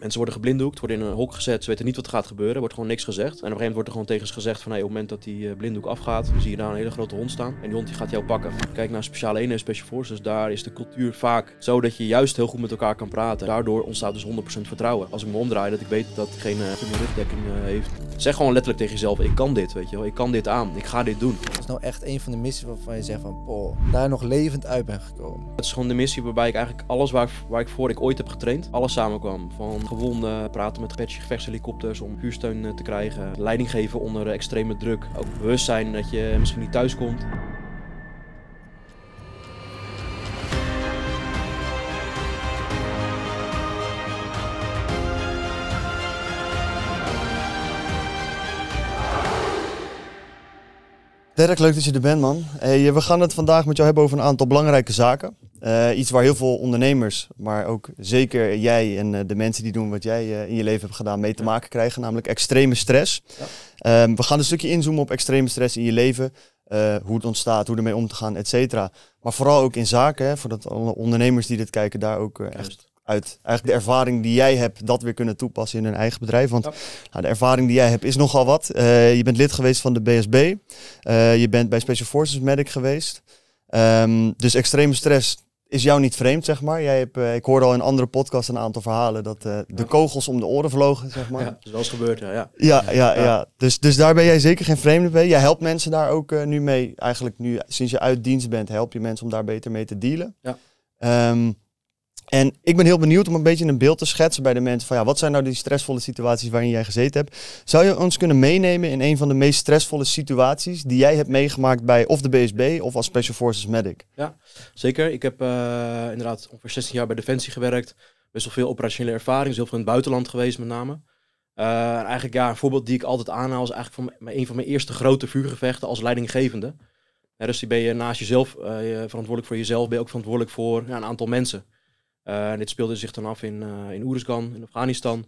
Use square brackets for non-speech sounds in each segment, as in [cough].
En ze worden geblinddoekt, worden in een hok gezet, ze weten niet wat er gaat gebeuren, er wordt gewoon niks gezegd. En op een gegeven moment wordt er gewoon tegen ze gezegd van hey, op het moment dat die eh, blinddoek afgaat, zie je daar een hele grote hond staan en die hond die gaat jou pakken. Kijk naar speciale eenheden, special forces, daar is de cultuur vaak zo dat je juist heel goed met elkaar kan praten. Daardoor ontstaat dus 100% vertrouwen. Als ik me omdraai, dat ik weet dat geen eh, uh, rugdekking eh, heeft. Zeg gewoon letterlijk tegen jezelf, ik kan dit, weet je wel, ik kan dit aan, ik ga dit doen. Dat is nou echt een van de missies waarvan je zegt van, daar nog levend uit ben gekomen. Het is gewoon de missie waarbij ik eigenlijk alles waar, waar ik voor ik ooit heb getraind, alles samenkwam. Van gewonden, praten met Apache gevechtshelikopters om huursteun eh, te krijgen, leiding geven onder extreme druk, ook bewust zijn dat je misschien niet thuis komt. Derek leuk dat je er bent, man. Hey, eh, we gaan het vandaag met jou hebben over een aantal belangrijke zaken. Eh, iets waar heel veel ondernemers, maar ook zeker jij en eh, de mensen die doen wat jij eh, in je leven hebt gedaan, mee te maken krijgen, namelijk extreme stress. Ehm, we gaan een stukje inzoomen op extreme stress in je leven, hoe het ontstaat, hoe ermee om te gaan, et cetera. Maar vooral ook in zaken, hè, voordat alle ondernemers die dit kijken daar ook echt uit eigenlijk de ervaring die jij hebt, dat weer kunnen toepassen in hun eigen bedrijf. Want nou, de ervaring die jij hebt is nogal wat. je bent lid geweest van de BSB, je bent bij Special Forces Medic geweest. Ehm, dus extreme stress, is jou niet vreemd, zeg maar. Jij hebt, eh, ik hoorde al in andere podcasts een aantal verhalen dat eh, de kogels om de oren vlogen, zeg maar. Ja, dat is wel eens gebeurd, ja. Ja, ja, ja, ja. Dus, dus daar ben jij zeker geen vreemde bij. Jij helpt mensen daar ook eh, nu mee. Eigenlijk nu, sinds je uit dienst bent, help je mensen om daar beter mee te dealen. Ja. Ehm, en ik ben heel benieuwd om een beetje een beeld te schetsen bij de mensen van ja, wat zijn nou die stressvolle situaties waarin jij gezeten hebt? Zou je ons kunnen meenemen in een van de meest stressvolle situaties die jij hebt meegemaakt bij of de BSB of als Special Forces Medic? Ja, zeker. Ik heb eh, inderdaad ongeveer 16 jaar bij Defensie gewerkt. Best wel veel operationele ervaring, dus heel veel in het buitenland geweest met name. Eh, eigenlijk ja, een voorbeeld die ik altijd aanhaal is eigenlijk van mijn, een van mijn eerste grote vuurgevechten als leidinggevende. dus die ben je naast jezelf eh, verantwoordelijk voor jezelf, ben je ook verantwoordelijk voor ja, een aantal mensen. Eh, dit speelde zich dan af in, uh, in Oeruzgan, in Afghanistan.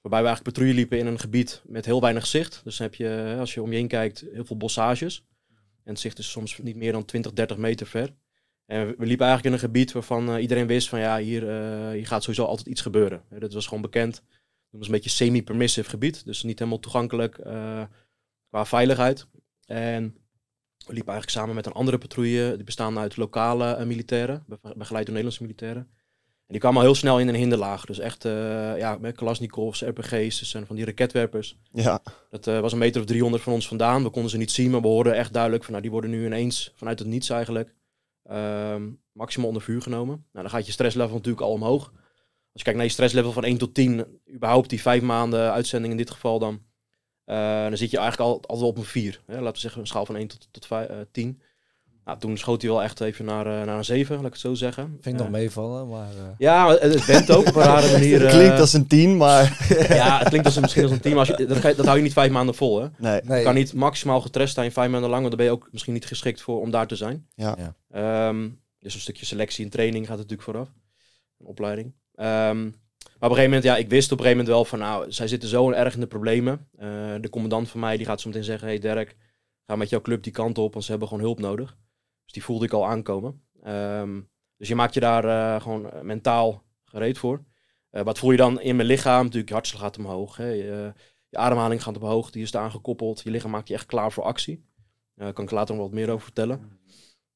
Waarbij we eigenlijk patrouille liepen in een gebied met heel weinig zicht. Dus dan heb je, eh, als je om je heen kijkt, heel veel bossages. En het zicht is soms niet meer dan 20, 30 meter ver. En we, liepen eigenlijk in een gebied waarvan iedereen wist van ja, hier, hier gaat sowieso altijd iets gebeuren. dat was gewoon bekend. Het was een beetje semi-permissive gebied. Dus niet helemaal toegankelijk qua veiligheid. En we liepen eigenlijk samen met een andere patrouille. Die bestaande uit lokale militairen, begeleid door Nederlandse militairen. En die kwamen al heel snel in een hinderlaag. Dus echt uh, ja, met Kalasnikovs, RPG's, dus, eh, van die raketwerpers. Ja. Dat eh, was een meter of 300 van ons vandaan. We konden ze niet zien, maar we hoorden echt duidelijk van nou, die worden nu ineens vanuit het niets eigenlijk ehm, maximaal onder vuur genomen. Nou, dan gaat je stresslevel natuurlijk al omhoog. Als je kijkt naar je stresslevel van 1 tot 10, überhaupt die vijf maanden uitzending in dit geval dan, dan zit je eigenlijk al, altijd op een 4. Hè? Laten we zeggen een schaal van 1 tot, tot 10. Nou, toen schoot hij wel echt even naar, eh, naar een 7, laat ik het zo zeggen. Vind ik nog eh, meevallen, maar... Eh. Ja, het, bent ook op een rare [laughs] manier... het klinkt als een 10, maar... [laughs] ja, het klinkt als een, misschien als een 10, als je, dat, dat, hou je niet vijf maanden vol, hè? Nee. nee. Je kan niet maximaal getrest zijn vijf maanden lang, want dan ben je ook misschien niet geschikt voor, om daar te zijn. Ja. ja. Ehm, dus een stukje selectie en training gaat natuurlijk vooraf. Een opleiding. Ehm, maar op een gegeven moment, ja, ik wist op een gegeven moment wel van, nou, zij zitten zo erg in de problemen. de commandant van mij, die gaat zo meteen zeggen, hey Derek, ga met jouw club die kant op, want ze hebben gewoon hulp nodig. Dus die voelde ik al aankomen. Ehm, dus je maakt je daar eh, gewoon eh, mentaal gereed voor. Eh, wat voel je dan in mijn lichaam? Natuurlijk, je hartslag gaat omhoog. Je, ademhaling gaat omhoog, die is eraan gekoppeld. Je lichaam maakt je echt klaar voor actie. Daar kan ik later nog wat meer over vertellen.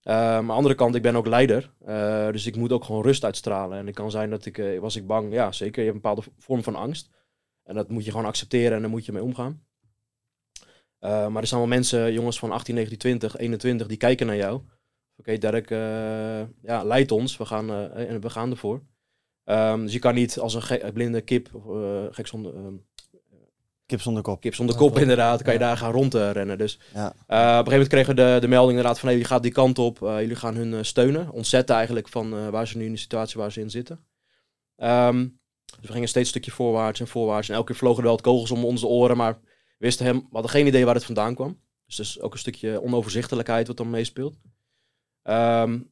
maar ehm, aan de andere kant, ik ben ook leider. dus ik moet ook gewoon rust uitstralen. En het kan zijn dat ik, was ik bang, ja zeker, je hebt een bepaalde vorm van angst. En dat moet je gewoon accepteren en daar moet je mee omgaan. maar er zijn wel mensen, jongens van 18, 19, 20, 21, die kijken naar jou oké, okay, Derek, eh, ja, leid ons, we gaan, eh, we gaan ervoor. Ehm, dus je kan niet als een blinde kip, eh, gek zonder, ehm, Kip zonder kop. Kip zonder kop, inderdaad. Kan je daar gaan rondrennen. Dus ja. op een gegeven moment kregen we de, de melding inderdaad van... Hey, je gaat die kant op, jullie gaan hun steunen. Ontzetten eigenlijk van waar ze nu in de situatie waar ze in zitten. Ehm, dus we gingen steeds een stukje voorwaarts en voorwaarts. En elke keer vlogen er wel kogels om onze oren. Maar wisten hem, we hadden geen idee waar het vandaan kwam. Dus dat is ook een stukje onoverzichtelijkheid wat dan meespeelt. Um, nou, op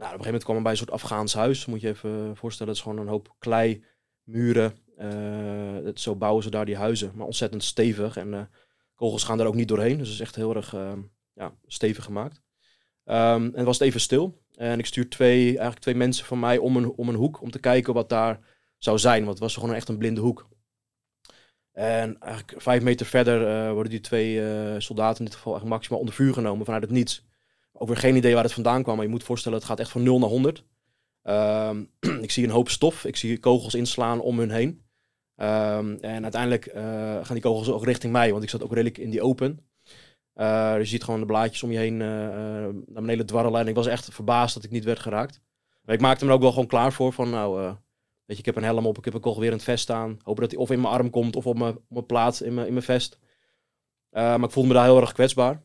een gegeven moment kwam we bij een soort Afghaans huis. Moet je even voorstellen, dat is gewoon een hoop klei, muren. Eh, het, zo bouwen ze daar die huizen. Maar ontzettend stevig. En uh, kogels gaan daar ook niet doorheen. Dus het is echt heel erg ehm, ja, stevig gemaakt. Um, en was het even stil. En ik stuur twee, eigenlijk twee mensen van mij om een, om een hoek. Om te kijken wat daar zou zijn. Want het was gewoon echt een blinde hoek. En eigenlijk vijf meter verder eh, worden die twee soldaten in dit geval eigenlijk maximaal onder vuur genomen vanuit het niets. Ook weer geen idee waar het vandaan kwam, maar je moet voorstellen, het gaat echt van 0 naar 100. Ehm, [clears throat] ik zie een hoop stof, ik zie kogels inslaan om hun heen. Ehm, en uiteindelijk eh, gaan die kogels ook richting mij, want ik zat ook redelijk in die open. Eh, dus je ziet gewoon de blaadjes om je heen uh, naar beneden dwarrelen. En ik was echt verbaasd dat ik niet werd geraakt. Maar ik maakte me er ook wel gewoon klaar voor van, nou, weet je, ik heb een helm op, ik heb een kogel weer in het vest staan. Hopen dat hij of in mijn arm komt of op mijn, op mijn plaats in mijn, in mijn vest. maar ik voelde me daar heel erg kwetsbaar.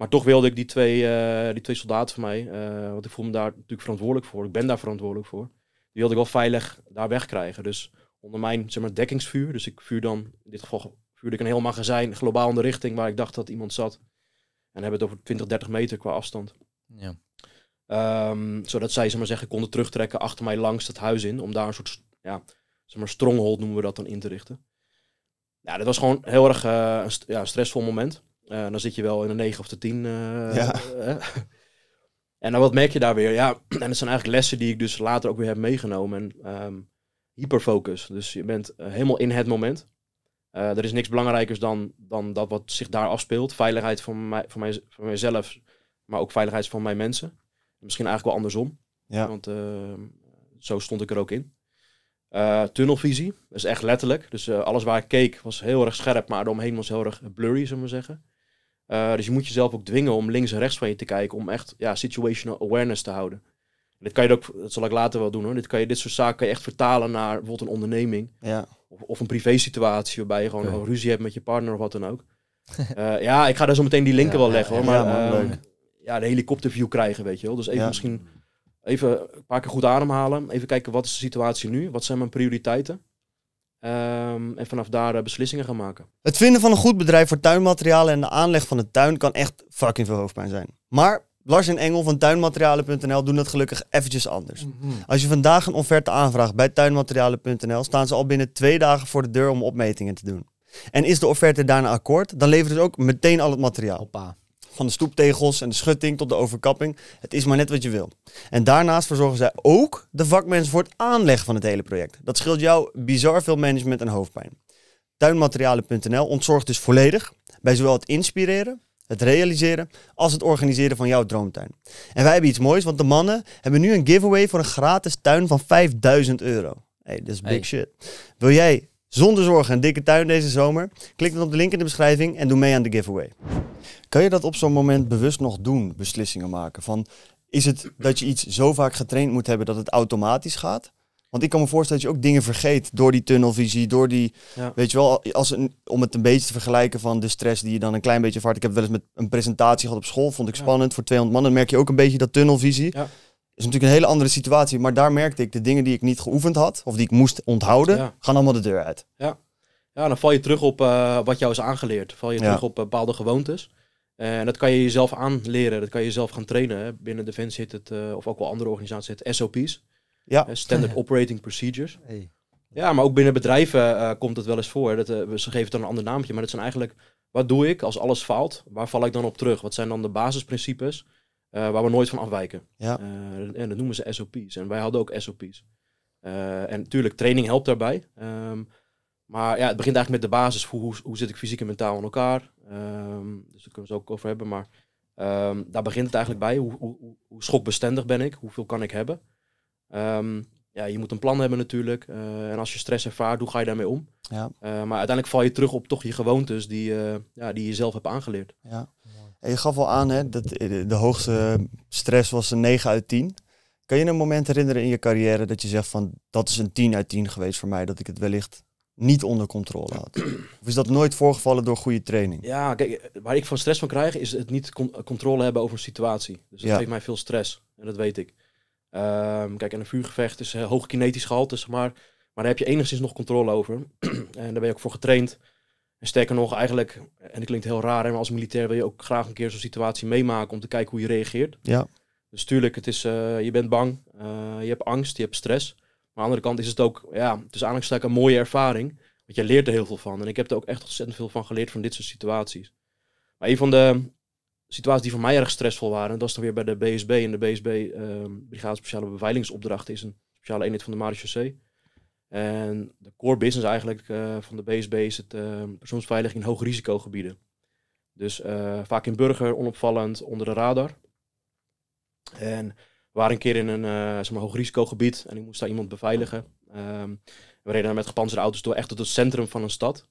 Maar toch wilde ik die twee, eh, die twee soldaten van mij, eh, want ik voel me daar natuurlijk verantwoordelijk voor, ik ben daar verantwoordelijk voor, die wilde ik wel veilig daar wegkrijgen. Dus onder mijn zeg maar, dekkingsvuur, dus ik vuur dan, in dit geval vuurde ik een heel magazijn globaal in de richting waar ik dacht dat iemand zat. En hebben het over 20, 30 meter qua afstand. Ja. Ehm, zodat zij, zeg maar zeggen, konden terugtrekken achter mij langs het huis in, om daar een soort, ja, zeg maar stronghold noemen we dat dan in te richten. Ja, dat was gewoon heel erg eh, een ja, stressvol moment. Eh, dan zit je wel in een 9 of de 10. Eh, [laughs] en dan wat merk je daar weer? Ja, [clears throat] en dat zijn eigenlijk lessen die ik dus later ook weer heb meegenomen. En ehm, hyperfocus. Dus je bent eh, helemaal in het moment. er is niks belangrijkers dan, dan dat wat zich daar afspeelt. Veiligheid van, mij, van, mij, van mijzelf, maar ook veiligheid van mijn mensen. Misschien eigenlijk wel andersom. Ja. Want zo stond ik er ook in. tunnelvisie, dat is echt letterlijk. Dus alles waar ik keek was heel erg scherp, maar eromheen was heel erg blurry, zullen we zeggen. Eh, dus je moet jezelf ook dwingen om links en rechts van je te kijken. Om echt ja, situational awareness te houden. dit kan je ook, dat zal ik later wel doen hoor. Dit, kan je, dit soort zaken kan je echt vertalen naar bijvoorbeeld een onderneming. Ja. Of, of, een privé situatie waarbij je gewoon een ruzie hebt met je partner of wat dan ook. [laughs] Eh, ja, ik ga daar zo meteen die linken wel leggen hoor. Maar ja, ehm, ja, de helikopterview krijgen, weet je wel. Dus even misschien even een paar keer goed ademhalen. Even kijken wat is de situatie nu? Wat zijn mijn prioriteiten? Ehm, en vanaf daar eh, beslissingen gaan maken. Het vinden van een goed bedrijf voor tuinmaterialen en de aanleg van een tuin kan echt fucking veel hoofdpijn zijn. Maar Lars en Engel van tuinmaterialen.nl doen dat gelukkig eventjes anders. Mhm. Als je vandaag een offerte aanvraagt bij tuinmaterialen.nl, staan ze al binnen twee dagen voor de deur om opmetingen te doen. En is de offerte daarna akkoord, dan leveren ze ook meteen al het materiaal van de stoeptegels en de schutting tot de overkapping. Het is maar net wat je wil. En daarnaast verzorgen zij ook de vakmensen voor het aanleggen van het hele project. Dat scheelt jou bizar veel management en hoofdpijn. Tuinmaterialen.nl ontzorgt dus volledig bij zowel het inspireren, het realiseren als het organiseren van jouw droomtuin. En wij hebben iets moois, want de mannen hebben nu een giveaway voor een gratis tuin van 5000 euro. Hey, dat is big shit. Wil jij zonder zorgen een dikke tuin deze zomer? Klik dan op de link in de beschrijving en doe mee aan de giveaway. Kan je dat op zo'n moment bewust nog doen, beslissingen maken? Van, is het dat je iets zo vaak getraind moet hebben dat het automatisch gaat? Want ik kan me voorstellen dat je ook dingen vergeet door die tunnelvisie, door die, weet je wel, als om het een beetje te vergelijken van de stress die je dan een klein beetje vaart. Ik heb wel eens met een presentatie gehad op school, vond ik spannend voor 200 man. Dan merk je ook een beetje dat tunnelvisie. Ja. is natuurlijk een hele andere situatie, maar daar merkte ik de dingen die ik niet geoefend had of die ik moest onthouden, gaan allemaal de deur uit. Ja, ja dan val je terug op eh, wat jou is aangeleerd. Val je terug op eh, bepaalde gewoontes. Eh, en dat kan je jezelf aanleren, dat kan je zelf gaan trainen. Hè. Binnen Defensie zit het, eh, of ook wel andere organisaties, het SOP's. Ja. Eh, standard [laughs] Operating Procedures. Ja, maar ook binnen bedrijven komt het wel eens voor. Dat, ze geven het dan een ander naamje, maar dat zijn eigenlijk... Wat doe ik als alles faalt? Waar val ik dan op terug? Wat zijn dan de basisprincipes waar we nooit van afwijken? Ja. en dat noemen ze SOP's. En wij hadden ook SOP's. en natuurlijk, training helpt daarbij. Ehm, maar ja, het begint eigenlijk met de basis. Hoe, hoe, zit ik fysiek en mentaal in elkaar? Ehm, dus daar kunnen we het ook over hebben. Maar ehm, daar begint het eigenlijk bij. Hoe, hoe, hoe, schokbestendig ben ik? Hoeveel kan ik hebben? Ehm, ja, je moet een plan hebben natuurlijk. Eh, en als je stress ervaart, hoe ga je daarmee om? Ja. Eh, maar uiteindelijk val je terug op toch je gewoontes die, eh, ja, die je zelf hebt aangeleerd. Ja. En je gaf al aan hè, dat de, hoogste stress was een 9 uit 10. Kan je een moment herinneren in je carrière dat je zegt van dat is een 10 uit 10 geweest voor mij, dat ik het wellicht niet onder controle had. Of is dat nooit voorgevallen door goede training? Ja, kijk, waar ik van stress van krijg is het niet controle hebben over een situatie. Dus dat ja. geeft mij veel stress en dat weet ik. Ehm, kijk, en een vuurgevecht is eh, hoog kinetisch gehalte, zeg maar. Maar daar heb je enigszins nog controle over. [clears throat] en daar ben je ook voor getraind. En sterker nog, eigenlijk, en dat klinkt heel raar, hè, maar als militair wil je ook graag een keer zo'n situatie meemaken om te kijken hoe je reageert. Ja. Dus tuurlijk, het is, eh, je bent bang, eh, je hebt angst, je hebt stress aan de andere kant is het ook, ja, het is eigenlijk een mooie ervaring. Want je leert er heel veel van. En ik heb er ook echt ontzettend veel van geleerd van dit soort situaties. Maar een van de situaties die voor mij erg stressvol waren, dat is dan weer bij de BSB. En de BSB, uh, ehm, Brigade Speciale Beveiligingsopdracht, is een speciale eenheid van de marechaussee. En de core business eigenlijk eh, van de BSB is het ehm, persoonsveilig in in risicogebieden. Dus eh, vaak in burger, onopvallend, onder de radar. En we waren een keer in een uh, zeg maar, en ik moest daar iemand beveiligen. Ehm, we reden met gepanzerde auto's door echt tot het centrum van een stad.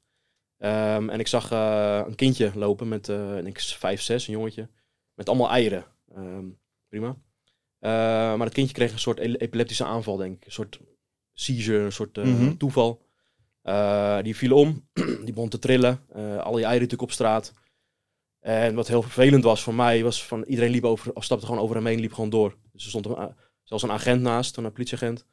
Ehm, en ik zag eh, een kindje lopen met, eh, denk, vijf, zes, een jongetje, met allemaal eieren. Ehm, prima. maar het kindje kreeg een soort epileptische aanval, denk ik. Een soort seizure, een soort mhm. toeval. die viel om, [clears throat] die begon te trillen. al die eieren natuurlijk op straat. En wat heel vervelend was voor mij, was van iedereen liep over, stapte gewoon over hem heen, liep gewoon door. Dus er stond een, zelfs een agent naast, een politieagent.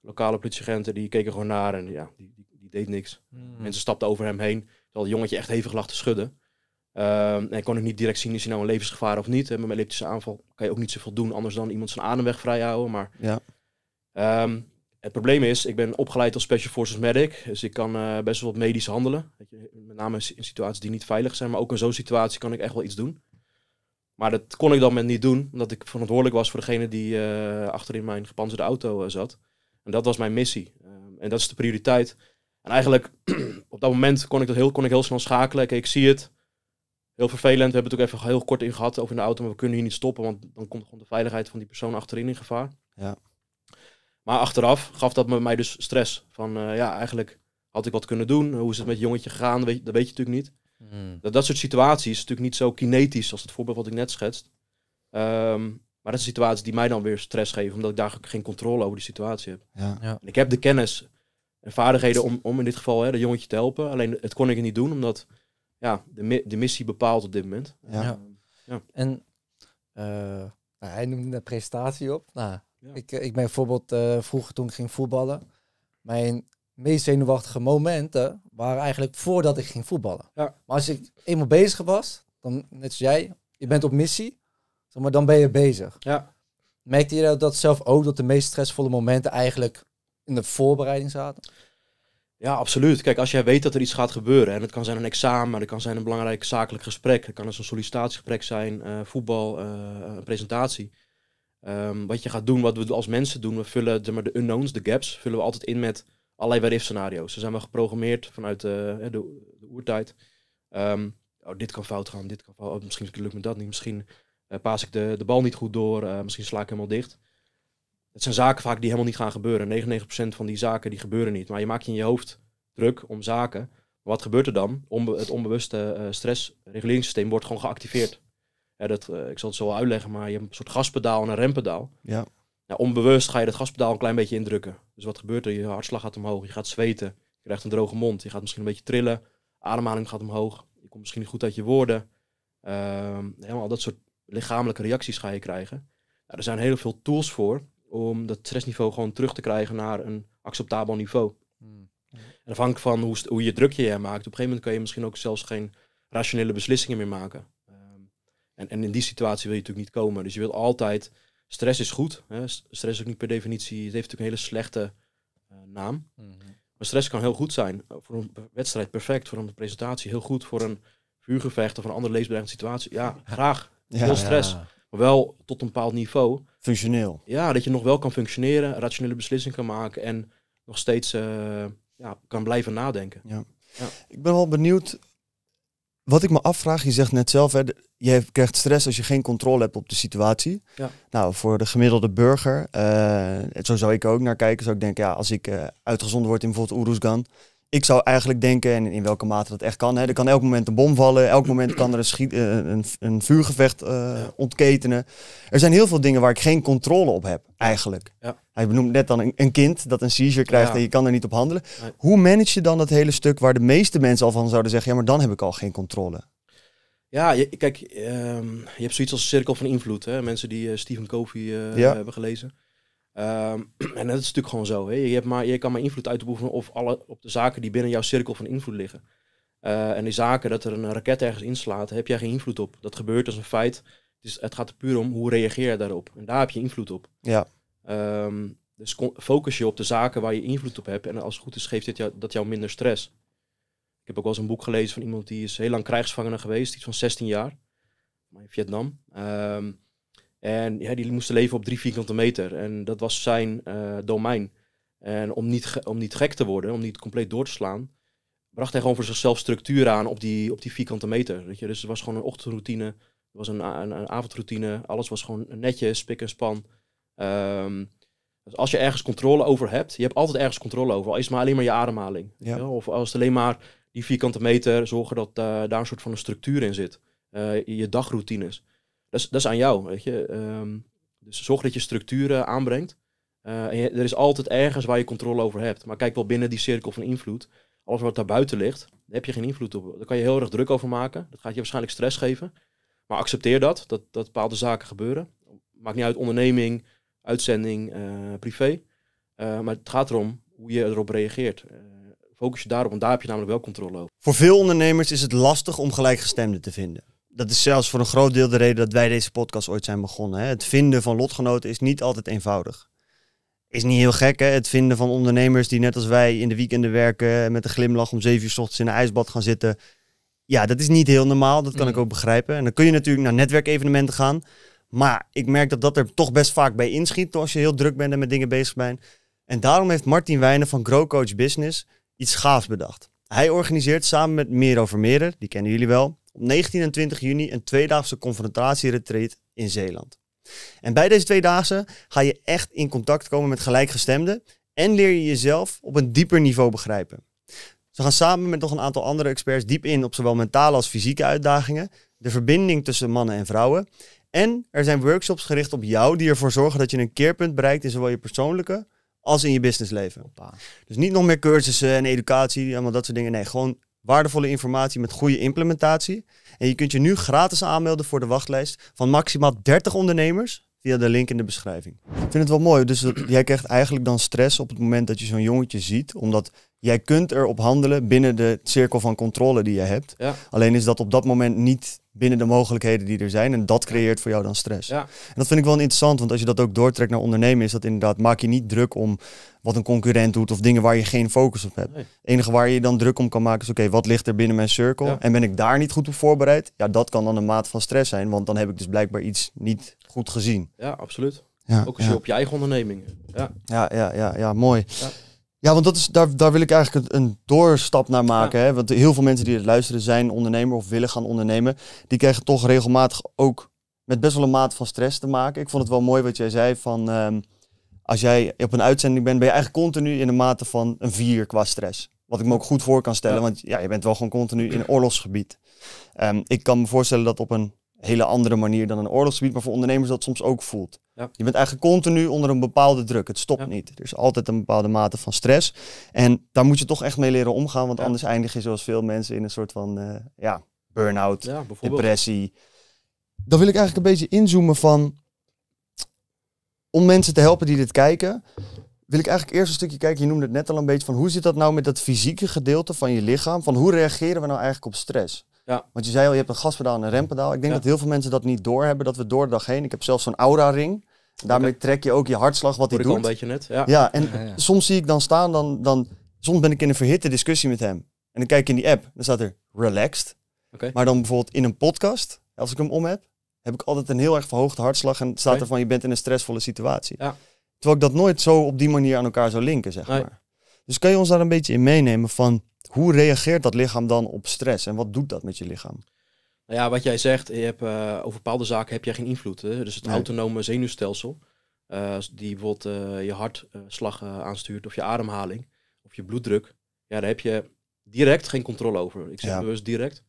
Lokale politieagenten, die keken gewoon naar en ja, die, die, die deed niks. Hmm. Mensen stapten over hem heen, terwijl het jongetje echt hevig lag te schudden. Um, en kon ik niet direct zien, is hij nou een levensgevaar of niet. Met een elliptische aanval kan je ook niet zoveel doen, anders dan iemand zijn ademweg vrijhouden. Maar ja. Ehm, het probleem is, ik ben opgeleid als Special Forces Medic, dus ik kan eh, best wel wat medisch handelen. je, met name in situaties die niet veilig zijn, maar ook in zo'n situatie kan ik echt wel iets doen. Maar dat kon ik dan met niet doen, omdat ik verantwoordelijk was voor degene die eh, achterin mijn gepanzerde auto eh, zat. En dat was mijn missie. Ehm, en dat is de prioriteit. En eigenlijk, [clears throat] op dat moment kon ik, dat heel, kon ik heel snel schakelen. Kijk, ik zie het. Heel vervelend. We hebben het ook even heel kort in gehad over in de auto. Maar we kunnen hier niet stoppen, want dan komt gewoon de veiligheid van die persoon achterin in gevaar. Ja. Maar achteraf gaf dat mij dus stress. Van eh, ja, eigenlijk had ik wat kunnen doen. Hoe is het met het jongetje gegaan? Weet, dat weet je natuurlijk niet. Hmm. Dat, dat soort situaties natuurlijk niet zo kinetisch als het voorbeeld wat ik net schetst. Ehm, maar dat is een situatie die mij dan weer stress geeft, omdat ik daar geen controle over die situatie heb. Ja. ik heb de kennis en vaardigheden om, om in dit geval hè, de jongetje te helpen. Alleen het kon ik niet doen, omdat ja, de, de missie bepaalt op dit moment. Ja. ja. En eh, nou, hij noemde de presentatie op. Nou, ik, eh, ik ben bijvoorbeeld eh, vroeger toen ik ging voetballen. Mijn meest zenuwachtige momenten waren eigenlijk voordat ik ging voetballen. Ja. Maar als ik eenmaal bezig was, dan net als jij, je bent op missie, maar dan ben je bezig. Ja. Merkte je dat zelf ook, dat de meest stressvolle momenten eigenlijk in de voorbereiding zaten? Ja, absoluut. Kijk, als jij weet dat er iets gaat gebeuren, en het kan zijn een examen, het kan zijn een belangrijk zakelijk gesprek, het kan dus een sollicitatiegesprek zijn, eh, voetbal, eh, een presentatie. Ehm, wat je gaat doen, wat we als mensen doen, we vullen de, maar de unknowns, de gaps, vullen we altijd in met allerlei what scenario's. Ze zijn wel geprogrammeerd vanuit eh, de, de oertijd. Ehm, oh, dit kan fout gaan, dit kan fout, oh, misschien lukt me dat niet, misschien uh, paas ik de, de bal niet goed door, eh, misschien sla ik helemaal dicht. Het zijn zaken vaak die helemaal niet gaan gebeuren. 99% van die zaken die gebeuren niet. Maar je maakt je in je hoofd druk om zaken. Wat gebeurt er dan? Onbe het onbewuste stressreguleringssysteem wordt gewoon geactiveerd. dat, ik zal het zo uitleggen, maar je hebt een soort gaspedaal en een rempedaal. Ja nou, onbewust ga je dat gaspedaal een klein beetje indrukken. Dus wat gebeurt er? Je hartslag gaat omhoog, je gaat zweten, je krijgt een droge mond, je gaat misschien een beetje trillen, ademhaling gaat omhoog, je komt misschien niet goed uit je woorden. Al ehm, helemaal dat soort lichamelijke reacties ga je krijgen. Nou, er zijn heel veel tools voor om dat stressniveau gewoon terug te krijgen naar een acceptabel niveau. En hmm. afhankelijk van hoe, hoe je druk je je maakt, op een gegeven moment kan je misschien ook zelfs geen rationele beslissingen meer maken. Ehm, en, en in die situatie wil je natuurlijk niet komen. Dus je wilt altijd stress is goed. Hè. Stress is ook niet per definitie, het heeft natuurlijk een hele slechte eh, naam. Mhm. Maar stress kan heel goed zijn. Eh, voor een wedstrijd perfect, voor een presentatie heel goed, voor een vuurgevecht of een andere leesbedreigende situatie. Ja, [laughs] graag. Ja, heel stress. Maar wel tot een bepaald niveau. Functioneel. Ja, dat je nog wel kan functioneren, rationele beslissingen kan maken en nog steeds eh, ja, kan blijven nadenken. Ja. Ja. Ik ben wel benieuwd wat ik me afvraag, je zegt net zelf, je krijgt stress als je geen controle hebt op de situatie. Ja. Nou, voor de gemiddelde burger, uh, zo zou ik ook naar kijken, zou ik denken, ja, als ik uh, uitgezonden word in bijvoorbeeld Oeruzgan, ik zou eigenlijk denken, en in welke mate dat echt kan, hè, er kan elk moment een bom vallen, elk moment kan er een, eh, een, vuurgevecht eh, ontketenen. Er zijn heel veel dingen waar ik geen controle op heb, eigenlijk. Ja. Hij benoemt net dan een, kind dat een seizure krijgt en je kan er niet op handelen. Hoe manage je dan dat hele stuk waar de meeste mensen al van zouden zeggen, ja, maar dan heb ik al geen controle? Ja, kijk, ehm, je hebt zoiets als een cirkel van invloed. Hè? Mensen die eh, Stephen Covey hebben gelezen. Ehm, [clears throat] en dat is natuurlijk gewoon zo. Hè. Je, hebt maar, je kan maar invloed uitoefenen op, alle, op de zaken die binnen jouw cirkel van invloed liggen. Eh, en die zaken, dat er een raket ergens inslaat, heb jij geen invloed op. Dat gebeurt als een feit. Het, het gaat er puur om hoe reageer je daarop. En daar heb je invloed op. Ja. Ehm, dus focus je op de zaken waar je invloed op hebt. En als het goed is, geeft dit jou, dat jou minder stress. Ik heb ook wel eens een boek gelezen van iemand die is heel lang krijgsgevangene geweest, iets van 16 jaar. In Vietnam. Um, en ja, die moesten leven op drie vierkante meter. En dat was zijn eh, domein. En om niet, om niet gek te worden, om niet compleet door te slaan, bracht hij gewoon voor zichzelf structuur aan op die, op die vierkante meter. Dus het was gewoon een ochtendroutine, was een, een, avondroutine. Alles was gewoon netjes, pik en span. Ehm, dus als je ergens controle over hebt, je hebt altijd ergens controle over. Al is het maar alleen maar je ademhaling. Of als het alleen maar die vierkante meter, zorgen dat eh, daar een soort van een structuur in zit. Uh, je dagroutines dat is, aan jou, weet je. Ehm, dus zorg dat je structuren aanbrengt. Eh, er is altijd ergens waar je controle over hebt. Maar kijk wel binnen die cirkel van invloed. Alles wat daarbuiten ligt, daar heb je geen invloed op. Daar kan je heel erg druk over maken. Dat gaat je waarschijnlijk stress geven. Maar accepteer dat, dat, dat bepaalde zaken gebeuren. Maakt niet uit onderneming, uitzending, eh, privé. Eh, maar het gaat erom hoe je erop reageert. focus je daarop, want daar heb je namelijk wel controle over. Voor veel ondernemers is het lastig om gelijkgestemden te vinden dat is zelfs voor een groot deel de reden dat wij deze podcast ooit zijn begonnen. Hè. Het vinden van lotgenoten is niet altijd eenvoudig. Is niet heel gek, hè? Het vinden van ondernemers die net als wij in de weekenden werken... met een glimlach om zeven uur s ochtends in een ijsbad gaan zitten. Ja, dat is niet heel normaal. Dat kan ik mm. ook begrijpen. En dan kun je natuurlijk naar netwerkevenementen gaan. Maar ik merk dat dat er toch best vaak bij inschiet... als je heel druk bent en met dingen bezig bent. En daarom heeft Martin Wijnen van Grow Coach Business iets gaafs bedacht. Hij organiseert samen met Mero Vermeerder, die kennen jullie wel op 19 en 20 juni een tweedaagse confrontatieretreat in Zeeland. En bij deze tweedaagse ga je echt in contact komen met gelijkgestemden en leer je jezelf op een dieper niveau begrijpen. Ze gaan samen met nog een aantal andere experts diep in op zowel mentale als fysieke uitdagingen, de verbinding tussen mannen en vrouwen. En er zijn workshops gericht op jou die ervoor zorgen dat je een keerpunt bereikt in zowel je persoonlijke als in je businessleven. Dus niet nog meer cursussen en educatie, allemaal dat soort dingen. Nee, gewoon waardevolle informatie met goede implementatie. En je kunt je nu gratis aanmelden voor de wachtlijst van maximaal 30 ondernemers via de link in de beschrijving. Ik vind het wel mooi. Dus jij krijgt eigenlijk dan stress op het moment dat je zo'n jongetje ziet. Omdat jij kunt erop handelen binnen de cirkel van controle die je hebt. Alleen is dat op dat moment niet binnen de mogelijkheden die er zijn. En dat creëert voor jou dan stress. Ja. En dat vind ik wel interessant, want als je dat ook doortrekt naar ondernemen, is dat inderdaad, maak je niet druk om wat een concurrent doet of dingen waar je geen focus op hebt. Het enige waar je, dan druk om kan maken is, oké, wat ligt er binnen mijn cirkel? En ben ik daar niet goed op voorbereid? Ja, dat kan dan een maat van stress zijn, want dan heb ik dus blijkbaar iets niet goed gezien. Ja, absoluut. Ja, ook als je op je eigen onderneming. Ja, ja, ja, ja, mooi. Ja, want dat is, daar, daar wil ik eigenlijk een, doorstap naar maken. Hè? Want heel veel mensen die het luisteren zijn ondernemer of willen gaan ondernemen. Die krijgen toch regelmatig ook met best wel een mate van stress te maken. Ik vond het wel mooi wat jij zei van... Ehm, als jij op een uitzending bent, ben je eigenlijk continu in de mate van een vier qua stress. Wat ik me ook goed voor kan stellen, want ja, je bent wel gewoon continu in oorlogsgebied. Ehm, ik kan me voorstellen dat op een hele andere manier dan een oorlogsgebied, maar voor ondernemers dat soms ook voelt. Je bent eigenlijk continu onder een bepaalde druk. Het stopt niet. Er is altijd een bepaalde mate van stress. En daar moet je toch echt mee leren omgaan, want anders eindig je zoals veel mensen in een soort van eh, ja, burn-out, depressie. Dan wil ik eigenlijk een beetje inzoomen van, om mensen te helpen die dit kijken, wil ik eigenlijk eerst een stukje kijken. Je noemde het net al een beetje van, hoe zit dat nou met dat fysieke gedeelte van je lichaam? Van hoe reageren we nou eigenlijk op stress? Ja. Want je zei al, je hebt een gaspedaal en een rempedaal. Ik denk dat heel veel mensen dat niet doorhebben, dat we door de dag heen... Ik heb zelfs zo'n aura-ring. Daarmee trek je ook je hartslag, wat hij doet. Ik al een beetje net, ja. ja en soms zie ik dan staan, dan, dan, soms ben ik in een verhitte discussie met hem. En dan kijk ik in die app, dan staat er relaxed. Maar dan bijvoorbeeld in een podcast, als ik hem om heb, heb ik altijd een heel erg verhoogde hartslag. En staat er van, je bent in een stressvolle situatie. Ja. Terwijl ik dat nooit zo op die manier aan elkaar zou linken, zeg maar. Dus kan je ons daar een beetje in meenemen van hoe reageert dat lichaam dan op stress en wat doet dat met je lichaam? Nou ja, wat jij zegt, je hebt, eh, over bepaalde zaken heb je geen invloed. Hè? Dus het autonome zenuwstelsel, eh, die bijvoorbeeld eh, je hartslag aanstuurt of je ademhaling of je bloeddruk, ja, daar heb je direct geen controle over. Ik zeg bewust direct,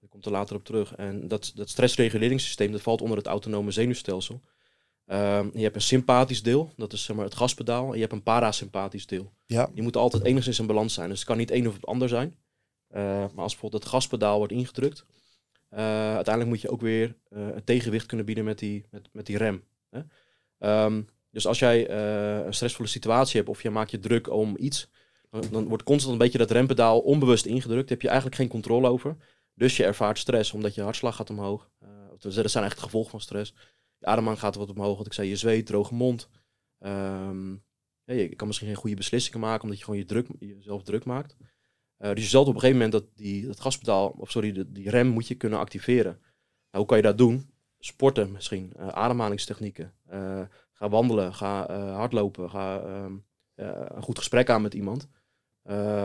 daar komt er later op terug. En dat, dat stressreguleringssysteem, dat valt onder het autonome zenuwstelsel. Ehm, je hebt een sympathisch deel, dat is zeg maar, het gaspedaal. En je hebt een parasympathisch deel. Ja. Die moeten altijd enigszins in balans zijn. Dus het kan niet één of het ander zijn. Ehm, maar als bijvoorbeeld het gaspedaal wordt ingedrukt, eh, uiteindelijk moet je ook weer uh, eh, het tegenwicht kunnen bieden met die, met, met die rem. Hè? Ehm, dus als jij eh, een stressvolle situatie hebt of je maakt je druk om iets, dan, wordt constant een beetje dat rempedaal onbewust ingedrukt. Daar heb je eigenlijk geen controle over. Dus je ervaart stress omdat je hartslag gaat omhoog. dat zijn eigenlijk gevolgen van stress je ademhaling gaat wat omhoog. Want ik zei, je zweet, droge mond. Ehm, je kan misschien geen goede beslissingen maken, omdat je gewoon je druk, jezelf druk maakt. Uh, dus je zult op een gegeven moment dat, die, dat gaspedaal, of sorry, de, die rem moet je kunnen activeren. Nou, hoe kan je dat doen? Sporten misschien, eh, ademhalingstechnieken. Eh, ga wandelen, ga hardlopen, ga ehm, een goed gesprek aan met iemand.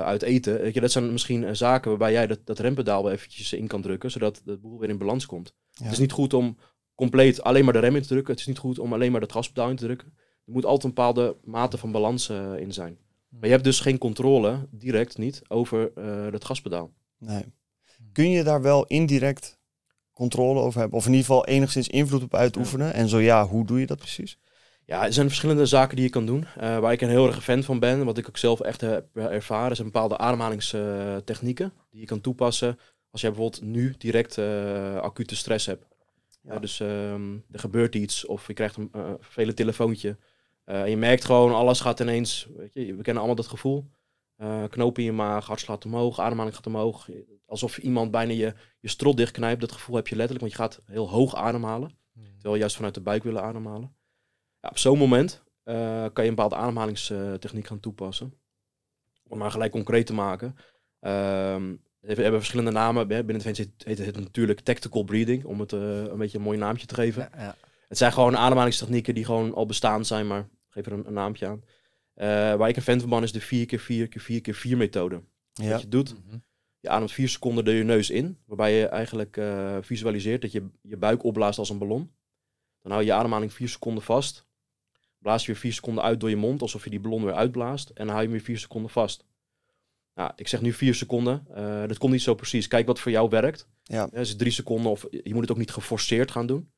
uit eten. dat zijn misschien zaken waarbij jij dat, dat rempedaal wel eventjes in kan drukken, zodat de boel weer in balans komt. Het is niet goed om compleet alleen maar de rem in te drukken. Het is niet goed om alleen maar dat gaspedaal in te drukken. Er moet altijd een bepaalde mate van balans eh, in zijn. Hmm. Maar je hebt dus geen controle, direct niet, over het eh, gaspedaal. Nee. Kun je daar wel indirect controle over hebben? Of in ieder geval enigszins invloed op uitoefenen? En zo ja, hoe doe je dat precies? Ja, er zijn verschillende zaken die je kan doen. Eh, waar ik een heel erg fan van ben, wat ik ook zelf echt heb ervaren, zijn bepaalde ademhalingstechnieken die je kan toepassen als je bijvoorbeeld nu direct acute stress hebt. Ja. Eh, dus ehm, er gebeurt iets of je krijgt een eh, vele telefoontje. Eh, en je merkt gewoon, alles gaat ineens. Weet je, we kennen allemaal dat gevoel. Uh, knoop in je maag, hartslag omhoog, ademhaling gaat omhoog. Alsof iemand bijna je, je strot dichtknijpt. Dat gevoel heb je letterlijk, want je gaat heel hoog ademhalen. Hmm. Terwijl je juist vanuit de buik willen ademhalen. Ja, op zo'n moment kan je een bepaalde ademhalingstechniek gaan toepassen. Om maar gelijk concreet te maken. Ehm, we hebben verschillende namen. Binnen het heet, heet het natuurlijk tactical breathing, om het eh, een beetje een mooi naamje te geven. Ja, Het zijn gewoon ademhalingstechnieken die gewoon al bestaand zijn, maar geef er een, een naamje aan. Eh, waar ik een fan van ben, is de 4x4x4x4 methode. Wat je doet, mhm. je ademt 4 seconden door je neus in, waarbij je eigenlijk eh, visualiseert dat je je buik opblaast als een ballon. Dan hou je je ademhaling 4 seconden vast, blaas je weer 4 seconden uit door je mond, alsof je die ballon weer uitblaast, en dan hou je weer 4 seconden vast. Nou, ik zeg nu vier seconden. Eh, dat komt niet zo precies. Kijk wat voor jou werkt. Ja. Eh, is het drie seconden of je moet het ook niet geforceerd gaan doen.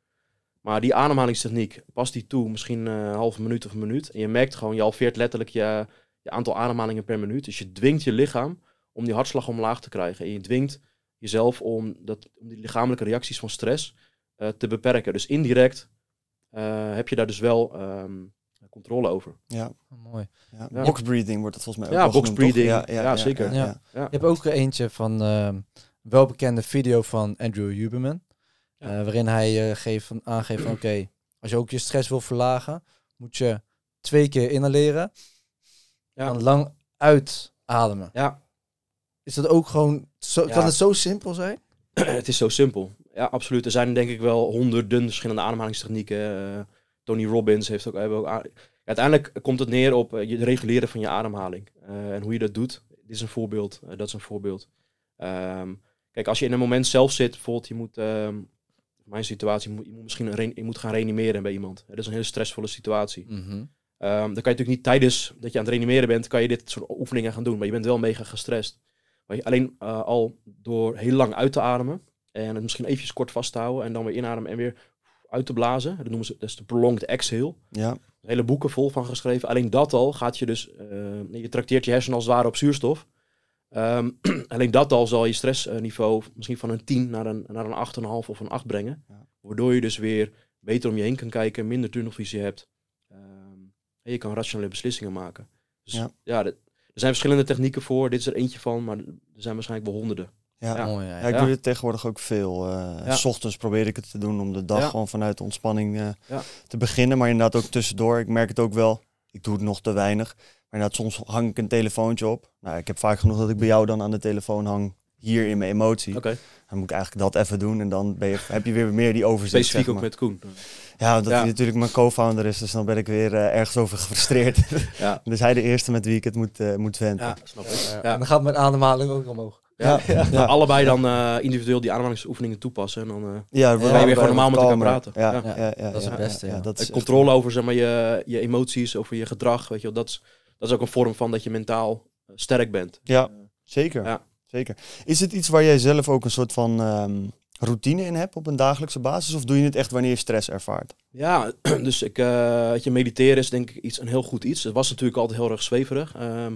Maar die ademhalingstechniek, pas die toe, misschien een eh, halve minuut of een minuut. En je merkt gewoon, je halveert letterlijk je, aantal ademhalingen per minuut. Dus je dwingt je lichaam om die hartslag omlaag te krijgen. En je dwingt jezelf om, dat, om die lichamelijke reacties van stress te beperken. Dus indirect heb je daar dus wel ehm, eh, controle over. Ja, oh, mooi. Ja. breathing wordt dat volgens mij ook. Ja, breathing Ja, ja, zeker. Ja. Je hebt ook eentje van uh, welbekende video van Andrew Huberman. Eh, waarin hij eh, geeft van, aangeeft van oké, als je ook je stress wil verlagen, moet je twee keer inhaleren en lang uitademen. Ja. Is dat ook gewoon, zo, kan het zo simpel zijn? [clears throat] het is zo simpel. Ja, absoluut. Er zijn denk ik wel honderden verschillende ademhalingstechnieken. Tony Robbins heeft ook... Hebben ook uiteindelijk komt het neer op het eh, reguleren van je ademhaling. Eh, en hoe je dat doet. Dit is een voorbeeld. Eh, dat is een voorbeeld. Ehm, kijk, als je in een moment zelf zit, bijvoorbeeld je moet... Ehm, mijn situatie, je moet, je misschien je moet gaan reanimeren bij iemand. Dat is een hele stressvolle situatie. Mhm. Ehm, dan kan je natuurlijk niet tijdens dat je aan het reanimeren bent, kan je dit soort oefeningen gaan doen. Maar je bent wel mega gestrest. Maar je, alleen al door heel lang uit te ademen en het misschien eventjes kort vast te houden en dan weer inademen en weer uit te blazen. Dat noemen ze dat is de prolonged exhale. Ja. Hele boeken vol van geschreven. Alleen dat al gaat je dus, eh, je trakteert je hersenen als het ware op zuurstof. Ehm, [clears throat] alleen dat al zal je stressniveau misschien van een 10 naar een, naar een 8,5 of een 8 brengen. Waardoor je dus weer beter om je heen kan kijken, minder tunnelvisie hebt. Ehm, en je kan rationele beslissingen maken. Dus ja er zijn verschillende technieken voor. Dit is er eentje van, maar er zijn waarschijnlijk wel honderden. Ja, ja. ik doe dit tegenwoordig ook veel. Uh, S ochtends probeer ik het te doen om de dag gewoon vanuit ontspanning eh, te beginnen. Maar inderdaad ook tussendoor. Ik merk het ook wel. Ik doe het nog te weinig. Maar inderdaad, soms hang ik een telefoontje op. Nou, ik heb vaak genoeg dat ik bij jou dan aan de telefoon hang. Hier in mijn emotie. Dan moet ik eigenlijk dat even doen. En dan ben je, heb je weer meer die overzicht. Specifiek ook met Koen. Ja, dat hij natuurlijk mijn co-founder is. Dus dan ben ik weer eh, ergens over gefrustreerd. [laughs] dus hij de eerste met wie ik het moet, moet venten. Ja, snap ik. En dan gaat mijn ademhaling ook omhoog. Ja, Allebei dan eh, individueel die ademhalingsoefeningen toepassen. En dan uh, ja, je weer gewoon normaal met elkaar praten. Ja, dat is het beste. Dat is controle over zeg maar, je, je emoties, over je gedrag. Weet je wel, dat, is, dat is ook een vorm van dat je mentaal eh, sterk bent. Ja, zeker. zeker. Is het iets waar jij zelf ook een soort van ehm, routine in hebt op een dagelijkse basis? Of doe je het echt wanneer je stress ervaart? Ja, [clears throat] dus ik, uh, je mediteren is denk ik iets, een heel goed iets. Het was natuurlijk altijd heel erg zweverig. Ehm,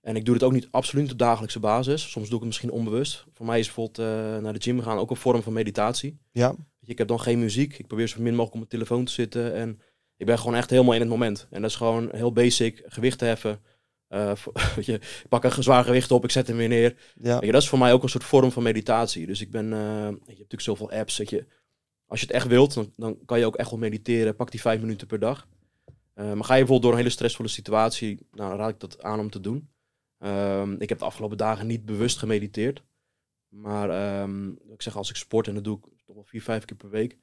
en ik doe het ook niet absoluut op dagelijkse basis. Soms doe ik het misschien onbewust. Voor mij is bijvoorbeeld eh, naar de gym gaan ook een vorm van meditatie. Ja. Ik heb dan geen muziek. Ik probeer zo min mogelijk op mijn telefoon te zitten. En ik ben gewoon echt helemaal in het moment. En dat is gewoon heel basic. Gewicht heffen. Eh, [laughs] je, ik pak een zwaar gewicht op, ik zet hem weer neer. Ja. je, dat is voor mij ook een soort vorm van meditatie. Dus ik ben, uh, je hebt natuurlijk zoveel apps. Dat je, als je het echt wilt, dan, dan kan je ook echt wel mediteren. Pak die vijf minuten per dag. maar ga je bijvoorbeeld door een hele stressvolle situatie, nou, dan raad ik dat aan om te doen. Ehm, ik heb de afgelopen dagen niet bewust gemediteerd. Maar ehm, ik zeg, als ik sport, en dat doe ik toch wel vier, vijf keer per week,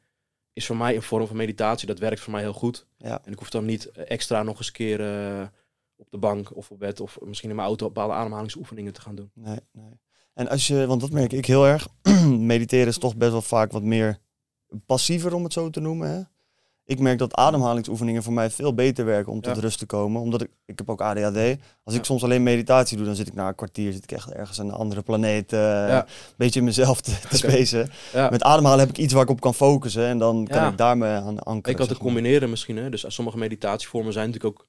is voor mij een vorm van meditatie. Dat werkt voor mij heel goed. Ja. En ik hoef dan niet eh, extra nog eens keer eh, op de bank of op bed of misschien in mijn auto bepaalde ademhalingsoefeningen te gaan doen. Nee, nee. En als je, want dat merk ik heel erg, [clears throat] mediteren is toch best wel vaak wat meer passiever om het zo te noemen. Hè? ik merk dat ademhalingsoefeningen voor mij veel beter werken om tot rust te komen. Omdat ik, ik heb ook ADHD. Als ik soms alleen meditatie doe, dan zit ik na een kwartier zit ik echt ergens aan een andere planeet. Eh, een beetje in mezelf te, te [laughs] Met ademhalen heb ik iets waar ik op kan focussen. En dan kan ik daarmee aan ankeren. Ik had het combineren misschien. Hè? Dus eh, sommige meditatievormen zijn natuurlijk ook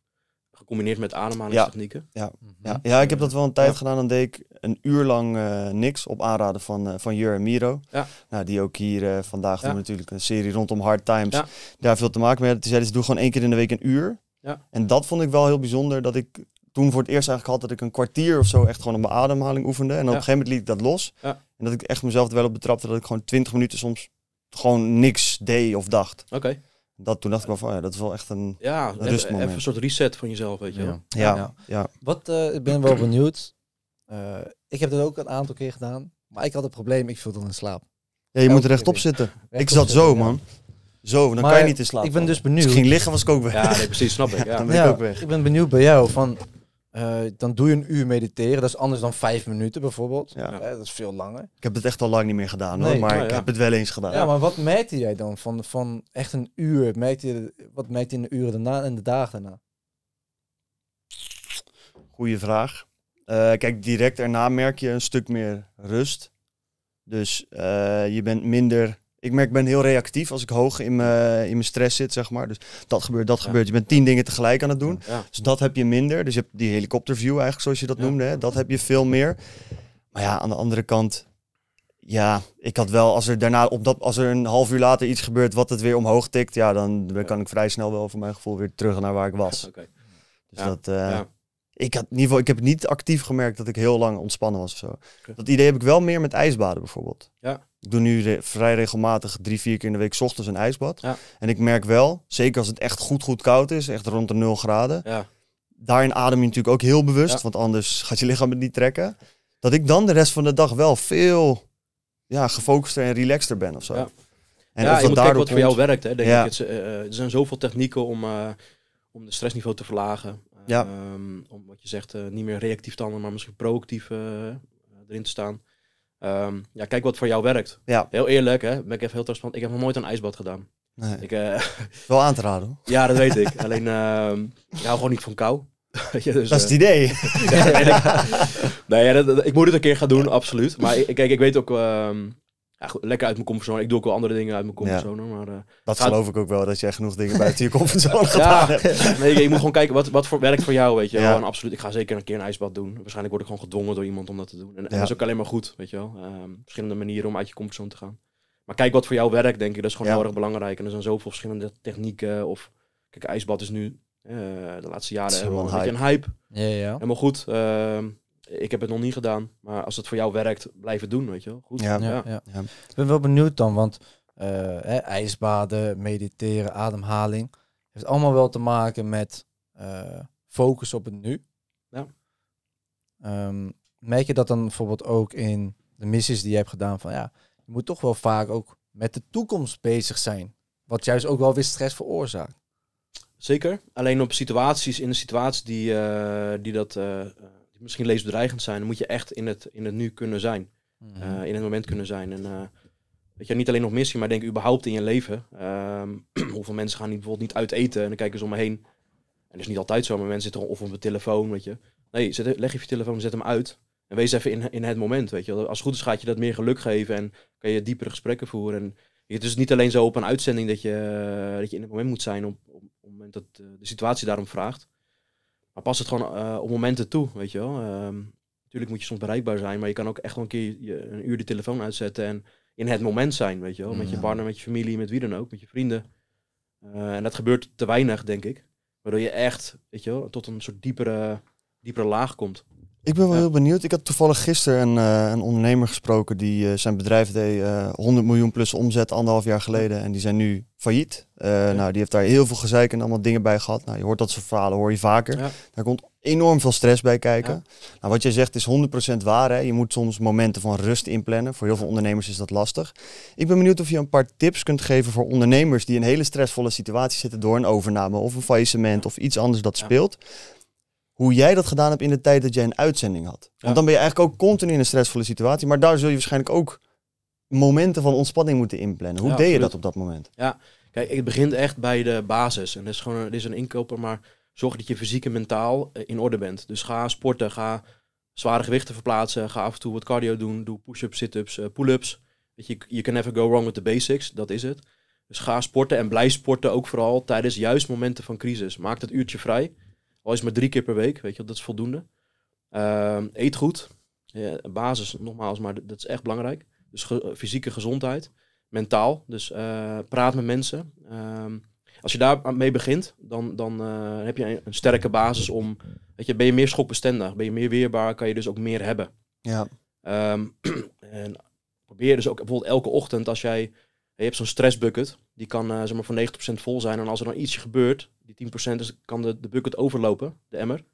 Gecombineerd met ademhalingstechnieken? Ja, mhm. ja, ja. ik heb dat wel een tijd gedaan. Dan deed ik een uur lang eh, niks op aanraden van, eh, van Jur en Miro. Ja. Nou, die ook hier eh, vandaag doen we natuurlijk een serie rondom Hard Times. Daar veel te maken mee. is zeiden ze, doe gewoon één keer in de week een uur. Ja. En dat vond ik wel heel bijzonder. Dat ik toen voor het eerst eigenlijk had dat ik een kwartier of zo echt gewoon op mijn ademhaling oefende. En op een gegeven moment liet ik dat los. En dat ik echt mezelf er wel op betrapte dat ik gewoon twintig minuten soms gewoon niks deed of dacht. Oké dat, toen dacht ik wel van, ja, dat is wel echt een Ja, even, een soort reset van jezelf, weet je wel. Ja, ja. Wat, eh, ik ben wel benieuwd. Eh, ik heb dat ook een aantal keer gedaan, maar ik had het probleem, ik viel dan in slaap. Ja, je moet moet rechtop zitten. ik zat zo, man. Zo, dan kan je niet in slaap. Ik ben dus benieuwd. Misschien ging liggen was ik ook weg. Ja, nee, precies, snap ik. [laughs] Ja. dan ben ik ook weg. Ik ben benieuwd bij jou van eh, dan doe je een uur mediteren. Dat is anders dan vijf minuten bijvoorbeeld. Ja. Eh, dat is veel langer. Ik heb het echt al lang niet meer gedaan hoor, maar oh, ik heb het wel eens gedaan. Ja, maar wat merkte jij dan van, van echt een uur? Merkte wat merkte je in de uren daarna en de dagen daarna? Goeie vraag. Eh, kijk, direct erna merk je een stuk meer rust. Dus je bent minder ik merk, ik ben heel reactief als ik hoog in mijn, in mijn stress zit, zeg maar. Dus dat gebeurt, dat gebeurt. Je bent tien dingen tegelijk aan het doen. Dus dat heb je minder. Dus je hebt die helikopterview eigenlijk, zoals je dat noemde. Hè? Dat heb je veel meer. Maar ja, aan de andere kant... Ja, ik had wel, als er daarna op dat, als er een half uur later iets gebeurt wat het weer omhoog tikt, ja, dan kan ik vrij snel wel voor mijn gevoel weer terug naar waar ik was. oké Dus dat, uh, ik had in ieder geval, ik heb niet actief gemerkt dat ik heel lang ontspannen was of zo. Dat idee heb ik wel meer met ijsbaden bijvoorbeeld. Ja. Ik doe nu vrij regelmatig drie, vier keer in de week ochtends een ijsbad. En ik merk wel, zeker als het echt goed, goed koud is, echt rond de 0 graden. Ja. Daarin adem je natuurlijk ook heel bewust, want anders gaat je lichaam het niet trekken. Dat ik dan de rest van de dag wel veel ja, gefocuster en relaxter ben of zo. Ja, en ja, je moet kijken wat voor jou werkt. Hè, denk ik. Eh, eh, er zijn zoveel technieken om, eh, om de stressniveau te verlagen. Ehm, om wat je zegt, niet meer reactief te handelen, maar misschien proactief erin te staan. Ehm, ja, kijk wat voor jou werkt. Ja. Heel eerlijk, hè, ben ik even heel transparant. Ik heb nog nooit een ijsbad gedaan. Nee. Ik, eh, [laughs] Wel aan te raden. Ja, dat weet ik. [laughs] Alleen, uh, hou gewoon niet van kou. [laughs] Dus, dat is het eh, idee. ik, nou ja, dat, ik moet het een keer gaan doen, absoluut. Maar kijk, ik weet ook, ehm, lekker uit mijn comfortzone. Ik doe ook wel andere dingen uit mijn comfortzone. Maar, eh, dat geloof ik ook wel, dat jij genoeg dingen buiten je [laughs] comfortzone gedaan hebt. Nee, je moet gewoon kijken wat, wat voor werkt voor jou, weet je wel. absoluut, ik ga zeker een keer een ijsbad doen. Waarschijnlijk word ik gewoon gedwongen door iemand om dat te doen. En, dat is ook alleen maar goed, weet je wel. Ehm, verschillende manieren om uit je comfortzone te gaan. Maar kijk wat voor jou werkt, denk ik. Dat is gewoon heel erg belangrijk. En er zijn zoveel verschillende technieken. Of, kijk, ijsbad is nu eh, de laatste jaren een, een, hype. Een hype. Ja, ja. Helemaal goed. Ehm, ik heb het nog niet gedaan, maar als het voor jou werkt, blijf het doen, weet je wel. Goed. Ja, ja. ja. Ik ben wel benieuwd dan, want eh, hè, ijsbaden, mediteren, ademhaling, heeft allemaal wel te maken met eh, focus op het nu. Ja. Ehm, merk je dat dan bijvoorbeeld ook in de missies die je hebt gedaan? Van ja, je moet toch wel vaak ook met de toekomst bezig zijn, wat juist ook wel weer stress veroorzaakt. Zeker. Alleen op situaties, in de situatie die, eh, die dat misschien leesdreigend zijn, dan moet je echt in het, in het nu kunnen zijn. Mhm. Eh, in het moment kunnen zijn. En eh, weet je, niet alleen nog missie, maar denk überhaupt in je leven. Ehm, [clears throat] hoeveel mensen gaan niet, bijvoorbeeld niet uit eten en dan kijken ze om me heen. En dat is niet altijd zo, maar mensen zitten of op een telefoon, weet je. Nee, zet, leg even je telefoon, zet hem uit. En wees even in, in het moment, weet je. Als het goed is gaat je dat meer geluk geven en kan je diepere gesprekken voeren. En het is niet alleen zo op een uitzending dat je, eh, dat je in het moment moet zijn op, op, op het moment dat de situatie daarom vraagt. Maar pas het gewoon eh, op momenten toe, weet je wel. natuurlijk ehm, moet je soms bereikbaar zijn, maar je kan ook echt gewoon een keer je, een uur de telefoon uitzetten en in het moment zijn, weet je wel. Met je partner, met je familie, met wie dan ook, met je vrienden. Eh, en dat gebeurt te weinig, denk ik. Waardoor je echt, weet je wel, tot een soort diepere, diepere laag komt. Ik ben wel heel benieuwd. Ik had toevallig gisteren een, eh, een ondernemer gesproken die eh, zijn bedrijf deed 100 eh, miljoen plus omzet anderhalf jaar geleden en die zijn nu failliet. Nou, die heeft daar heel veel gezeik en allemaal dingen bij gehad. Nou, je hoort dat soort verhalen, hoor je vaker. Daar komt enorm veel stress bij kijken. Nou, wat jij zegt is 100% waar. Hè? Je moet soms momenten van rust inplannen. Voor heel veel ondernemers is dat lastig. Ik ben benieuwd of je een paar tips kunt geven voor ondernemers die in een hele stressvolle situatie zitten door een overname of een faillissement of iets anders dat speelt hoe jij dat gedaan hebt in de tijd dat jij een uitzending had. Want dan ben je eigenlijk ook continu in een stressvolle situatie. Maar daar zul je waarschijnlijk ook momenten van ontspanning moeten inplannen. Hoe deed je dat op dat moment? Ja, kijk, het begint echt bij de basis. En dat is gewoon een, is een inkoper, maar zorg dat je fysiek en mentaal eh, in orde bent. Dus ga sporten, ga zware gewichten verplaatsen, ga af en toe wat cardio doen, doe push-ups, sit-ups, eh, pull-ups. Je, je can never go wrong with the basics, dat is het. Dus ga sporten en blijf sporten ook vooral tijdens juist momenten van crisis. Maak dat uurtje vrij. Al maar drie keer per week, weet je, dat is voldoende. Ehm, eet goed. Ja, basis, nogmaals, maar dat is echt belangrijk. Dus fysieke gezondheid. Mentaal, dus eh, praat met mensen. Ehm, als je daar mee begint, dan, dan eh, heb je een, sterke basis om... dat je, ben je meer schokbestendig, ben je meer weerbaar, kan je dus ook meer hebben. Ja. Ehm, [clears throat] en probeer dus ook bijvoorbeeld elke ochtend als jij... Je hebt zo'n stressbucket. Die kan eh, zeg maar voor 90% vol zijn. En als er dan ietsje gebeurt, die 10% is, kan de, de bucket overlopen, de emmer.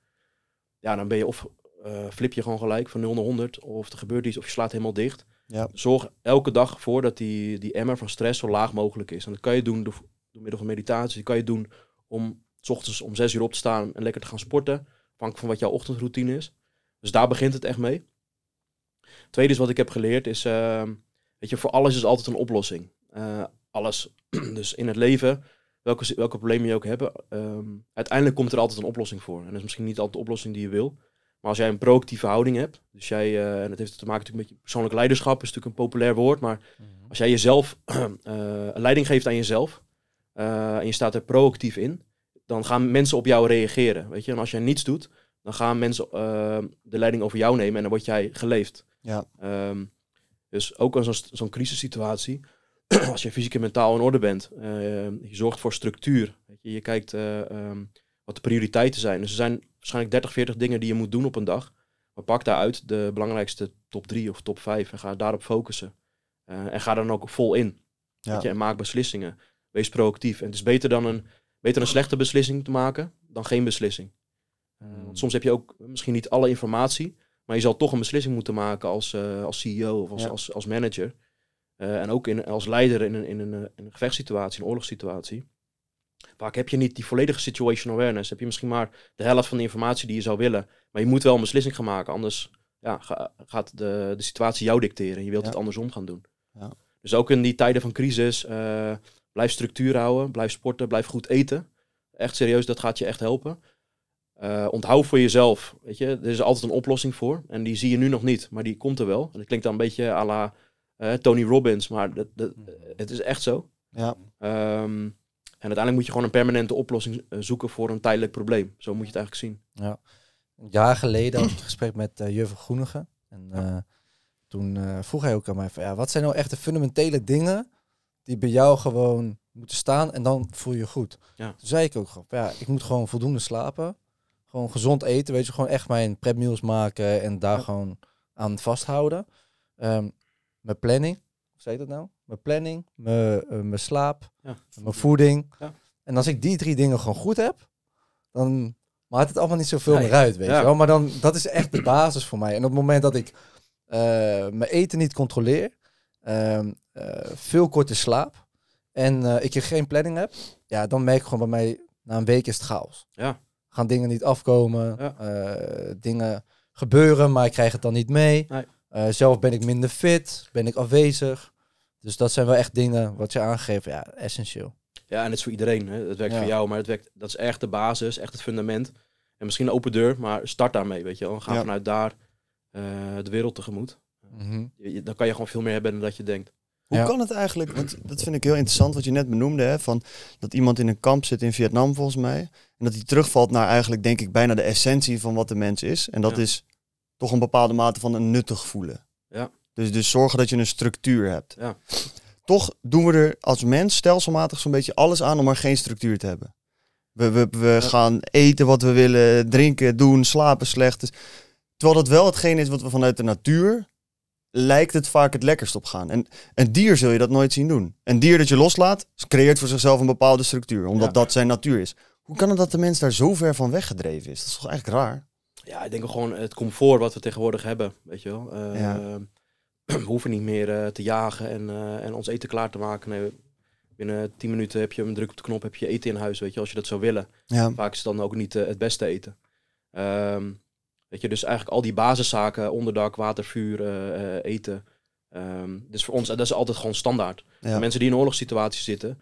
Ja, dan ben je of eh, flip je gewoon gelijk van 0 naar 100. Of er gebeurt iets of je slaat helemaal dicht. Ja. Zorg elke dag voor dat die, die emmer van stress zo laag mogelijk is. En dat kan je doen door, door middel van meditatie. Dat kan je doen om s ochtends om 6 uur op te staan en lekker te gaan sporten. Afhankelijk van wat jouw ochtendroutine is. Dus daar begint het echt mee. Tweede is wat ik heb geleerd is, ehm, weet je, voor alles is altijd een oplossing. Uh, alles. [clears throat] dus in het leven, welke, welke problemen je ook hebt, ehm, uiteindelijk komt er altijd een oplossing voor. En dat is misschien niet altijd de oplossing die je wil. Maar als jij een proactieve houding hebt, dus jij, eh, en het heeft te maken natuurlijk met je persoonlijk leiderschap, is natuurlijk een populair woord, maar mhm. als jij jezelf een [clears throat] eh, leiding geeft aan jezelf eh, en je staat er proactief in, dan gaan mensen op jou reageren. Weet je? En als jij niets doet, dan gaan mensen ehm, de leiding over jou nemen en dan word jij geleefd. Ja. Ehm, dus ook als zo'n zo'n crisissituatie, [clears throat] als je fysiek en mentaal in orde bent, uh, je zorgt voor structuur. Je, je kijkt eh, ehm, wat de prioriteiten zijn. Dus er zijn waarschijnlijk 30, 40 dingen die je moet doen op een dag. Maar pak daaruit de belangrijkste top 3 of top 5 en ga daarop focussen. Eh, en ga dan ook vol in. Je, en maak beslissingen. Wees proactief. En het is beter dan een, beter een slechte beslissing te maken dan geen beslissing. Hmm. Want soms heb je ook misschien niet alle informatie, maar je zal toch een beslissing moeten maken als, als CEO of als, als, manager. Eh, en ook in, als leider in een, in, een, eh, een gevechtssituatie, een oorlogssituatie. Vaak heb je niet die volledige situational awareness. Heb je misschien maar de helft van de informatie die je zou willen. Maar je moet wel een beslissing gaan maken. Anders ja, gaat de, de situatie jou dicteren. Je wilt het andersom gaan doen. Ja. Dus ook in die tijden van crisis, eh, blijf structuur houden. Blijf sporten, blijf goed eten. Echt serieus, dat gaat je echt helpen. onthoud voor jezelf. Weet je, er is altijd een oplossing voor. En die zie je nu nog niet, maar die komt er wel. En dat klinkt dan een beetje à la eh, Tony Robbins, maar dat, dat, hmm. eh, het is echt zo. Ja. Ehm, en uiteindelijk moet je gewoon een permanente oplossing eh, zoeken voor een tijdelijk probleem. Zo moet je het eigenlijk zien. Ja. Een jaar geleden had ik een gesprek met uh, Jurgen Groenige. En toen vroeg hij ook aan mij van, ja, wat zijn nou echt de fundamentele dingen die bij jou gewoon moeten staan en dan voel je je goed. Ja. Toen zei ik ook gewoon, ja, ik moet gewoon voldoende slapen. Gewoon gezond eten, weet je, gewoon echt mijn meals maken en daar gewoon aan vasthouden. Um, mijn planning. Hoe zei dat nou? Mijn planning, mijn, eh, mijn slaap, ja, mijn voeding. Ja. En als ik die drie dingen gewoon goed heb, dan maakt het allemaal niet zoveel meer uit, weet je wel. Maar dan, dat is echt de basis voor mij. En op het moment dat ik eh, mijn eten niet controleer, ehm, eh, veel korte slaap en ik er geen planning heb, ja, dan merk ik gewoon bij mij, na een week is het chaos. Ja. Gaan dingen niet afkomen, dingen gebeuren, maar ik krijg het dan niet mee. Eh, zelf ben ik minder fit, ben ik afwezig. Dus dat zijn wel echt dingen wat je aangeeft, ja, essentieel. Ja, en het is voor iedereen. Hè. Het werkt voor jou, maar het werkt, dat is echt de basis, echt het fundament. En misschien een open deur, maar start daarmee, weet je wel. Ga vanuit daar eh, de wereld tegemoet. Mhm. dan kan je gewoon veel meer hebben dan dat je denkt. Hoe kan het eigenlijk, want dat vind ik heel interessant wat je net benoemde, hè, van dat iemand in een kamp zit in Vietnam volgens mij. En dat hij terugvalt naar eigenlijk, denk ik, bijna de essentie van wat de mens is. En dat is toch een bepaalde mate van een nuttig voelen. Ja. Dus, dus zorgen dat je een structuur hebt. Ja. Toch doen we er als mens stelselmatig zo'n beetje alles aan om maar geen structuur te hebben. We, we, we gaan eten wat we willen, drinken, doen, slapen slecht. Dus, terwijl dat wel hetgeen is wat we vanuit de natuur lijkt het vaak het lekkerst op gaan. En een dier zul je dat nooit zien doen. Een dier dat je loslaat, creëert voor zichzelf een bepaalde structuur, omdat dat zijn natuur is. Hoe kan het dat de mens daar zo ver van weggedreven is? Dat is toch eigenlijk raar? Ja, ik denk gewoon het comfort wat we tegenwoordig hebben, weet je wel. Eh, [clears throat] we hoeven niet meer eh, te jagen en, eh, en ons eten klaar te maken. Nee, binnen 10 minuten heb je een druk op de knop, heb je eten in huis, weet je, als je dat zou willen. Ja. Vaak is het dan ook niet het beste eten. Um, weet je, dus eigenlijk al die basiszaken, onderdak, water, vuur, eten. Um, dus voor ons, dat is altijd gewoon standaard. Mensen die in oorlogssituaties zitten,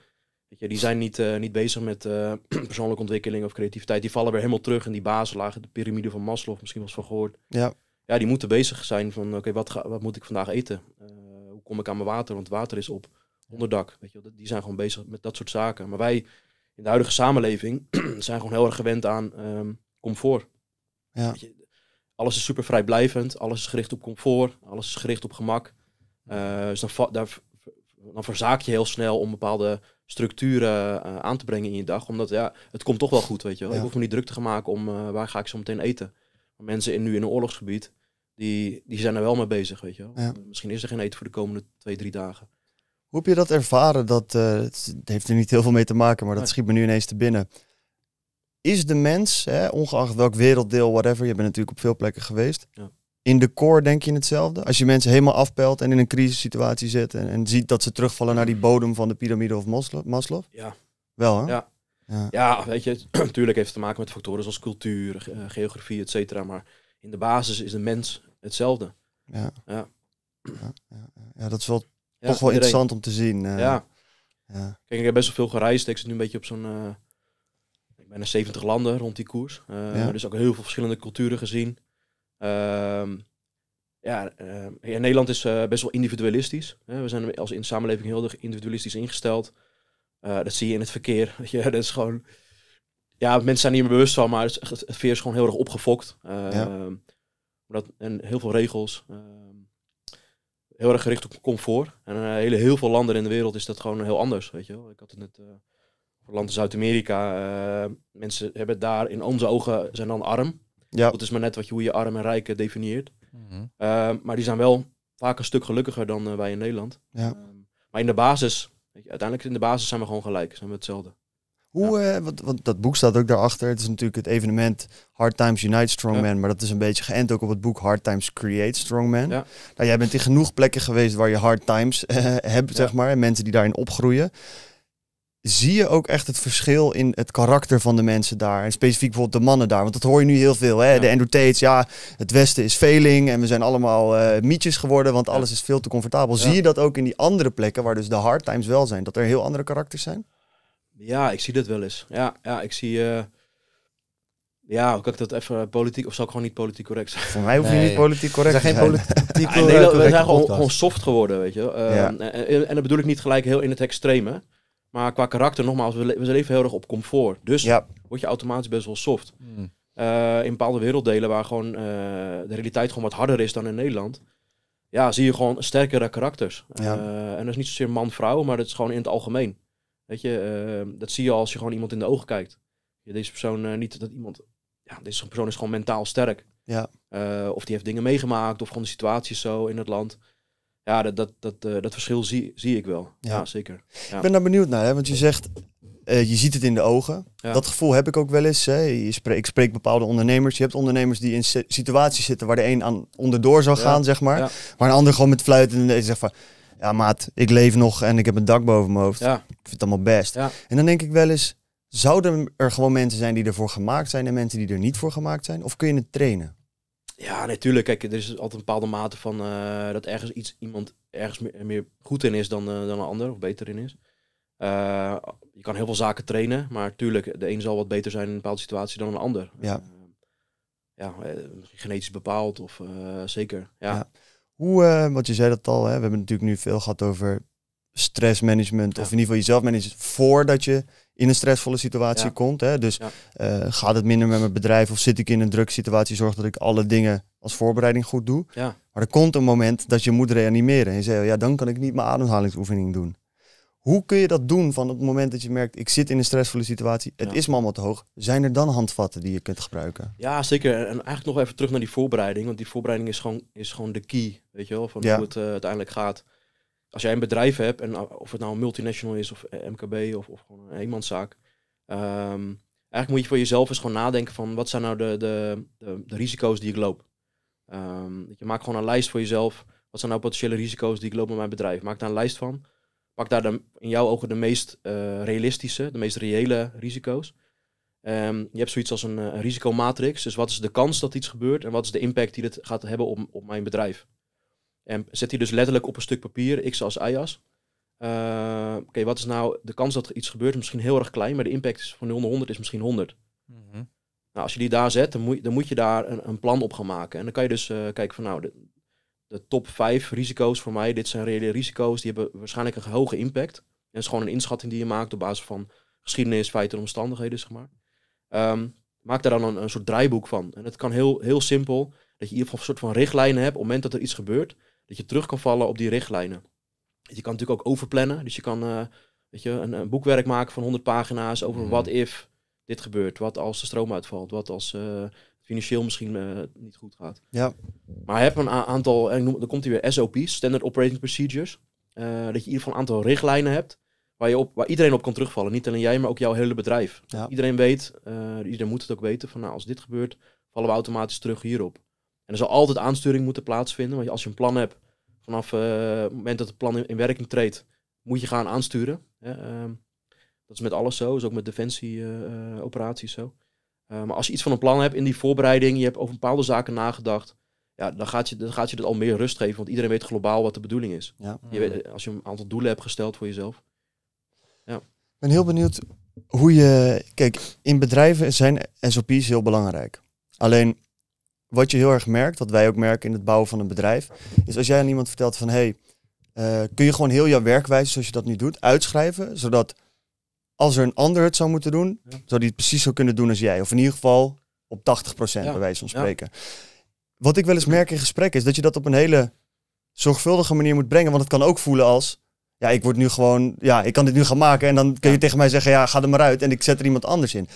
die zijn niet, eh, niet bezig met eh, [clears throat] persoonlijke ontwikkeling of creativiteit. Die vallen weer helemaal terug in die basislagen, de piramide van Maslow, misschien wel eens van gehoord. Ja. ja, die moeten bezig zijn van, oké, wat, wat moet ik vandaag eten? Eh, hoe kom ik aan mijn water? Want water is op onderdak. Weet je, die zijn gewoon bezig met dat soort zaken. Maar wij in de huidige samenleving [clears throat] zijn gewoon heel erg gewend aan ehm, comfort. Ja. Je, alles is super vrijblijvend, alles is gericht op comfort, alles is gericht op gemak. dus dan, daar, dan verzaak je heel snel om bepaalde structuren eh, eh, aan te brengen in je dag. Omdat ja, het komt toch wel goed, weet je wel. Ja. hoef me niet druk te gaan maken om eh, waar ga ik zo meteen eten. Maar mensen in, nu in een oorlogsgebied, die, die zijn er wel mee bezig, weet je wel. Misschien is er geen eten voor de komende twee, drie dagen. Hoe heb je dat ervaren? Dat het heeft er niet heel veel mee te maken, maar dat schiet me nu ineens te binnen. Is de mens, hè, ongeacht welk werelddeel, whatever, je bent natuurlijk op veel plekken geweest, ja in de core denk je hetzelfde? Als je mensen helemaal afpelt en in een crisissituatie zet en, ziet dat ze terugvallen naar die bodem van de piramide of Maslow? Ja. Wel hè? Ja. Ja. ja weet je, natuurlijk [clears throat] heeft het te maken met factoren zoals cultuur, eh, geografie, et cetera. Maar in de basis is de mens hetzelfde. Ja. Ja, ja, ja, ja dat is wel toch wel interessant om te zien. Eh. ja. Kijk, ik heb best wel veel gereisd. Ik zit nu een beetje op zo'n... Uh, ik ben 70 landen rond die koers. Uh, Dus ook heel veel verschillende culturen gezien. Ehm, ehm, ja, Nederland is eh, best wel individualistisch. We zijn als in samenleving heel erg individualistisch ingesteld. Eh, dat zie je in het verkeer. [laughs] Ja, dat is gewoon... Ja, mensen zijn hier bewust van, maar het veer is gewoon heel erg opgefokt. Ehm, dat, en heel veel regels. heel erg gericht op comfort. En in eh, hele, heel veel landen in de wereld is dat gewoon heel anders. Weet je wel? Ik had het net uh, over landen Zuid-Amerika. mensen hebben daar in onze ogen zijn dan arm. Ja. Dat is maar net wat je, hoe je arm en rijk eh, definieert. Mhm. Ehm, maar die zijn wel vaak een stuk gelukkiger dan eh, wij in Nederland. Ja. Ehm, maar in de basis, weet je, uiteindelijk in de basis zijn we gewoon gelijk, zijn we hetzelfde. Hoe, eh, want, dat boek staat ook daarachter. Het is natuurlijk het evenement Hard Times Unite Strongman. Maar dat is een beetje geënt ook op het boek Hard Times Create Strongman. Ja. Nou, jij bent in genoeg plekken geweest waar je hard times [laughs] hebt, zeg maar. En mensen die daarin opgroeien zie je ook echt het verschil in het karakter van de mensen daar. En specifiek bijvoorbeeld de mannen daar. Want dat hoor je nu heel veel. Hè? De Andrew ja, het Westen is veling en we zijn allemaal uh, mietjes geworden, want alles is veel te comfortabel. Zie je dat ook in die andere plekken waar dus de hard times wel zijn? Dat er heel andere karakters zijn? Ja, ik zie dat wel eens. Ja, ja ik zie... Eh, ja, hoe kan ik dat even politiek of zal ik gewoon niet politiek correct zijn? Voor mij hoef je niet politiek correct te zijn. Geen politiek we zijn [laughs] gewoon, soft geworden, weet je. Ehm, en, en, dat bedoel ik niet gelijk heel in het extreme. Maar qua karakter, nogmaals, we, we leven heel erg op comfort. Dus word je automatisch best wel soft. Hmm. Eh, in bepaalde werelddelen waar gewoon eh, de realiteit gewoon wat harder is dan in Nederland. Ja, zie je gewoon sterkere karakters. Eh, en dat is niet zozeer man-vrouw, maar dat is gewoon in het algemeen. Weet je, dat zie je als je gewoon iemand in de ogen kijkt. deze persoon niet dat iemand. Ja, deze persoon is gewoon mentaal sterk. Ja. of die heeft dingen meegemaakt, of gewoon de situatie zo in het land ja, dat, dat, dat, eh, dat verschil zie, zie ik wel. Ja, zeker. Ja. Ik ben daar benieuwd naar, hè? want je zegt, eh, je ziet het in de ogen. Dat gevoel heb ik ook wel eens. Hè? Je spreekt, ik spreek bepaalde ondernemers. Je hebt ondernemers die in situaties zitten waar de een aan onderdoor zou gaan, zeg maar. Maar een ander gewoon met fluiten en zegt van, ja maat, ik leef nog en ik heb een dak boven mijn hoofd. Ik vind het allemaal best. En dan denk ik wel eens, zouden er gewoon mensen zijn die ervoor gemaakt zijn en mensen die er niet voor gemaakt zijn? Of kun je het trainen? Ja, natuurlijk. Kijk, er is altijd een bepaalde mate van eh, dat ergens iets, iemand ergens meer, goed in is dan, eh, dan een ander, of beter in is. Eh, je kan heel veel zaken trainen, maar tuurlijk, de een zal wat beter zijn in een bepaalde situatie dan een ander. Ja, ja genetisch bepaald of zeker. Ja. Hoe, wat je zei dat al, hè, we hebben natuurlijk nu veel gehad over stressmanagement, of in ieder geval jezelf managen voordat je in een stressvolle situatie komt. Hè? Dus eh, gaat het minder met mijn bedrijf of zit ik in een drukke situatie, zorg dat ik alle dingen als voorbereiding goed doe. Ja. Maar er komt een moment dat je moet reanimeren. En je zegt, oh ja, dan kan ik niet mijn ademhalingsoefening doen. Hoe kun je dat doen van het moment dat je merkt, ik zit in een stressvolle situatie, het is me allemaal te hoog. Zijn er dan handvatten die je kunt gebruiken? Ja, zeker. En eigenlijk nog even terug naar die voorbereiding. Want die voorbereiding is gewoon, is gewoon de key, weet je wel, van hoe het eh, uiteindelijk gaat als jij een bedrijf hebt, en eh, of het nou een multinational is of eh, MKB of, of gewoon een eenmanszaak. Ehm, eigenlijk moet je voor jezelf eens gewoon nadenken van wat zijn nou de, de, de, risico's die ik loop. Ehm, je maakt gewoon een lijst voor jezelf. Wat zijn nou potentiële risico's die ik loop met mijn bedrijf? Maak daar een lijst van. Pak daar in jouw ogen de meest eh, realistische, de meest reële risico's. Ehm, je hebt zoiets als een, risicomatrix. Dus wat is de kans dat iets gebeurt en wat is de impact die het gaat hebben op, op mijn bedrijf? En zet die dus letterlijk op een stuk papier, x als y eh, Oké, wat is nou de kans dat er iets gebeurt? misschien heel erg klein, maar de impact van 0 naar 100 is misschien 100. Mhm. Nou, als je die daar zet, dan moet, dan moet je daar een, een, plan op gaan maken. En dan kan je dus eh, kijken van nou, de, de, top 5 risico's voor mij, dit zijn reële risico's, die hebben waarschijnlijk een hoge impact. En dat is gewoon een inschatting die je maakt op basis van geschiedenis, feiten en omstandigheden, zeg maar. Ehm, maak daar dan een, een, soort draaiboek van. En het kan heel, heel simpel, dat je in ieder geval een soort van richtlijnen hebt op het moment dat er iets gebeurt dat je terug kan vallen op die richtlijnen. Je kan natuurlijk ook overplannen. Dus je kan eh, weet je, een, boekwerk maken van 100 pagina's over mhm. wat if dit gebeurt. Wat als de stroom uitvalt. Wat als eh, financieel misschien eh, niet goed gaat. Ja. Maar heb een aantal, en dan komt hier weer SOP's, Standard Operating Procedures. dat je in ieder geval een aantal richtlijnen hebt. Waar, je op, waar iedereen op kan terugvallen. Niet alleen jij, maar ook jouw hele bedrijf. Iedereen weet, iedereen moet het ook weten. Van nou, als dit gebeurt, vallen we automatisch terug hierop. En er zal altijd aansturing moeten plaatsvinden. Want als je een plan hebt vanaf eh, het moment dat het plan in, werking treedt, moet je gaan aansturen. Hè? Ehm, dat is met alles zo, is ook met defensieoperaties eh, eh, zo. maar als je iets van een plan hebt in die voorbereiding, je hebt over bepaalde zaken nagedacht, ja, dan, gaat je, dan gaat je dat al meer rust geven, want iedereen weet globaal wat de bedoeling is. Ja. Je weet, als je een aantal doelen hebt gesteld voor jezelf. Ja. Ik ben heel benieuwd hoe je. Kijk, in bedrijven zijn SOP's heel belangrijk. Alleen wat je heel erg merkt, wat wij ook merken in het bouwen van een bedrijf, is als jij aan iemand vertelt van hey, eh, kun je gewoon heel jouw werkwijze zoals je dat nu doet uitschrijven, zodat als er een ander het zou moeten doen, zou die het precies zo kunnen doen als jij. Of in ieder geval op 80% bij wijze van spreken. Wat ik wel eens merk in gesprekken is dat je dat op een hele zorgvuldige manier moet brengen, want het kan ook voelen als ja, ik word nu gewoon, ja, ik kan dit nu gaan maken en dan kun je tegen mij zeggen, ja, ga er maar uit en ik zet er iemand anders in.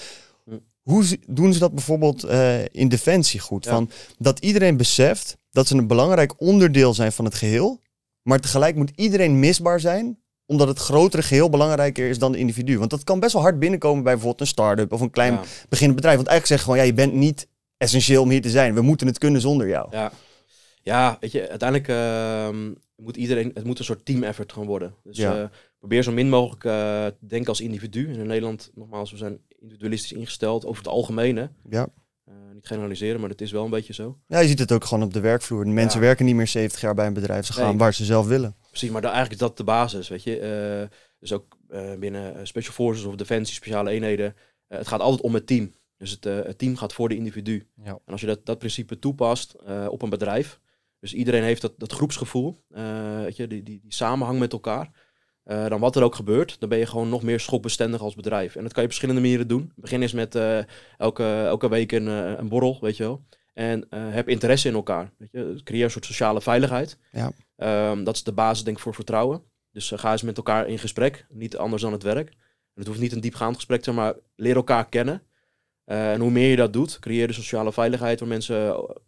Hoe doen ze dat bijvoorbeeld eh, in defensie goed? Van, dat iedereen beseft dat ze een belangrijk onderdeel zijn van het geheel. Maar tegelijk moet iedereen misbaar zijn omdat het grotere geheel belangrijker is dan de individu. Want dat kan best wel hard binnenkomen bij bijvoorbeeld een start-up of een klein ja. beginnend bedrijf. Want eigenlijk zeg je gewoon, ja, je bent niet essentieel om hier te zijn. We moeten het kunnen zonder jou. Ja, ja weet je, uiteindelijk ehm, moet iedereen, het moet een soort team effort gaan worden. Dus ja. Eh, probeer zo min mogelijk eh, te denken als individu. in Nederland, nogmaals, we zijn individualistisch ingesteld over het hè. Ja. Uh, niet generaliseren, maar dat is wel een beetje zo. Ja, je ziet het ook gewoon op de werkvloer. De mensen werken niet meer 70 jaar bij een bedrijf. Ze gaan waar ze zelf willen. Precies, maar eigenlijk is dat de basis, weet je. Eh, dus ook eh, binnen Special Forces of Defensie, speciale eenheden. het gaat altijd om het team. Dus het, team gaat voor de individu. Ja. En als je dat, dat principe toepast op een bedrijf... Dus iedereen heeft dat, dat groepsgevoel, weet je, die, die, die samenhang met elkaar... Eh, dan wat er ook gebeurt, dan ben je gewoon nog meer schokbestendig als bedrijf. En dat kan je op verschillende manieren doen. Begin eens met eh, elke, elke week een, eh, een borrel, weet je wel. En heb interesse in elkaar. Weet je? Creëer een soort sociale veiligheid. Ja. Ehm, dat is de basis denk ik voor vertrouwen. Dus ga eens met elkaar in gesprek. Niet anders dan het werk. En het hoeft niet een diepgaand gesprek te zijn, maar leer elkaar kennen. en hoe meer je dat doet, creëer de sociale veiligheid waar mensen op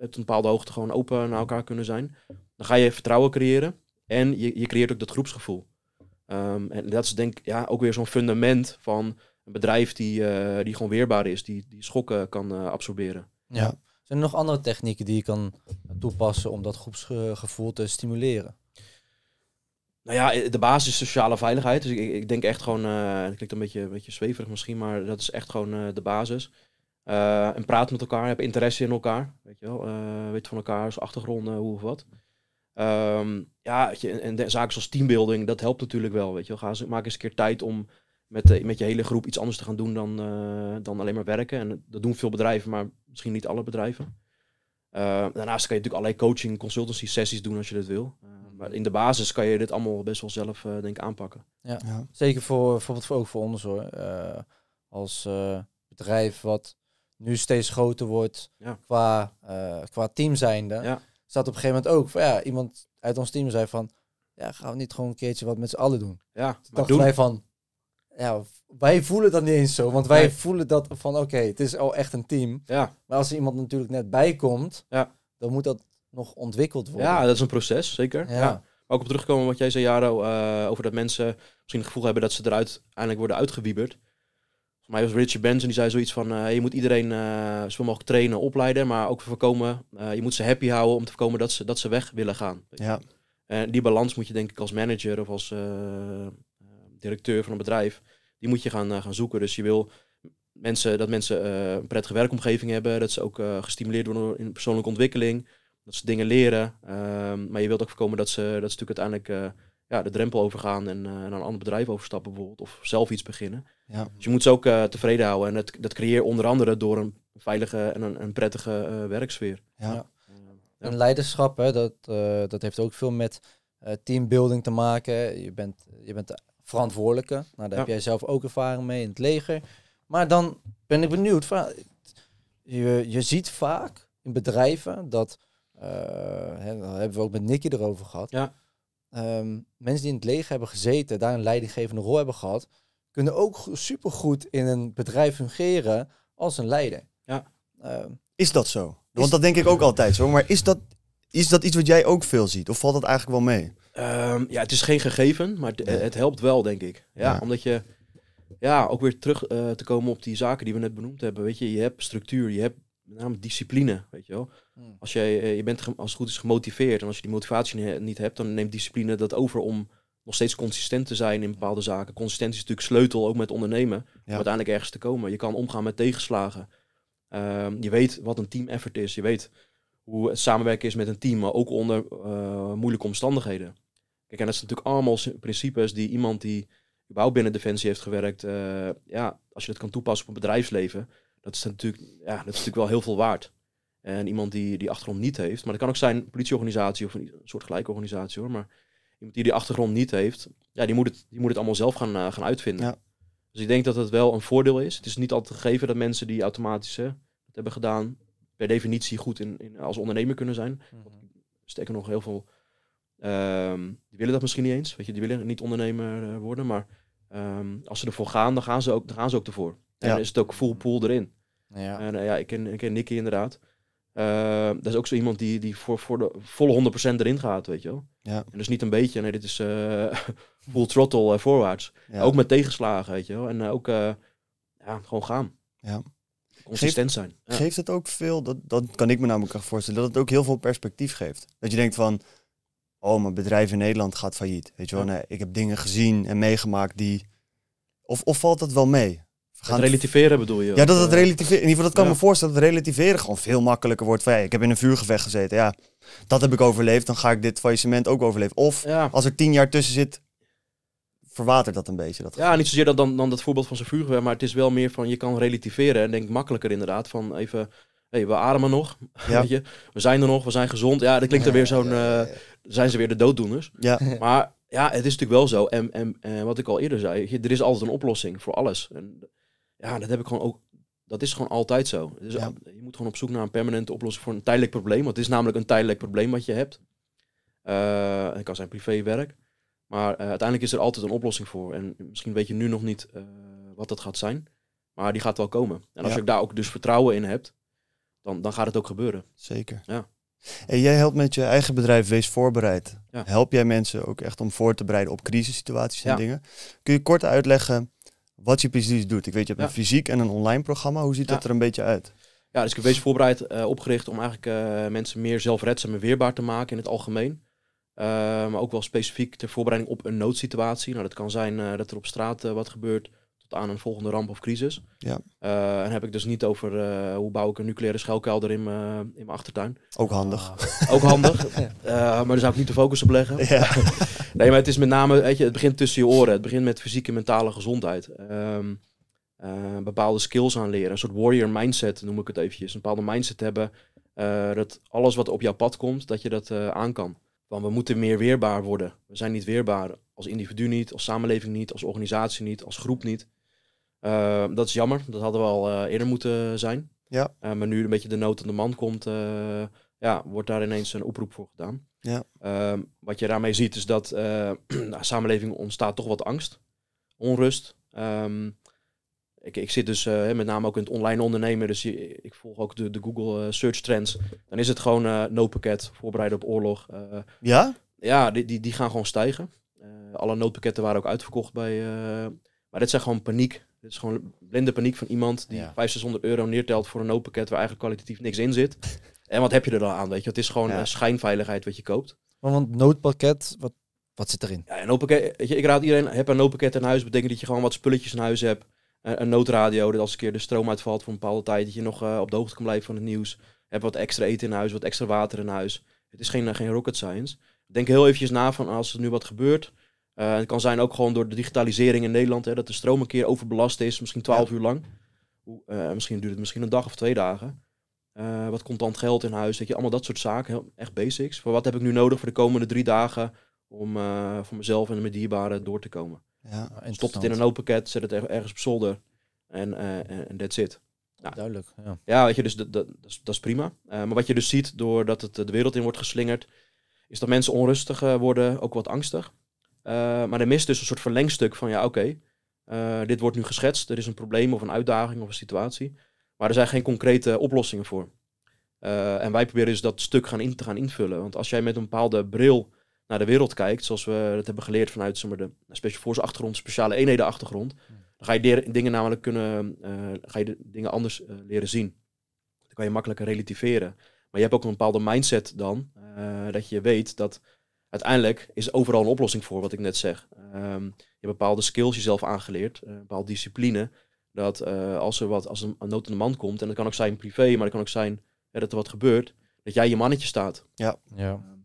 een bepaalde hoogte gewoon open naar elkaar kunnen zijn. Dan ga je vertrouwen creëren. En je, je creëert ook dat groepsgevoel. Ehm, en dat is denk ik ja, ook weer zo'n fundament van een bedrijf die, eh, die gewoon weerbaar is, die, die schokken kan eh, absorberen. Ja. Zijn er nog andere technieken die je kan toepassen om dat groepsgevoel te stimuleren? Nou ja, eh, de basis is sociale veiligheid. Dus ik, ik denk echt gewoon, uh, dat klinkt een beetje, een beetje zweverig misschien, maar dat is echt gewoon de basis. en praat met elkaar, heb interesse in elkaar. Weet je wel, weet van elkaar, als achtergronden, hoe of wat. Ehm, ja, en, zaken zoals teambuilding, dat helpt natuurlijk wel. Weet je. Ga, maak eens een keer tijd om met, eh, met je hele groep iets anders te gaan doen dan, eh, dan alleen maar werken. En dat doen veel bedrijven, maar misschien niet alle bedrijven. Ehm, daarnaast kan je natuurlijk allerlei coaching, consultancy sessies doen als je dat wil. Ehm, maar in de basis kan je dit allemaal best wel zelf eh, denk ik aanpakken. Ja, zeker voor bijvoorbeeld voor, ook voor ons hoor. als bedrijf wat nu steeds groter wordt qua, qua team zijnde. Ja zat op een gegeven moment ook van ja, iemand uit ons team zei van ja, gaan we niet gewoon een keertje wat met z'n allen doen? Ja, Toen doen. wij van ja, wij voelen dat niet eens zo, want wij voelen dat van oké, het is al echt een team. Ja. Maar als er iemand natuurlijk net bij komt, ja. dan moet dat nog ontwikkeld worden. Ja, dat is een proces, zeker. Ja. Ook op terugkomen wat jij zei, Jaro, eh, over dat mensen misschien het gevoel hebben dat ze eruit eindelijk worden uitgewieberd maar was Richard Benson, die zei zoiets van... Eh, je moet iedereen uh, mogelijk trainen, opleiden. Maar ook voorkomen, eh, je moet ze happy houden om te voorkomen dat ze, dat ze weg willen gaan. Ja. En die balans moet je denk ik als manager of als directeur van een bedrijf... die moet je gaan, gaan zoeken. Dus je wil mensen, dat mensen een prettige werkomgeving hebben. Dat ze ook gestimuleerd worden in persoonlijke ontwikkeling. Dat ze dingen leren. Ehm, maar je wilt ook voorkomen dat ze, dat ze natuurlijk uiteindelijk ja, de drempel overgaan en uh, naar een ander bedrijf overstappen bijvoorbeeld. Of zelf iets beginnen. Ja. Dus je moet ze ook eh, tevreden houden. En het, dat creëer onder andere door een veilige en een, prettige eh, werksfeer. Ja. En leiderschap, hè, dat, dat heeft ook veel met teambuilding te maken. Je bent, je bent de verantwoordelijke. Nou, daar heb jij zelf ook ervaring mee in het leger. Maar dan ben ik benieuwd. Je, je ziet vaak in bedrijven dat... Hè, hebben we ook met Nicky erover gehad. Ja Ehm, mensen die in het leger hebben gezeten, daar een leidinggevende rol hebben gehad, kunnen ook supergoed in een bedrijf fungeren als een leider. Ja. Ehm, is dat zo? Want dat denk ik ook altijd zo. Maar is dat, is dat iets wat jij ook veel ziet? Of valt dat eigenlijk wel mee? Ehm, ja, het is geen gegeven, maar het, helpt wel, denk ik. Ja, omdat je... Ja, ook weer terug eh, te komen op die zaken die we net benoemd hebben. Weet je, je hebt structuur, je hebt met discipline, weet je wel. Hmm. Als jij, eh, je bent als het goed is gemotiveerd en als je die motivatie niet hebt, dan neemt discipline dat over om nog steeds consistent te zijn in bepaalde zaken. Consistentie is natuurlijk sleutel ook met ondernemen, ja. uiteindelijk ergens te komen. Je kan omgaan met tegenslagen. Ehm, je weet wat een team effort is. Je weet hoe het samenwerken is met een team, maar ook onder eh, moeilijke omstandigheden. Kijk, en dat zijn natuurlijk allemaal principes die iemand die überhaupt binnen Defensie heeft gewerkt, eh, ja, als je dat kan toepassen op een bedrijfsleven, dat is natuurlijk, ja, dat is natuurlijk wel heel veel waard. En iemand die die achtergrond niet heeft, maar dat kan ook zijn politieorganisatie of een soort gelijke organisatie hoor, maar iemand die die achtergrond niet heeft, ja, die moet het, die moet het allemaal zelf gaan, eh, gaan uitvinden. Dus ik denk dat het wel een voordeel is. Het is niet altijd gegeven dat mensen die automatisch hebben gedaan, per definitie goed in, in als ondernemer kunnen zijn. Mhm. Want -hmm. Steken nog heel veel. Ehm, die willen dat misschien niet eens. Weet je, die willen niet ondernemer eh, worden. Maar ehm, als ze ervoor gaan, dan gaan ze ook, dan gaan ze ook ervoor. En is het ook full pool erin. Ja. En eh, ja, ik ken, ik ken Nicky inderdaad. Uh, dat is ook zo iemand die, die voor, voor de volle 100% erin gaat, weet je wel. Ja. En dus niet een beetje, nee, dit is uh, [laughs] full throttle voorwaarts. Ook met tegenslagen, weet je wel. En ook ja, gewoon gaan. Ja. Consistent zijn. Geeft, geeft het ook veel, dat, dat kan ik me namelijk voorstellen, dat het ook heel veel perspectief geeft. Dat je denkt van, oh, mijn bedrijf in Nederland gaat failliet. Weet je wel, nee, ik heb dingen gezien en meegemaakt die... Of, of valt dat wel mee? gaan relativeren bedoel je? Ja, dat het eh? relativeren. In ieder geval, dat kan me voorstellen dat het relativeren gewoon veel makkelijker wordt. Van, ja, ik heb in een vuurgevecht gezeten. Ja, dat heb ik overleefd. Dan ga ik dit faillissement ook overleven. Of als er tien jaar tussen zit, verwatert dat een beetje. Dat ja, niet zozeer dat dan, dan dat voorbeeld van zijn vuurgevecht. Maar het is wel meer van je kan relativeren. En denk makkelijker inderdaad. Van even. Hey, we ademen nog, [laughs] ja. We zijn er nog, we zijn gezond. Ja, dat klinkt er weer zo'n... Eh, zijn ze weer de dooddoeners. Ja. [laughs] Maar ja, het is natuurlijk wel zo. En, en, en wat ik al eerder zei, er is altijd een oplossing voor alles. En ja, dat heb ik gewoon ook. Dat is gewoon altijd zo. Dus eh, Je moet gewoon op zoek naar een permanente oplossing voor een tijdelijk probleem. Want het is namelijk een tijdelijk probleem wat je hebt. Uh, eh, het kan zijn privéwerk. Maar eh, uiteindelijk is er altijd een oplossing voor. En misschien weet je nu nog niet wat dat gaat zijn. Maar die gaat wel komen. En als ja. je daar ook dus vertrouwen in hebt, dan, dan gaat het ook gebeuren. Zeker. Ja. En jij helpt met je eigen bedrijf Wees Voorbereid. Help jij mensen ook echt om voor te bereiden op crisissituaties en dingen. Kun je kort uitleggen wat je precies doet. Ik weet, je hebt een fysiek en een online programma. Hoe ziet dat er een beetje uit? Ja, dus ik heb deze voorbereid eh, opgericht om eigenlijk eh, mensen meer zelfredzaam en weerbaar te maken in het algemeen. Eh, maar ook wel specifiek ter voorbereiding op een noodsituatie. Nou, dat kan zijn dat er op straat wat gebeurt aan een volgende ramp of crisis. Ja. Eh, en heb ik dus niet over eh, hoe bouw ik een nucleaire schuilkelder in, in mijn achtertuin. Ook handig. Ah. [laughs] ook handig, [laughs] eh, maar daar zou ik niet de focus op leggen. Ja. [laughs] nee, maar het is met name, weet je, het begint tussen je oren. Het begint met fysieke en mentale gezondheid. Ehm, bepaalde skills aanleren, een soort warrior mindset noem ik het eventjes. Een bepaalde mindset hebben dat alles wat op jouw pad komt, dat je dat aan kan. Want we moeten meer weerbaar worden. We zijn niet weerbaar. Als individu niet, als samenleving niet, als organisatie niet, als groep niet. Ehm, dat is jammer. Dat hadden we al eh, eerder moeten zijn. Ja. Eh, maar nu een beetje de nood aan de man komt, eh, ja, wordt daar ineens een oproep voor gedaan. Ja. Ehm, wat je daarmee ziet is dat [clears throat] de samenleving ontstaat toch wat angst, onrust. Ehm, ik, ik, zit dus met name ook in het online ondernemen, dus ik, volg ook de, de Google search trends. Dan is het gewoon noodpakket, voorbereiden op oorlog. ja? Ja, die, die, gaan gewoon stijgen. alle noodpakketten waren ook uitverkocht bij... maar dit zijn gewoon paniek dit is gewoon blinde paniek van iemand die ja. 500, euro neertelt voor een noodpakket waar eigenlijk kwalitatief niks in zit. [laughs] en wat heb je er dan aan, weet je? Het is gewoon schijnveiligheid wat je koopt. Maar want noodpakket, wat, wat zit erin? Ja, een noodpakket, ik raad iedereen, heb een noodpakket in huis. betekent dat je gewoon wat spulletjes in huis hebt. Eh, een, noodradio, dat als een keer de stroom uitvalt voor een bepaalde tijd, dat je nog eh, op de hoogte kan blijven van het nieuws. Heb wat extra eten in huis, wat extra water in huis. Het is geen, eh, geen rocket science. Denk heel eventjes na van als er nu wat gebeurt, eh, het kan zijn ook gewoon door de digitalisering in Nederland, hè, dat de stroom een keer overbelast is, misschien 12 uur lang. Eh, misschien duurt het misschien een dag of twee dagen. Uh, wat contant geld in huis, weet je, allemaal dat soort zaken, echt basics. Voor wat heb ik nu nodig voor de komende drie dagen om voor mezelf en mijn dierbaren door te komen? Ja, Stop het in een open pakket, zet het ergens op zolder en dat that's it. Nou, Duidelijk. Ja. ja, weet je, dus dat, dat, is, dat is, prima. maar wat je dus ziet doordat het de wereld in wordt geslingerd, is dat mensen onrustig worden, ook wat angstig. Eh, maar er mist dus een soort verlengstuk van ja, oké, eh, dit wordt nu geschetst, er is een probleem of een uitdaging of een situatie, maar er zijn geen concrete oplossingen voor. Eh, en wij proberen dus dat stuk gaan in te gaan invullen. Want als jij met een bepaalde bril naar de wereld kijkt, zoals we dat hebben geleerd vanuit zeg de Special Force achtergrond, speciale eenheden achtergrond, dan ga je dingen namelijk kunnen, ga je dingen anders leren zien. Dan kan je makkelijker relativeren. Maar je hebt ook een bepaalde mindset dan, dat je weet dat uiteindelijk is overal een oplossing voor, wat ik net zeg. Ehm, je hebt bepaalde skills jezelf aangeleerd, een eh, bepaalde discipline. Dat eh, als er wat, als een, een nood in de man komt, en dat kan ook zijn privé, maar dat kan ook zijn dat er wat gebeurt, dat jij je mannetje staat. Ja. ja. Ehm,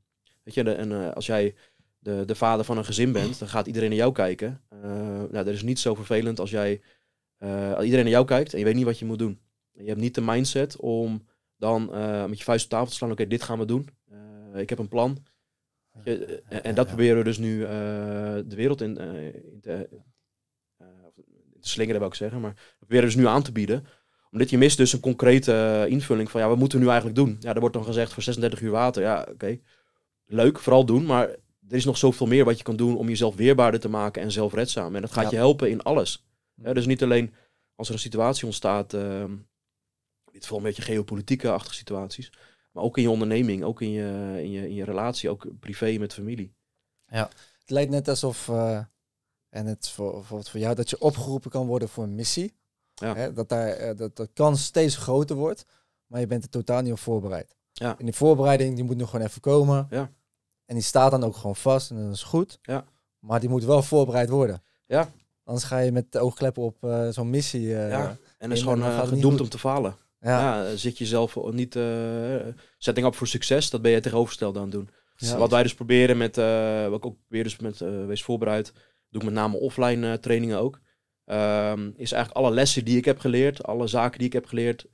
weet je, en eh, als jij de, de vader van een gezin bent, dan gaat iedereen naar jou kijken. Uh, nou, dat is niet zo vervelend als jij iedereen naar jou kijkt en je weet niet wat je moet doen. Je hebt niet de mindset om dan met je vuist op tafel te slaan, oké, dit gaan we doen. ik heb een plan eh, eh, en, dat proberen we dus nu eh, de wereld in, in te, slingeren, wil ik zeggen. Maar we proberen dus nu aan te bieden. Omdat je mist dus een concrete invulling van, ja, wat moeten we nu eigenlijk doen? Ja, er wordt dan gezegd voor 36 uur water. Ja, oké. Leuk, vooral doen. Maar er is nog zoveel meer wat je kan doen om jezelf weerbaarder te maken en zelfredzaam. En dat gaat je helpen in alles. dus niet alleen als er een situatie ontstaat, uh, dit vooral een beetje geopolitieke achtige situaties. Maar ook in je onderneming, ook in je, in je, in je relatie, ook privé met familie. Ja, het lijkt net alsof, eh, en het voor, voor jou, dat je opgeroepen kan worden voor een missie. Ja. Hè, dat, daar, uh, dat de kans steeds groter wordt, maar je bent er totaal niet op voorbereid. Ja. En die voorbereiding, die moet nog gewoon even komen. Ja. En die staat dan ook gewoon vast en dat is goed. Ja. Maar die moet wel voorbereid worden. Ja. Anders ga je met de oogkleppen op eh, zo'n missie. ja. En dat is gewoon gedoemd om te falen. Ja. zit jezelf niet... Eh, setting up voor succes, dat ben je tegenovergestelde aan het doen. Wat wij dus proberen met... Eh, wat ik ook probeer dus met eh, Wees Voorbereid... doe ik met name offline trainingen ook. Ehm, is eigenlijk alle lessen die ik heb geleerd, alle zaken die ik heb geleerd,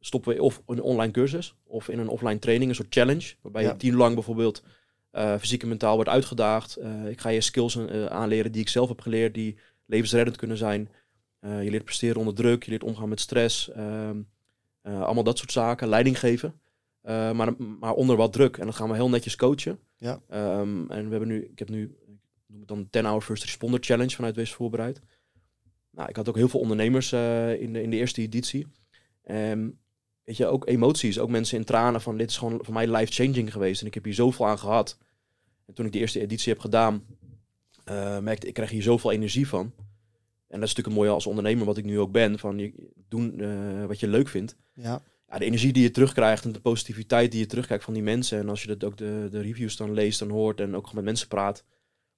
stoppen we of in een online cursus of in een offline training, een soort challenge, waarbij je tien lang bijvoorbeeld fysiek en mentaal wordt uitgedaagd. ik ga je skills aanleren die ik zelf heb geleerd, die levensreddend kunnen zijn. je leert presteren onder druk, je leert omgaan met stress. Ehm, eh, allemaal dat soort zaken, leiding geven. Eh, maar, maar onder wat druk. En dan gaan we heel netjes coachen. Ja. Ehm, en we hebben nu, ik heb nu dan 10 Hour First Responder Challenge vanuit Wees voorbereid. Nou, ik had ook heel veel ondernemers eh, in, de, in de eerste editie. Um, weet je, ook emoties, ook mensen in tranen van dit is gewoon voor mij life-changing geweest. En ik heb hier zoveel aan gehad. En toen ik de eerste editie heb gedaan, uh, merkte ik krijg hier zoveel energie van. En dat is natuurlijk een mooie als ondernemer, wat ik nu ook ben. Van je, doen eh, wat je leuk vindt. Ja. ja. De energie die je terugkrijgt en de positiviteit die je terugkrijgt van die mensen. En als je dat ook de, de reviews dan leest en hoort en ook met mensen praat.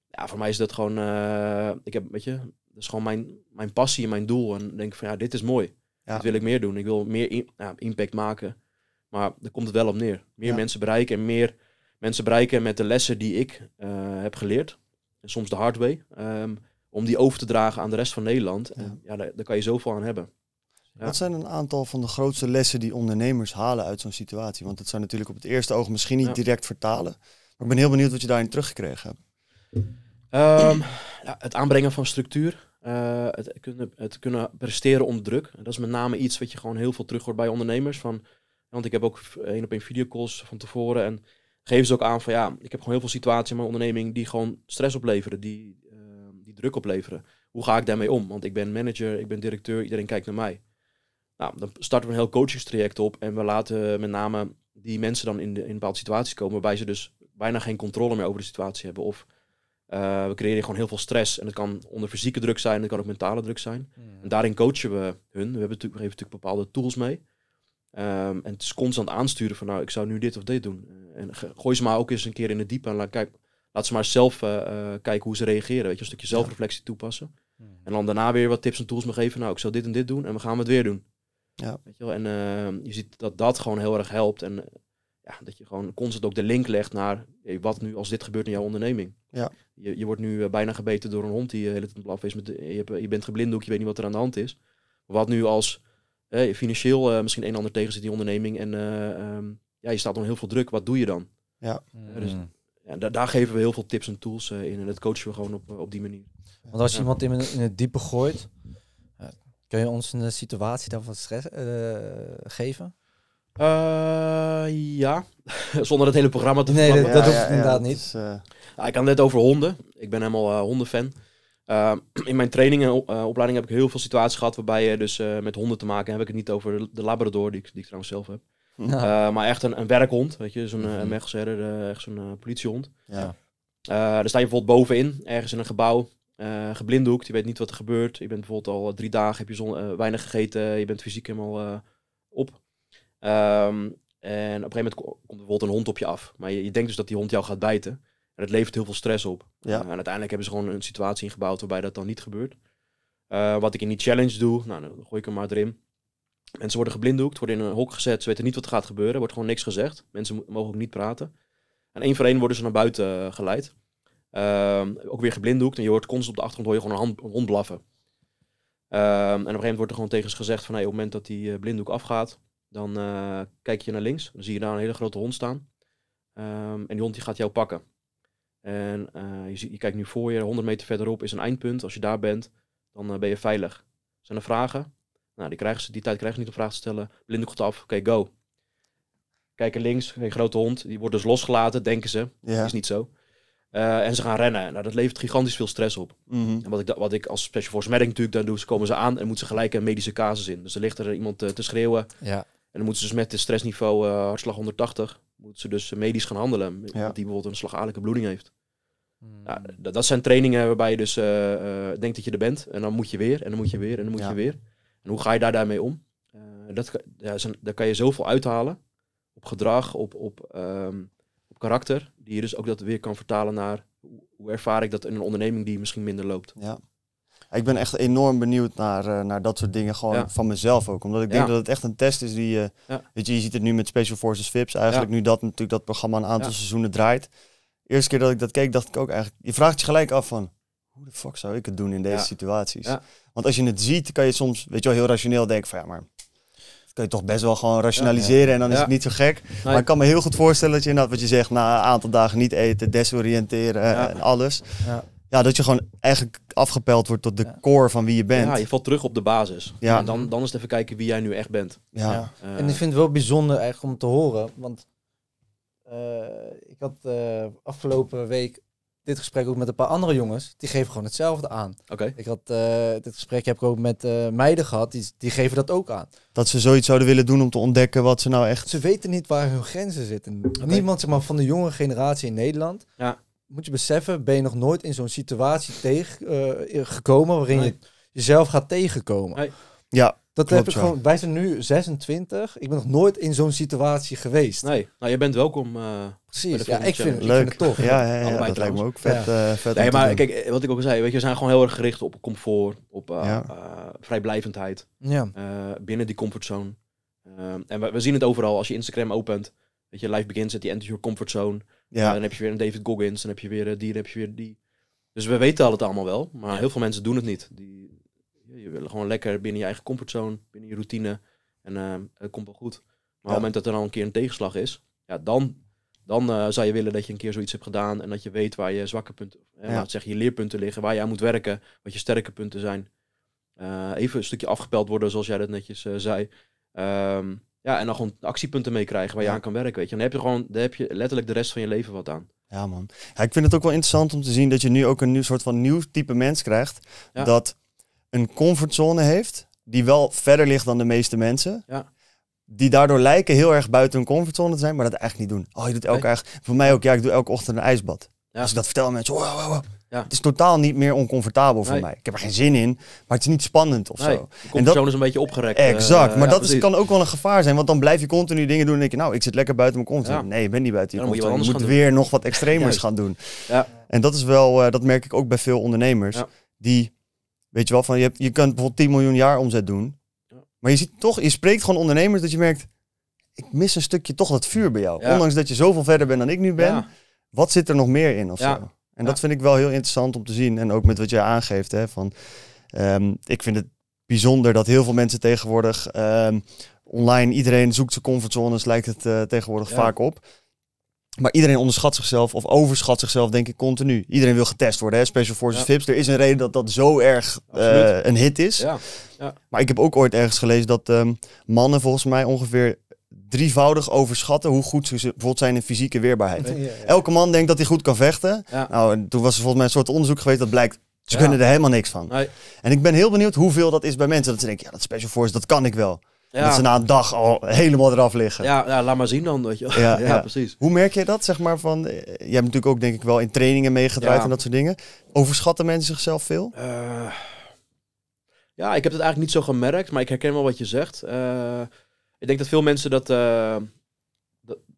Ja, voor mij is dat gewoon. Eh, ik heb, weet je, dat is gewoon mijn, mijn passie en mijn doel. En denk van ja, dit is mooi. Ja. Dat wil ik meer doen. Ik wil meer ja, impact maken. Maar daar komt het wel op neer. Meer mensen bereiken en meer mensen bereiken met de lessen die ik eh, heb geleerd. En soms de hard way. Ehm, om die over te dragen aan de rest van Nederland. En, ja, daar, kan je zoveel aan hebben. Wat zijn een aantal van de grootste lessen die ondernemers halen uit zo'n situatie? Want dat zijn natuurlijk op het eerste oog misschien niet direct vertalen. Maar ik ben heel benieuwd wat je daarin teruggekregen hebt. Ehm, ja, het aanbrengen van structuur. Eh, het, kunnen, het kunnen presteren onder druk. En dat is met name iets wat je gewoon heel veel terug hoort bij ondernemers. Van, want ik heb ook een op één videocalls van tevoren. En geven ze ook aan van ja, ik heb gewoon heel veel situaties in mijn onderneming die gewoon stress opleveren. Die druk opleveren? Hoe ga ik daarmee om? Want ik ben manager, ik ben directeur, iedereen kijkt naar mij. Nou, dan starten we een heel coachingstraject op en we laten met name die mensen dan in, de, in bepaalde situaties komen waarbij ze dus bijna geen controle meer over de situatie hebben. Of eh, we creëren gewoon heel veel stress en dat kan onder fysieke druk zijn, dat kan ook mentale druk zijn. Hmm. En daarin coachen we hun. We hebben natuurlijk, natuurlijk bepaalde tools mee. Ehm, en het is constant aansturen van nou, ik zou nu dit of dit doen. Eh, en gooi ze maar ook eens een keer in het diepe en laat, kijken laat ze maar zelf eh, eh, kijken hoe ze reageren. Weet je, een stukje zelfreflectie toepassen. Hmm. En dan daarna weer wat tips en tools me geven. Nou, ik zal dit en dit doen en we gaan het weer doen. Ja. Weet je wel? En eh, je ziet dat dat gewoon heel erg helpt. En ja, dat je gewoon constant ook de link legt naar hey, wat nu als dit gebeurt in jouw onderneming. Ja. Je, je wordt nu bijna gebeten door een hond die hele tijd blaf is. Met je, je bent geblinddoek, je weet niet wat er aan de hand is. wat nu als financieel misschien een ander tegen zit in die onderneming en ehm, ja, je staat onder heel veel druk. Wat doe je dan? Ja. Dus hmm. En daar, geven we heel veel tips en tools eh, in. En dat coachen we gewoon op, eh, op die manier. Want als je iemand in, in het diepe gooit, kun je ons een situatie daarvan stress, eh, geven? ja, [laughs] zonder het hele programma te Nee, dat, dat hoeft inderdaad niet. ik had net over honden. Ik ben helemaal hondenfan. [clears throat] in mijn training en opleiding heb ik heel veel situaties gehad waarbij je dus met honden te maken hebt. Heb ik het niet over de Labrador, die ik trouwens zelf heb. Eh, maar echt een, een, werkhond, weet je, zo'n mm -hmm. echt zo'n politiehond. Ja. daar sta je bijvoorbeeld bovenin, ergens in een gebouw, geblinddoekt, je weet niet wat er gebeurt. Je bent bijvoorbeeld al drie dagen, heb je zon, weinig gegeten, je bent fysiek helemaal op. Ehm, en op een gegeven moment komt bijvoorbeeld een hond op je af. Maar je, je, denkt dus dat die hond jou gaat bijten. En dat levert heel veel stress op. Ja. en uiteindelijk hebben ze gewoon een situatie ingebouwd waarbij dat dan niet gebeurt. wat ik in die challenge doe, nou, dan gooi ik hem maar erin. Mensen worden geblinddoekt, worden in een hok gezet, ze weten niet wat er gaat gebeuren, er wordt gewoon niks gezegd. Mensen mogen ook niet praten. En één voor één worden ze naar buiten eh, geleid. Ehm, ook weer geblinddoekt en je hoort constant op de achtergrond hoor je gewoon een, hond blaffen. Ehm, en op een gegeven moment wordt er gewoon tegen ze gezegd van op het moment dat die eh, blinddoek afgaat, dan eh, kijk je naar links. Dan zie je daar een hele grote hond staan. Ehm, en die hond die gaat jou pakken. En je, je, kijkt nu voor je, 100 meter verderop is een eindpunt. Als je daar bent, dan ben je veilig. Zijn er vragen? Nou, die, krijgen ze, die tijd krijgen ze niet om vraag te stellen. Blinde goed af, oké, go. Kijken links, een grote hond. Die wordt dus losgelaten, denken ze. Ja. Is niet zo. Eh, en ze gaan rennen. Nou, dat levert gigantisch veel stress op. Mhm. En wat ik, wat ik als Special voor Medic natuurlijk dan doe, ze komen ze aan en moeten ze gelijk een medische casus in. Dus er ligt er iemand eh, te schreeuwen. Ja. En dan moeten ze dus met het stressniveau uh, hartslag 180, moeten ze dus medisch gaan handelen. Ja. die bijvoorbeeld een slagadelijke bloeding heeft. Hmm. dat, zijn trainingen waarbij je dus denkt dat je er bent. En dan moet je weer, en dan moet je weer, en dan moet je weer. En hoe ga je daar daarmee om? Eh, dat, daar kan je zoveel uithalen. Op gedrag, op, op, ehm, op karakter. Die je dus ook dat weer kan vertalen naar hoe ervaar ik dat in een onderneming die misschien minder loopt. Ja. Ik ben echt enorm benieuwd naar, eh, naar dat soort dingen, gewoon van mezelf ook. Omdat ik denk dat het echt een test is die... Eh, weet je, je ziet het nu met Special Forces VIPs eigenlijk. Nu dat natuurlijk dat programma een aantal seizoenen draait. eerste keer dat ik dat keek, dacht ik ook eigenlijk... Je vraagt je gelijk af van hoe de fuck zou ik het doen in deze situaties? Want als je het ziet, kan je soms, weet je wel, heel rationeel denken van ja, maar kun je toch best wel gewoon rationaliseren en dan is het niet zo gek. Maar ik kan me heel goed voorstellen dat je inderdaad wat je zegt, na een aantal dagen niet eten, desoriënteren en alles. Ja. dat je gewoon eigenlijk afgepeld wordt tot de core van wie je bent. Ja, je valt terug op de basis. Ja. En dan, dan is het even kijken wie jij nu echt bent. Ja. Eh. En ik vind het wel bijzonder eigenlijk om te horen, want eh, ik had eh, afgelopen week dit gesprek ook met een paar andere jongens. Die geven gewoon hetzelfde aan. Oké. Ik had eh, dit gesprek heb ik ook met eh, meiden gehad. Die, die geven dat ook aan. Dat ze zoiets zouden willen doen om te ontdekken wat ze nou echt. Ze weten niet waar hun grenzen zitten. Niemand zeg maar, van de jonge generatie in Nederland. Ja. Moet je beseffen, ben je nog nooit in zo'n situatie tegengekomen eh, gekomen waarin je jezelf gaat tegenkomen. Ja, dat heb ik gewoon, wij zijn nu 26. Ik ben nog nooit in zo'n situatie geweest. Nee, nou je bent welkom. Uh, Precies, ja, ik vind, het, leuk. Ik Ja, ja, ja, dat lijkt me ook vet. Eh, vet nee, maar kijk, eh, wat ik ook zei, weet je, we zijn gewoon heel erg gericht op comfort, op vrijblijvendheid. Ja. binnen die comfortzone. en we, zien het overal als je Instagram opent. Weet je, live begins zit die enter your comfortzone. Ja. dan heb je weer een David Goggins, dan heb je weer die, dan heb je weer die. Dus we weten al het allemaal wel, maar heel veel mensen doen het niet. Die, je wil gewoon lekker binnen je eigen comfortzone, binnen je routine. En eh, het komt wel goed. Maar op het moment dat er al een keer een tegenslag is, ja, dan, dan eh, zou je willen dat je een keer zoiets hebt gedaan. En dat je weet waar je zwakke punten, eh, ja. zeg je leerpunten liggen, waar je aan moet werken, wat je sterke punten zijn. Eh, even een stukje afgepeld worden, zoals jij dat netjes zei. Ehm, ja, en dan gewoon actiepunten mee krijgen waar je aan kan werken, weet je. dan heb je gewoon, dan heb je letterlijk de rest van je leven wat aan. Ja, man. Ja, ik vind het ook wel interessant om te zien dat je nu ook een nieuw soort van nieuw type mens krijgt. Dat een comfortzone heeft, die wel verder ligt dan de meeste mensen. Ja. Die daardoor lijken heel erg buiten hun comfortzone te zijn, maar dat eigenlijk niet doen. Oh, je doet elke nee. Voor mij ook, ja, ik doe elke ochtend een ijsbad. Ja. Als ik dat vertel aan mensen, wow, wow, wow. Ja. Het is totaal niet meer oncomfortabel voor mij. Ik heb er geen zin in, maar het is niet spannend of zo. en dat is een beetje opgerekt. Eh, exact, maar dat is, kan ook wel een gevaar zijn, want dan blijf je continu dingen doen en denk je, nou, ik zit lekker buiten mijn comfortzone. Nee, ik ben niet buiten je dan comfortzone. Moet je, moet weer nog wat extremers gaan doen. En dat is wel, eh, dat merk ik ook bij veel ondernemers die Weet je wel, van je, hebt, je kunt bijvoorbeeld 10 miljoen jaar omzet doen. Maar je ziet toch, je spreekt gewoon ondernemers dat je merkt, ik mis een stukje toch dat vuur bij jou. Ondanks dat je zoveel verder bent dan ik nu ben. Wat zit er nog meer in of ja. zo? En dat vind ik wel heel interessant om te zien. En ook met wat jij aangeeft. Hè, van, ehm, ik vind het bijzonder dat heel veel mensen tegenwoordig ehm, online, iedereen zoekt zijn comfortzones, lijkt het eh, tegenwoordig vaak op. Maar iedereen onderschat zichzelf of overschat zichzelf, denk ik, continu. Iedereen wil getest worden, hè? Special Forces Vips. Er is een reden dat dat zo erg eh, een hit is. Ja. Ja. Maar ik heb ook ooit ergens gelezen dat ehm, mannen volgens mij ongeveer drievoudig overschatten hoe goed ze bijvoorbeeld zijn in fysieke weerbaarheid. Elke man denkt dat hij goed kan vechten. Nou, toen was er volgens mij een soort onderzoek geweest dat blijkt ze kunnen er helemaal niks van. En ik ben heel benieuwd hoeveel dat is bij mensen. Dat ze denken, ja, dat Special Force, dat kan ik wel. Dat ze na een dag al helemaal eraf liggen. Ja, ja laat maar zien dan. Weet je. [laughs] Ja, ja, precies. Hoe merk je dat? Zeg maar, van, eh, je hebt natuurlijk ook denk ik wel in trainingen meegedraaid en dat soort dingen. Overschatten mensen zichzelf veel? Eh, ja, ik heb het eigenlijk niet zo gemerkt, maar ik herken wel wat je zegt. Eh, ik denk dat veel mensen dat,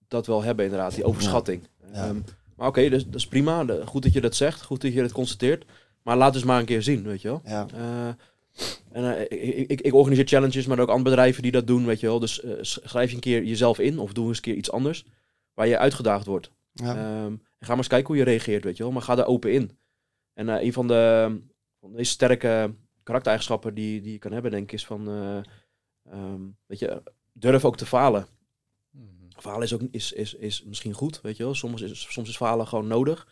dat, wel hebben inderdaad, die overschatting. Ehm, maar oké, dus, dat is prima. Goed dat je dat zegt, goed dat je dat constateert. Maar laat dus maar een keer zien, weet je wel. Ja. En eh, ik, ik, organiseer challenges, maar ook andere bedrijven die dat doen, weet je wel. Dus eh, schrijf je een keer jezelf in of doe eens een keer iets anders waar je uitgedaagd wordt. Ja. Ehm, ga maar eens kijken hoe je reageert, weet je wel. Maar ga daar open in. En eh, een van de, van sterke karaktereigenschappen die, die je kan hebben, denk ik, is van, ehm, weet je, durf ook te falen. Mhm. Falen is, ook, is, is, is misschien goed, weet je wel. Soms is, soms is falen gewoon nodig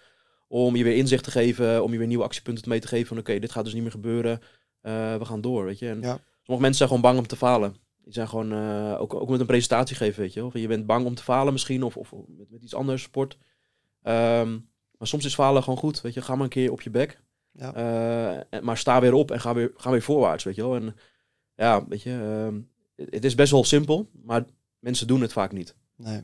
om je weer inzicht te geven, om je weer nieuwe actiepunten mee te geven van oké, dit gaat dus niet meer gebeuren. Eh, we gaan door, weet je. En Sommige mensen zijn gewoon bang om te falen. Die zijn gewoon, eh, ook, ook met een presentatie geven, weet je. Of je bent bang om te falen misschien, of, of met, met iets anders, sport. Ehm, maar soms is falen gewoon goed, weet je. Ga maar een keer op je bek. Ja. Eh, maar sta weer op en ga weer, ga weer voorwaarts, weet je wel. En ja, weet je, ehm, het is best wel simpel, maar mensen doen het vaak niet. Nee.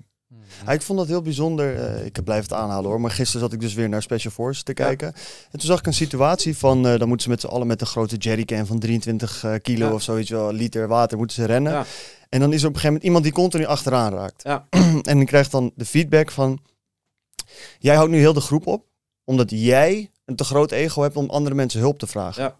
Mhm. ik vond dat heel bijzonder. Eh, ik blijf het aanhalen hoor. Maar gisteren zat ik dus weer naar Special Forces te kijken. En toen zag ik een situatie van... Eh, dan moeten ze met z'n allen met een grote jerrycan van 23 eh, kilo of zoiets wel... liter water moeten ze rennen. En dan is er op een gegeven moment iemand die continu achteraan raakt. [clears throat] en die krijgt dan de feedback van... Jij houdt nu heel de groep op. Omdat jij een te groot ego hebt om andere mensen hulp te vragen. En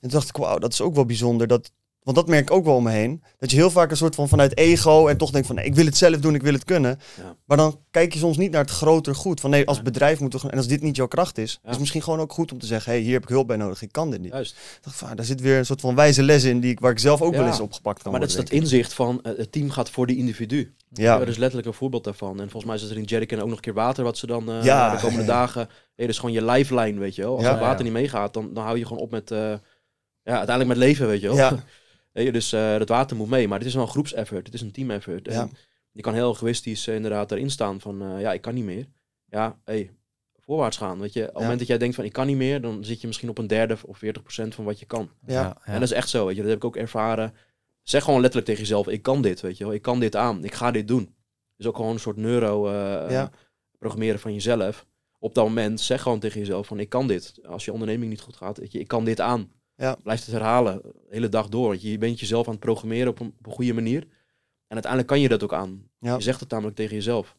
toen dacht ik, wauw, dat is ook wel bijzonder. Dat want dat merk ik ook wel om me heen. Dat je heel vaak een soort van vanuit ego en toch denkt van nee, ik wil het zelf doen, ik wil het kunnen. Maar dan kijk je soms niet naar het groter goed. Van nee, als bedrijf moeten we en als dit niet jouw kracht is, ja. is misschien gewoon ook goed om te zeggen, hey, hier heb ik hulp bij nodig, ik kan dit niet. Juist. Dacht, van, ah, daar zit weer een soort van wijze les in die ik, waar ik zelf ook wel eens opgepakt kan maar dat is dat inzicht van eh, het team gaat voor de individu. Ja. Dat is letterlijk een voorbeeld daarvan. En volgens mij is er in Jerrycan ook nog een keer water wat ze dan eh, de komende [laughs] dagen... Nee, dat is gewoon je lifeline, weet je wel. Als het water niet meegaat, dan, dan hou je gewoon op met... Eh, ja, uiteindelijk met leven, weet je wel. [laughs] Je, dus eh, dat water moet mee. Maar dit is wel een groepseffort. Het is een team effort. En je kan heel egoïstisch uh, inderdaad erin staan van eh, ja, ik kan niet meer. Ja, hey, voorwaarts gaan. Weet je, op het moment dat jij denkt van ik kan niet meer, dan zit je misschien op een derde of 40% van wat je kan. Ja. En dat is echt zo. Weet je, dat heb ik ook ervaren. Zeg gewoon letterlijk tegen jezelf, ik kan dit, weet je Ik kan dit aan. Ik ga dit doen. is ook gewoon een soort neuro programmeren van jezelf. Op dat moment zeg gewoon tegen jezelf van ik kan dit. Als je onderneming niet goed gaat, weet je, ik kan dit aan. Ja. Blijf het herhalen, de hele dag door. Je bent jezelf aan het programmeren op een, goede manier. En uiteindelijk kan je dat ook aan. Je zegt het namelijk tegen jezelf.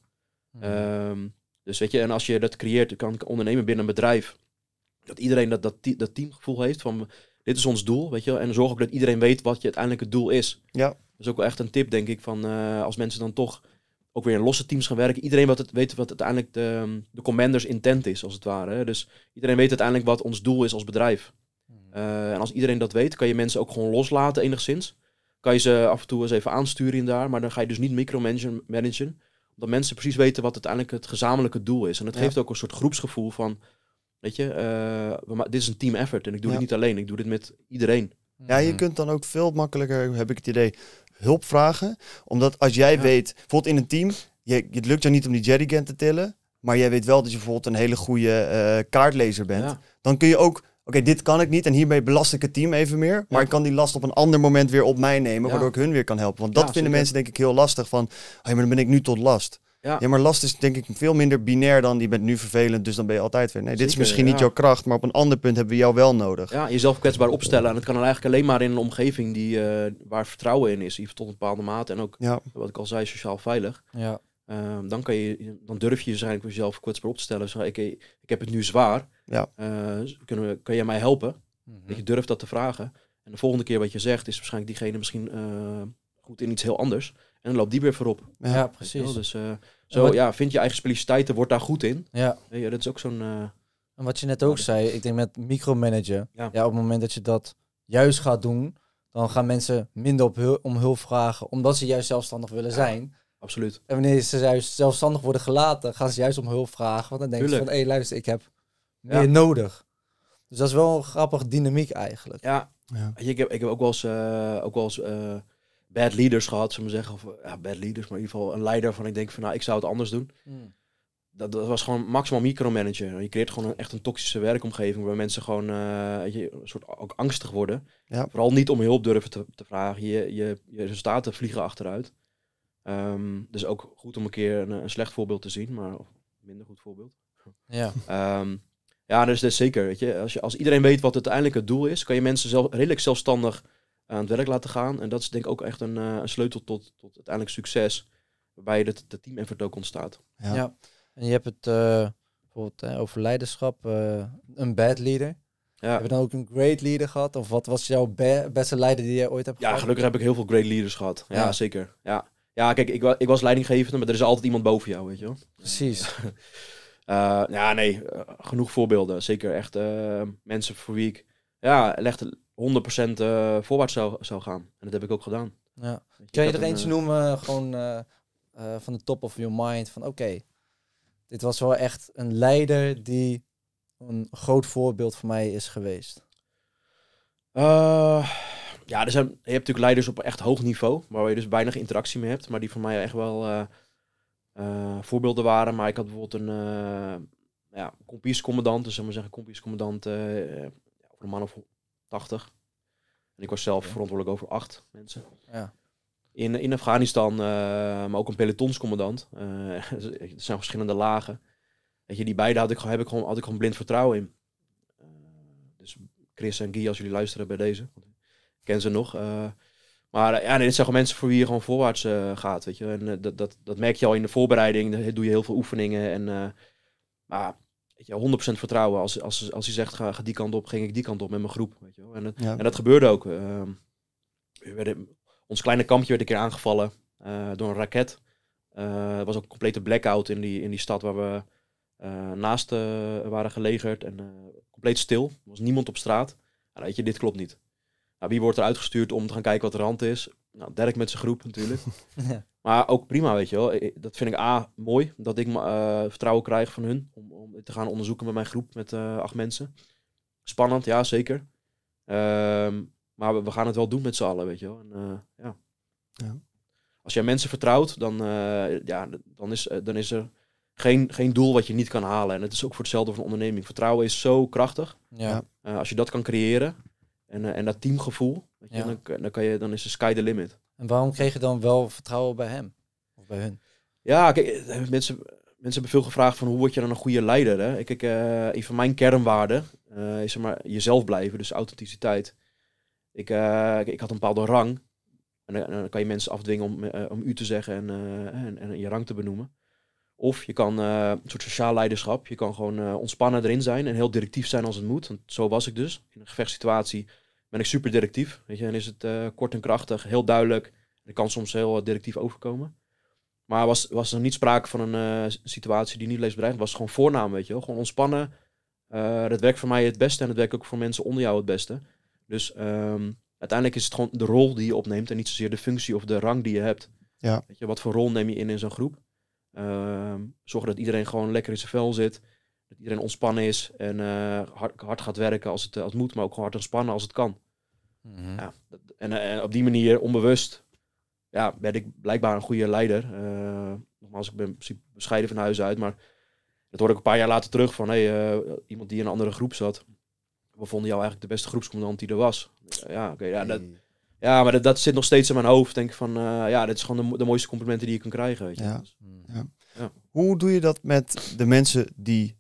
Hmm. Ehm, dus weet je, en als je dat creëert, kan kan ondernemen binnen een bedrijf. Dat iedereen dat, dat, dat teamgevoel heeft van dit is ons doel, weet je. En zorg ook dat iedereen weet wat je uiteindelijk het doel is. Ja. Dat is ook wel echt een tip, denk ik, van eh, als mensen dan toch ook weer in losse teams gaan werken. Iedereen wat het, weet wat uiteindelijk de, de commander's intent is, als het ware. Dus iedereen weet uiteindelijk wat ons doel is als bedrijf. Eh, en als iedereen dat weet, kan je mensen ook gewoon loslaten enigszins. Kan je ze af en toe eens even aansturen in daar, maar dan ga je dus niet micromanagen. Omdat mensen precies weten wat uiteindelijk het gezamenlijke doel is. En het geeft ook een soort groepsgevoel van, weet je, eh, dit is een team effort en ik doe ja. dit niet alleen, ik doe dit met iedereen. Ja, je mhm. kunt dan ook veel makkelijker, heb ik het idee, hulp vragen. Omdat als jij weet, bijvoorbeeld in een team, je, het lukt jou niet om die jerrycan te tillen, maar jij weet wel dat je bijvoorbeeld een hele goede eh, kaartlezer bent. Dan kun je ook Oké, dit kan ik niet en hiermee belast ik het team even meer. Maar ik kan die last op een ander moment weer op mij nemen, waardoor ik hun weer kan helpen. Want dat vinden mensen denk ik heel lastig van, hey, oh maar dan ben ik nu tot last. Ja. maar last is denk ik veel minder binair dan je bent nu vervelend, dus dan ben je altijd weer. Nee, dit is misschien niet jouw kracht, maar op een ander punt hebben we jou wel nodig. Ja, jezelf kwetsbaar opstellen. En dat kan eigenlijk alleen maar in een omgeving die, uh, waar vertrouwen in is, tot een bepaalde mate. En ook, wat ik al zei, sociaal veilig. Ja. Ehm, dan, kan je, dan durf je waarschijnlijk dus jezelf kwetsbaar op te stellen. Zeg, ik, ik heb het nu zwaar. Ja. Uh, kunnen we, kan jij mij helpen? Mhm. Dat je durft dat te vragen. En de volgende keer wat je zegt, is waarschijnlijk diegene misschien eh, goed in iets heel anders. En dan loopt die weer voorop. Ja, precies. Dus eh, zo, ja, vind je eigen specialiteiten, word daar goed in. Ja. ja dat is ook zo'n... en wat je net ook zei, ik denk met micromanager. Ja. op het moment dat je dat juist gaat doen, dan gaan mensen minder op hul om hulp vragen, omdat ze juist zelfstandig willen zijn. Absoluut. En wanneer ze juist zelfstandig worden gelaten, gaan ze juist om hulp vragen. Want dan denken ze van, hé hey, luister, ik heb meer nodig. Dus dat is wel een grappige dynamiek eigenlijk. Ja, ja. Ik, heb, ik heb ook wel eens, eh, ook wel eens eh, bad leaders gehad, zullen we zeggen. Of ja, bad leaders, maar in ieder geval een leider van ik denk van, nou, ik zou het anders doen. Hmm. Dat, dat, was gewoon maximaal micromanager. Je creëert gewoon een, echt een toxische werkomgeving waar mensen gewoon eh, je, een soort ook angstig worden. Vooral niet om hulp durven te, te vragen. Je, je, je resultaten vliegen achteruit. Ehm, dus ook goed om een keer een, een, slecht voorbeeld te zien, maar minder goed voorbeeld. Ja. Ehm, ja, dus dat is zeker. Weet je, als, je, als iedereen weet wat het uiteindelijke doel is, kan je mensen zelf, redelijk zelfstandig aan het werk laten gaan. En dat is denk ik ook echt een, eh, een sleutel tot, tot uiteindelijk succes, waarbij het, het team effort ook ontstaat. Ja. En je hebt het eh, bijvoorbeeld hè, eh, over leiderschap, een bad leader. Heb je dan ook een great leader gehad? Of wat was jouw beste leider die jij ooit hebt gehad? Ja, gelukkig heb ik heel veel great leaders gehad. Ja, ja. zeker. Ja. Ja, kijk, ik, ik was leidinggevende, maar er is altijd iemand boven jou, weet je wel. Precies. [laughs] Eh, ja, nee, eh, genoeg voorbeelden. Zeker echt uh, mensen voor wie ik ja, echt 100% voorwaarts zou, zou gaan. En dat heb ik ook gedaan. Ja. Kun je er eentje noemen, gewoon van de top of your mind, van oké, dit was wel echt een leider die een groot voorbeeld voor mij is geweest? ja, er zijn, je hebt natuurlijk leiders op echt hoog niveau, waar je dus weinig interactie mee hebt, maar die voor mij echt wel eh, eh, voorbeelden waren. Maar ik had bijvoorbeeld een uh, ja, dus zeg maar zeggen kompierscommandant uh, over een man of 80. En ik was zelf verantwoordelijk over acht mensen. Ja. In, in Afghanistan, maar ook een pelotonscommandant. [laughs] er zijn verschillende lagen. Weet je, die beide had ik, heb ik gewoon, had ik gewoon blind vertrouwen in. dus Chris en Guy, als jullie luisteren bij deze, ken ze nog. Eh, maar eh, ja, nee, dit zijn gewoon mensen voor wie je gewoon voorwaarts eh, gaat, weet je. En dat, dat, dat merk je al in de voorbereiding. Dan doe je heel veel oefeningen. En, maar weet je, 100% vertrouwen. Als, als, als hij zegt, ga, die kant op, ging ik die kant op met mijn groep. Weet je wel. En, en dat gebeurde ook. Ehm, we werden, ons kleine kampje werd een keer aangevallen door een raket. Het was ook een complete blackout in die, in die stad waar we... naast waren gelegerd en compleet stil. Er was niemand op straat. weet je, dit klopt niet. Nou, wie wordt er uitgestuurd om te gaan kijken wat de rand is? Nou, met zijn groep natuurlijk. ja. [laughs] Maar ook prima, weet je wel. Dat vind ik A, mooi. Dat ik eh, vertrouwen krijg van hun. Om, om, te gaan onderzoeken met mijn groep met eh, acht mensen. Spannend, ja, zeker. Ehm, maar we, gaan het wel doen met z'n allen, weet je wel. En, eh, ja. ja. Als jij mensen vertrouwt, dan, ja, dan, is, dan is er geen, geen doel wat je niet kan halen. En het is ook voor hetzelfde van een onderneming. Vertrouwen is zo krachtig. Ja. als je dat kan creëren, en, eh, en dat teamgevoel, je, dan, dan, kan je, dan is de sky the limit. En waarom kreeg je dan wel vertrouwen bij hem? Of bij hun? Ja, kijk, eh, eh, mensen, mensen hebben veel gevraagd van hoe word je dan een goede leider? Hè? een van mijn kernwaarden is zeg maar jezelf blijven, dus authenticiteit. Ik, ik had een bepaalde rang. En dan, kan je mensen afdwingen om, om u te zeggen en, en, je rang te benoemen. Of je kan eh, een soort sociaal leiderschap. Je kan gewoon uh, ontspannen erin zijn en heel directief zijn als het moet. Want zo was ik dus. In een gevechtssituatie ben ik super directief. Weet je, en is het eh, kort en krachtig, heel duidelijk. Ik kan soms heel directief overkomen. Maar was, was er niet sprake van een situatie die niet leesbedreigend was. Gewoon voornaam, weet je wel. Gewoon ontspannen. dat werkt voor mij het beste en het werkt ook voor mensen onder jou het beste. Dus ehm, uiteindelijk is het gewoon de rol die je opneemt en niet zozeer de functie of de rang die je hebt. Ja. Weet je, wat voor rol neem je in in zo'n groep? Ehm, zorgen dat iedereen gewoon lekker in zijn vel zit. Dat iedereen ontspannen is en eh, hard, hard, gaat werken als het, eh, als moet, maar ook gewoon hard ontspannen als het kan. Mhm. ja, en, eh, op die manier, onbewust, ja, ben ik blijkbaar een goede leider. Uh, nogmaals, ik ben bescheiden van huis uit, maar dat hoorde ik een paar jaar later terug van iemand die in een andere groep zat. We vonden jou eigenlijk de beste groepscommandant die er was. ja, oké, ja, dat, ja, maar dat, zit nog steeds in mijn hoofd. Denk van, eh, ja, dat is gewoon de, mooiste complimenten die je kan krijgen. Weet je. Hmm. Ja. ja. Hoe doe je dat met de mensen die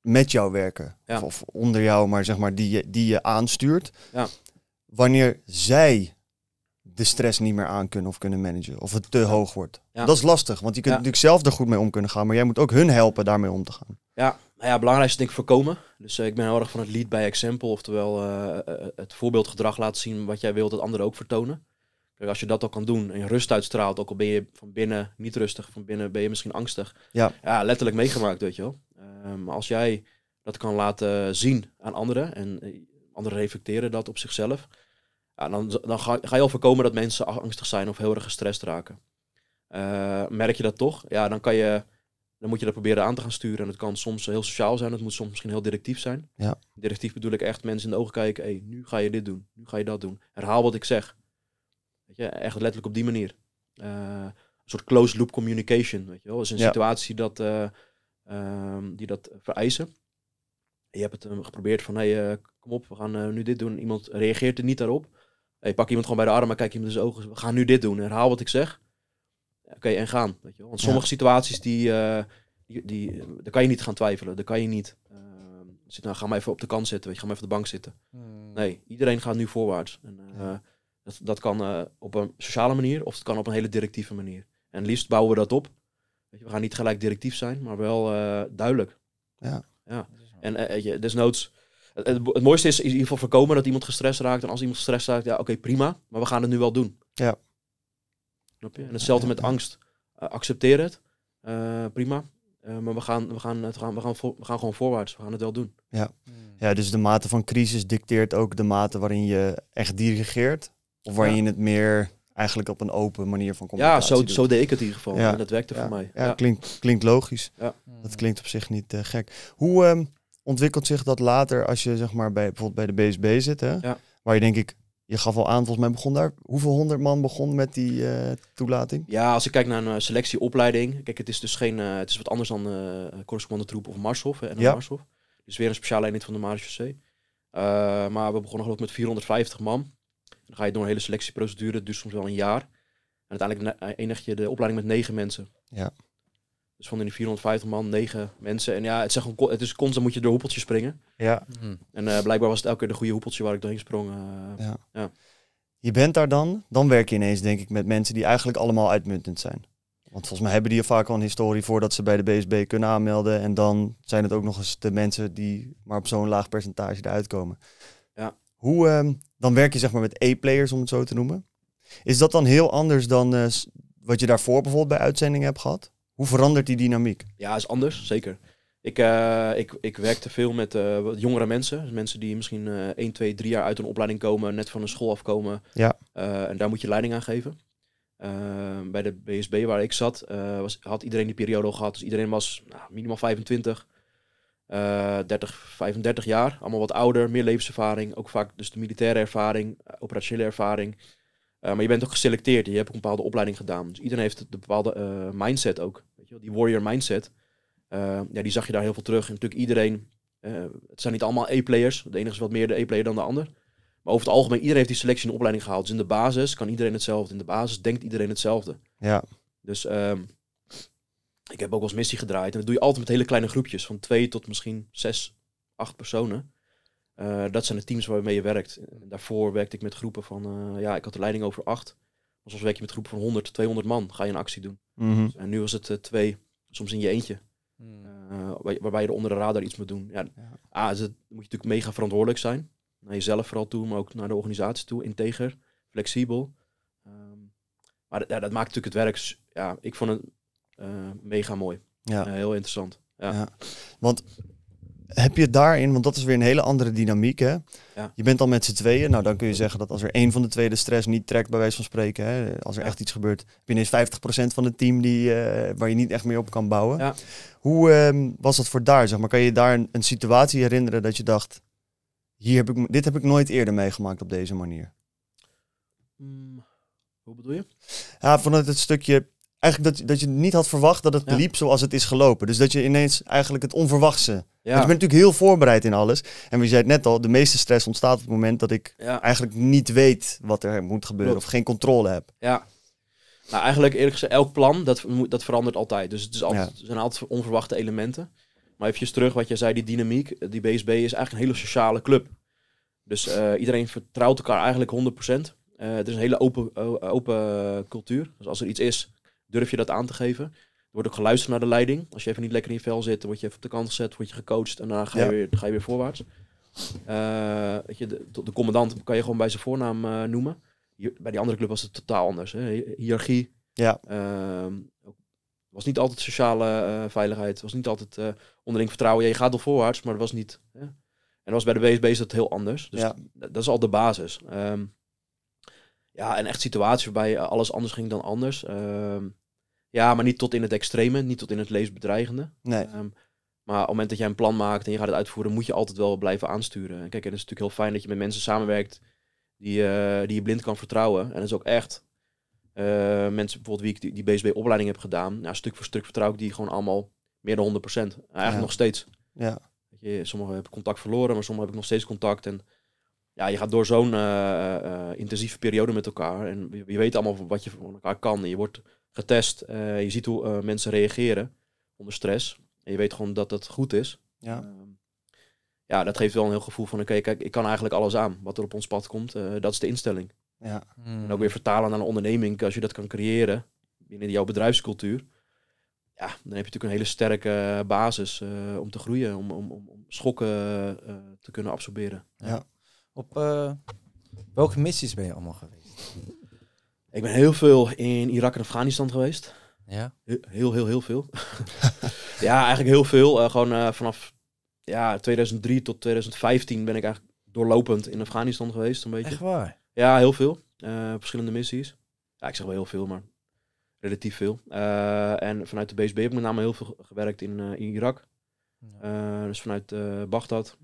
met jou werken? Of, onder jou, maar zeg maar, die je, die je aanstuurt. Wanneer zij de stress niet meer aan kunnen of kunnen managen. Of het te hoog wordt. Dat is lastig, want je kunt natuurlijk zelf er goed mee om kunnen gaan. Maar jij moet ook hun helpen daarmee om te gaan. Ja, nou ja, het belangrijkste denk ik voorkomen. Dus eh, ik ben heel erg van het lead by example, oftewel uh, het voorbeeldgedrag laten zien wat jij wilt dat anderen ook vertonen. Kijk, als je dat al kan doen en je rust uitstraalt, ook al ben je van binnen niet rustig, van binnen ben je misschien angstig. Ja, ja letterlijk meegemaakt, weet je wel. als jij dat kan laten zien aan anderen en anderen reflecteren dat op zichzelf, ja, dan, dan ga, ga, je al voorkomen dat mensen angstig zijn of heel erg gestrest raken. merk je dat toch? Ja, dan kan je dan moet je dat proberen aan te gaan sturen. En het kan soms heel sociaal zijn, het moet soms misschien heel directief zijn. Ja. Directief bedoel ik echt mensen in de ogen kijken. hey, nu ga je dit doen, nu ga je dat doen. Herhaal wat ik zeg. Weet je, echt letterlijk op die manier. Eh, een soort closed loop communication. Weet je wel, dat is een situatie dat, eh, ehm, die dat vereisen. Je hebt het eh, geprobeerd van, hey, kom op, we gaan nu dit doen. Iemand reageert er niet daarop. Hey, pak iemand gewoon bij de armen en kijk iemand in zijn ogen. We gaan nu dit doen. Herhaal wat ik zeg oké, en gaan. Weet je Want sommige situaties, eh, die, die, daar kan je niet gaan twijfelen. Daar kan je niet... Eh, zit, nou, ga maar even op de kant zitten, weet je, ga maar even op de bank zitten. Hmm. Nee, iedereen gaat nu voorwaarts. En, eh, dat, dat kan op een sociale manier of het kan op een hele directieve manier. En liefst bouwen we dat op. Weet je, we gaan niet gelijk directief zijn, maar wel duidelijk. Ja. ja. En je, desnoods... Het, het, mooiste is in ieder geval voorkomen dat iemand gestrest raakt. En als iemand gestrest raakt, ja, oké, prima. Maar we gaan het nu wel doen. Ja. Snap En hetzelfde met angst. Uh, accepteer het. Eh, prima. Eh, maar we gaan, we, gaan, gaan, we, gaan we gaan gewoon voorwaarts. We gaan het wel doen. Ja. Hmm. ja, dus de mate van crisis dicteert ook de mate waarin je echt dirigeert. Of waarin je het meer eigenlijk op een open manier van communicatie Ja, zo, zo deed ik het in ieder geval. Ja. En dat werkte voor mij. Ja, Klinkt, klinkt logisch. Dat klinkt op zich niet gek. Hoe ehm, ontwikkelt zich dat later als je zeg maar, bij, bijvoorbeeld bij de BSB zit? Hè? Waar je denk ik je gaf al aan, volgens mij begon daar. Hoeveel honderd man begon met die eh, toelating? Ja, als ik kijk naar een eh, selectieopleiding. Kijk, het is dus geen. Eh, het is wat anders dan correspondent troep of Marshof. En ja. Marshof. Dus weer een speciale eenheid van de Marechaussee. Uh, maar we begonnen geloof ik met 450 man. Dan ga je door een hele selectieprocedure. dus duurt soms wel een jaar. En uiteindelijk eindig je de opleiding met negen mensen. Ja. Dus van de 450 man, negen mensen. En ja, het, is, gewoon, het is constant moet je door hoepeltjes springen. Ja. Mhm. En eh, blijkbaar was het elke keer de goede hoepeltje waar ik doorheen sprong. Eh. ja. Je bent daar dan, dan werk je ineens denk ik met mensen die eigenlijk allemaal uitmuntend zijn. Want volgens mij hebben die vaak al een historie voordat ze bij de BSB kunnen aanmelden. En dan zijn het ook nog eens de mensen die maar op zo'n laag percentage eruit komen. Ja. Hoe, ehm, dan werk je zeg maar met E-players om het zo te noemen. Is dat dan heel anders dan eh, wat je daarvoor bijvoorbeeld bij uitzendingen hebt gehad? Hoe verandert die dynamiek? Ja, is anders, zeker. Ik, eh, ik, ik werkte veel met uh, jongere mensen. Dus mensen die misschien uh, 1, 2, 3 jaar uit een opleiding komen, net van een school afkomen. Ja. Eh, en daar moet je leiding aan geven. bij de BSB waar ik zat, was, had iedereen die periode al gehad. Dus iedereen was nou, minimaal 25, 30, 35 jaar. Allemaal wat ouder, meer levenservaring. Ook vaak dus de militaire ervaring, operationele ervaring. Eh, maar je bent ook geselecteerd. Je hebt een bepaalde opleiding gedaan. Dus iedereen heeft de bepaalde eh, mindset ook. Weet je wel, die warrior mindset. Eh, ja, die zag je daar heel veel terug. En natuurlijk iedereen... het zijn niet allemaal E-players. De enige is wat meer de E-player dan de ander. Maar over het algemeen, iedereen heeft die selectie en opleiding gehaald. Dus in de basis kan iedereen hetzelfde. In de basis denkt iedereen hetzelfde. Ja. Dus ehm, ik heb ook wel eens missie gedraaid. En dat doe je altijd met hele kleine groepjes. Van twee tot misschien zes, acht personen. Eh, dat zijn de teams waarmee je werkt. Daarvoor werkte ik met groepen van, eh, ja, ik had de leiding over acht. Maar soms werk je met groepen van 100, 200 man, ga je een actie doen. Mhm. en nu was het eh, twee, soms in je eentje. Hmm. waarbij je er onder de radar iets moet doen. Ja, ja. moet je natuurlijk mega verantwoordelijk zijn. Naar jezelf vooral toe, maar ook naar de organisatie toe. Integer, flexibel. Ehm, maar dat, ja, dat maakt natuurlijk het werk, ja, ik vond het mega mooi. Ja. heel interessant. ja. Want heb je daarin, want dat is weer een hele andere dynamiek. Hè? Je bent al met z'n tweeën. Nou, dan kun je zeggen dat als er één van de twee de stress niet trekt, bij wijze van spreken. Hè, als er echt iets gebeurt, heb je ineens 50% van het team die, eh, waar je niet echt meer op kan bouwen. Ja. Hoe ehm, was dat voor daar? Zeg maar, kan je daar een, situatie herinneren dat je dacht, hier heb ik, dit heb ik nooit eerder meegemaakt op deze manier? Mm, hoe bedoel je? Ja, vanuit het stukje eigenlijk dat, dat je niet had verwacht dat het liep zoals het is gelopen. Dus dat je ineens eigenlijk het onverwachte, Ja. je bent natuurlijk heel voorbereid in alles. En we zei het net al, de meeste stress ontstaat op het moment dat ik eigenlijk niet weet wat er moet gebeuren of geen controle heb. Ja. Nou, eigenlijk eerlijk gezegd, elk plan, dat, dat verandert altijd. Dus het is altijd, er zijn altijd onverwachte elementen. Maar even terug wat jij zei, die dynamiek. Eh, die BSB is eigenlijk een hele sociale club. Dus eh, iedereen vertrouwt elkaar eigenlijk 100%. Uh, het is een hele open, open cultuur. Dus als er iets is, Durf je dat aan te geven? Er wordt ook geluisterd naar de leiding. Als je even niet lekker in je vel zit, word je even op de kant gezet, word je gecoacht en daarna ga je, weer, ga je weer voorwaarts. Eh, je, de, commandant kan je gewoon bij zijn voornaam eh, noemen. bij die andere club was het totaal anders. Hiërarchie. Ja. Ehm, was niet altijd sociale eh, veiligheid. Was niet altijd onderling vertrouwen. je gaat al voorwaarts, maar dat was niet. Hè? En was bij de BSB dat heel anders. Dus ja. dat is al de basis. Ehm, ja, en echt situaties waarbij alles anders ging dan anders. Ehm, ja, maar niet tot in het extreme, niet tot in het leesbedreigende. Nee. Ehm, maar op het moment dat jij een plan maakt en je gaat het uitvoeren, moet je altijd wel blijven aansturen. En kijk, en het is natuurlijk heel fijn dat je met mensen samenwerkt die, eh, die je blind kan vertrouwen. En dat is ook echt eh, mensen bijvoorbeeld wie ik die, die BSB-opleiding heb gedaan. Nou, stuk voor stuk vertrouw ik die gewoon allemaal meer dan 100%. Nou, eigenlijk nog steeds. Ja. Je, sommigen hebben contact verloren, maar sommigen heb ik nog steeds contact. En ja, je gaat door zo'n eh, intensieve periode met elkaar. En je, je weet allemaal wat je van elkaar kan. En je wordt getest. Eh, je ziet hoe eh, mensen reageren onder stress. En je weet gewoon dat dat goed is. Ja. Ehm, ja, dat geeft wel een heel gevoel van, oké, kijk, ik kan eigenlijk alles aan wat er op ons pad komt. Eh, dat is de instelling. Ja. Hmm. En ook weer vertalen naar een onderneming, als je dat kan creëren binnen jouw bedrijfscultuur. Ja, dan heb je natuurlijk een hele sterke basis om te groeien, om, om, om, schokken te kunnen absorberen. Ja. Op welke missies ben je allemaal geweest? Ik ben heel veel in Irak en Afghanistan geweest. Ja. Heel, heel, heel veel. [laughs] ja, eigenlijk heel veel. Eh, gewoon eh, vanaf ja, 2003 tot 2015 ben ik eigenlijk doorlopend in Afghanistan geweest. Een beetje. Echt waar? Ja, heel veel. Eh, verschillende missies. Ja, ik zeg wel heel veel, maar relatief veel. en vanuit de BSB heb ik met name heel veel gewerkt in, in Irak. dus vanuit Bagdad.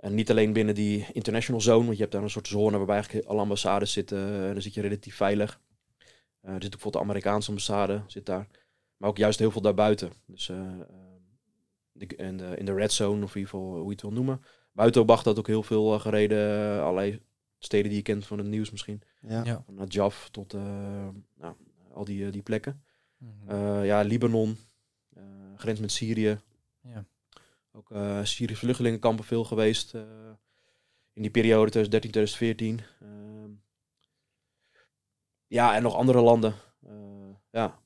En niet alleen binnen die international zone, want je hebt daar een soort zone waarbij eigenlijk alle ambassades zitten. Eh, en dan zit je relatief veilig. Eh, er zit ook bijvoorbeeld de Amerikaanse ambassade zit daar. Maar ook juist heel veel daarbuiten. Dus uh, in, de, in, de, red zone, of in ieder geval hoe je het wil noemen. Buiten had ook heel veel gereden. allerlei steden die je kent van het nieuws misschien. Ja. ja. Van tot nou, al die, die plekken. Mhm. ja, Libanon. grens met Syrië. Ja. Ook eh, Syrische vluchtelingenkampen veel geweest eh, in die periode 2013, 2014. Ehm, ja, en nog andere landen. Eh, ja.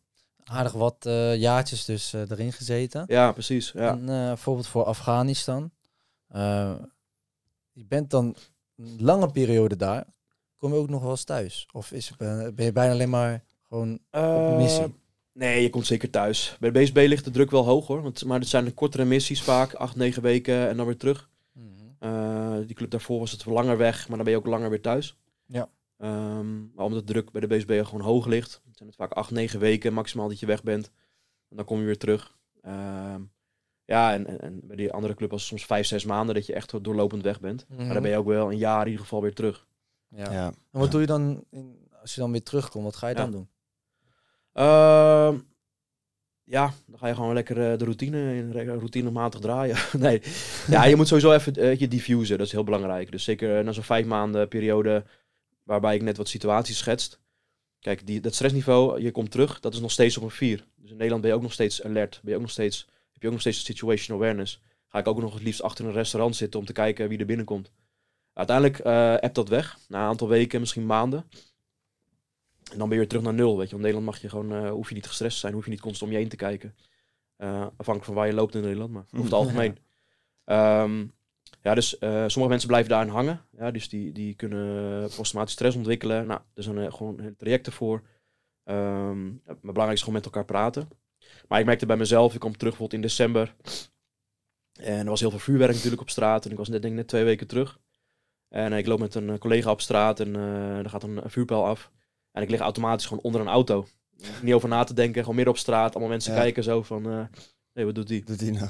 Aardig wat jaartjes dus erin gezeten. Ja, precies. Ja. En, bijvoorbeeld voor Afghanistan. je bent dan een lange periode daar. Kom je ook nog wel eens thuis? Of is, ben je bijna alleen maar gewoon uh, op missie? Nee, je komt zeker thuis. Bij de BSB ligt de druk wel hoog hoor. Want, maar het zijn de kortere missies vaak, acht, negen weken en dan weer terug. Mhm. Eh, die club daarvoor was het langer weg, maar dan ben je ook langer weer thuis. Ja. Um, maar omdat de druk bij de BSB gewoon hoog ligt, zijn het vaak acht, negen weken maximaal dat je weg bent. En dan kom je weer terug. Ehm, ja, en, en, bij die andere club was het soms vijf, zes maanden dat je echt doorlopend weg bent. Maar mhm. dan ben je ook wel een jaar in ieder geval weer terug. Ja. En wat doe je dan in, als je dan weer terugkomt? Wat ga je dan doen? Ehm, ja, dan ga je gewoon lekker eh, de routine routinematig draaien. [laughs] nee. Ja, je moet sowieso even eh, je diffusen. Dat is heel belangrijk. Dus zeker eh, na zo'n vijf maanden periode waarbij ik net wat situaties schetst. Kijk, die, dat stressniveau, je komt terug, dat is nog steeds op een 4. Dus in Nederland ben je ook nog steeds alert. Ben je ook nog steeds, heb je ook nog steeds situational awareness. Ga ik ook nog het liefst achter een restaurant zitten om te kijken wie er binnenkomt. Uiteindelijk uh, dat weg. Na een aantal weken, misschien maanden. En dan ben je weer terug naar nul. Weet je. In Nederland mag je gewoon, eh, hoef je niet gestrest te zijn, hoef je niet constant om je heen te kijken. Eh, afhankelijk van waar je loopt in Nederland, maar over het [laughs] algemeen. Ja. Ehm, ja, dus eh, sommige mensen blijven daarin hangen. Ja, dus die, die kunnen posttraumatische stress ontwikkelen. Nou, er zijn gewoon trajecten voor. Um, maar belangrijk is gewoon met elkaar praten. Maar ik merkte bij mezelf, ik kom terug bijvoorbeeld in december. En er was heel veel vuurwerk natuurlijk op straat. En ik was net, denk ik, net twee weken terug. En ik loop met een collega op straat en er gaat een, vuurpijl af. En ik lig automatisch gewoon onder een auto. Niet over na te denken, gewoon midden op straat. Allemaal mensen kijken zo van, uh, wat doet die? Doet die nou?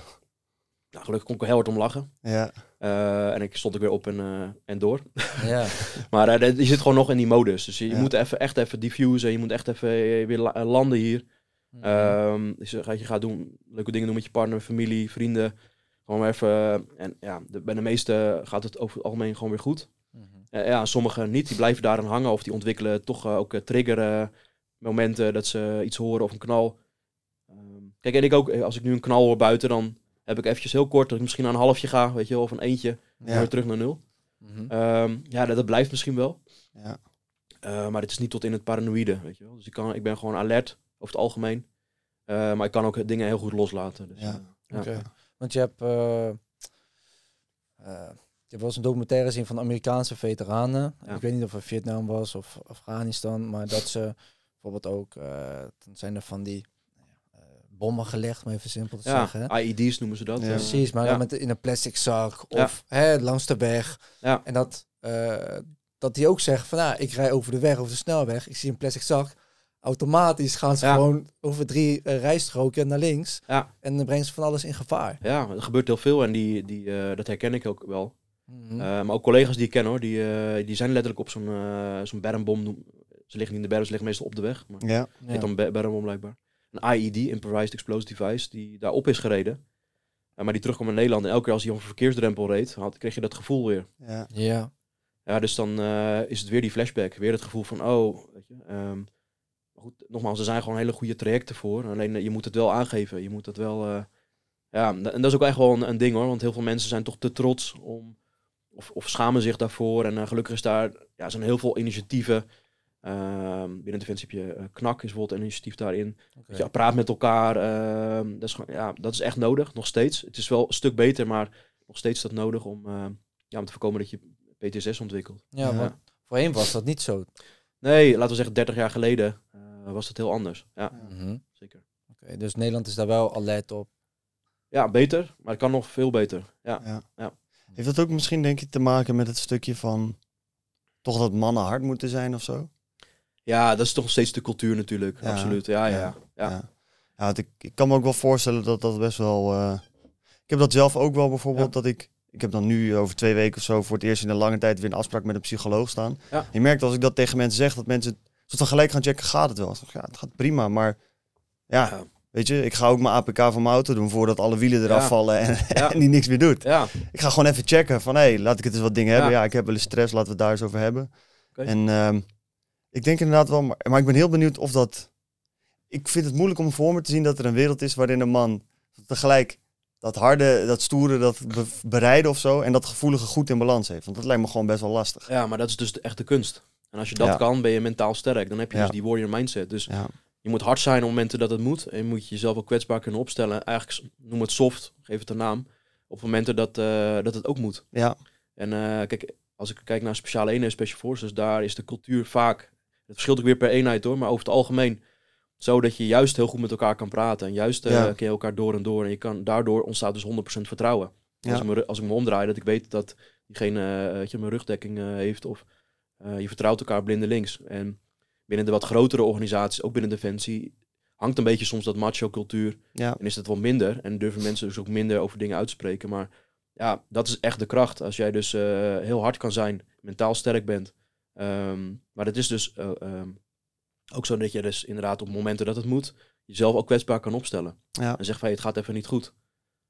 nou? gelukkig kon ik heel hard om lachen. Ja. Eh, en ik stond ik weer op en, eh, en door. [laughs] Ja. [laughs] maar je zit gewoon nog in die modus. Dus je, moet even, echt even diffusen. Je moet echt even weer landen hier. Ja. Mhm. Ehm, dus je gaat doen, leuke dingen doen met je partner, familie, vrienden. Gewoon even. En ja, de, bij de meeste gaat het over het algemeen gewoon weer goed. Eh, ja, sommige niet, die blijven daarin hangen of die ontwikkelen toch eh, ook eh, trigger momenten dat ze iets horen of een knal. Ehm, kijk, en ik ook, als ik nu een knal hoor buiten, dan heb ik eventjes heel kort dat ik misschien aan een halfje ga, weet je wel, of een eentje, ja. weer terug naar nul. Mhm. Ehm, ja, dat, blijft misschien wel. Ja. maar het is niet tot in het paranoïde, weet je wel. Dus ik, kan, ik ben gewoon alert, over het algemeen. maar ik kan ook dingen heel goed loslaten. Dus, ja. Want je hebt er was een documentaire zien van Amerikaanse veteranen. Ik weet niet of het Vietnam was of Afghanistan, maar dat ze bijvoorbeeld ook, eh, dan zijn er van die eh, bommen gelegd, maar even simpel te ja, zeggen. IED's noemen ze dat. Ja. Precies, maar ja. met, in een plastic zak of hè, langs de weg. Ja. En dat, eh, dat die ook zeggen van, nou, ik rij over de weg, of de snelweg, ik zie een plastic zak. Automatisch gaan ze gewoon over drie rijstroken naar links. En dan brengen ze van alles in gevaar. Ja, dat gebeurt heel veel en die, die, dat herken ik ook wel. Mhm. Eh, maar ook collega's die ik ken hoor, die, eh, die zijn letterlijk op zo'n eh, zo'n bermbom. Ze liggen niet in de berm, ze liggen meestal op de weg. Maar ja. Het ja. dan bermbom blijkbaar. Een IED, Improvised Explosive Device, die daarop is gereden. maar die terugkwam in Nederland. En elke keer als hij op een verkeersdrempel reed, had, kreeg je dat gevoel weer. Ja. ja. Ja, dus dan is het weer die flashback. Weer het gevoel van, oh, weet je. Ehm, goed, nogmaals, er zijn gewoon hele goede trajecten voor. Alleen je moet het wel aangeven. Je moet het wel. ja, en dat is ook echt wel een, ding hoor. Want heel veel mensen zijn toch te trots om of, of schamen zich daarvoor. En eh, gelukkig is daar, ja, zijn heel veel initiatieven. Ehm, binnen Defensie heb je eh, KNAK, is bijvoorbeeld een initiatief daarin. Dat je praat met elkaar. Ehm, dat, is, ja, dat is echt nodig, nog steeds. Het is wel een stuk beter, maar nog steeds dat nodig om, ehm, ja, om te voorkomen dat je PTSS ontwikkelt. Ja, voorheen was dat niet zo. Nee, laten we zeggen 30 jaar geleden eh, was dat heel anders. Ja, mhm. Mhm. zeker. Oké, dus Nederland is daar wel alert op. Ja, beter, maar het kan nog veel beter. ja. ja. Heeft dat ook misschien, denk ik, te maken met het stukje van toch dat mannen hard moeten zijn of zo? Ja, dat is toch steeds de cultuur natuurlijk. Absoluut. Ja, ja. ja. ja. ja ik, ik, kan me ook wel voorstellen dat dat best wel. Eh, ik heb dat zelf ook wel bijvoorbeeld dat ik. Ik heb dan nu over twee weken of zo voor het eerst in een lange tijd weer een afspraak met een psycholoog staan. Je merkt als ik dat tegen mensen zeg, dat mensen soort van gelijk gaan checken, gaat het wel? ja, het gaat prima, maar ja, Weet je, ik ga ook mijn APK van mijn auto doen voordat alle wielen eraf vallen [laughs] en, die niks meer doet. Ja. Ik ga gewoon even checken van, hé, hey, laat ik het eens wat dingen hebben. Ja, ik heb wel eens stress, laten we het daar eens over hebben. En ehm, ik denk inderdaad wel, maar, ik ben heel benieuwd of dat... Ik vind het moeilijk om voor me te zien dat er een wereld is waarin een man tegelijk dat harde, dat stoere, dat be bereiden of zo... en dat gevoelige goed in balans heeft. Want dat lijkt me gewoon best wel lastig. Ja, maar dat is dus de, echt de kunst. En als je dat kan, ben je mentaal sterk. Dan heb je dus die warrior mindset. Dus je moet hard zijn op momenten dat het moet. En je moet jezelf ook kwetsbaar kunnen opstellen. Eigenlijk noem het soft, geef het een naam. Op momenten dat, eh, dat het ook moet. Ja. En eh, kijk, als ik kijk naar speciale eenheden, special forces, daar is de cultuur vaak. Het verschilt ook weer per eenheid hoor, maar over het algemeen. Zo dat je juist heel goed met elkaar kan praten. En juist uh, ja. ken je elkaar door en door. En je kan, daardoor ontstaat dus 100% vertrouwen. Ja. Als, ik me, omdraai, dat ik weet dat diegene je, mijn rugdekking heeft. Of je vertrouwt elkaar blinde links. En binnen de wat grotere organisaties, ook binnen Defensie, hangt een beetje soms dat macho cultuur. Ja. En is dat wel minder. En durven mensen dus ook minder over dingen uitspreken, Maar ja, dat is echt de kracht. Als jij dus eh, heel hard kan zijn, mentaal sterk bent. Ehm, maar het is dus eh, ehm, ook zo dat je dus inderdaad op momenten dat het moet, jezelf ook kwetsbaar kan opstellen. Ja. En zeg van hey, het gaat even niet goed.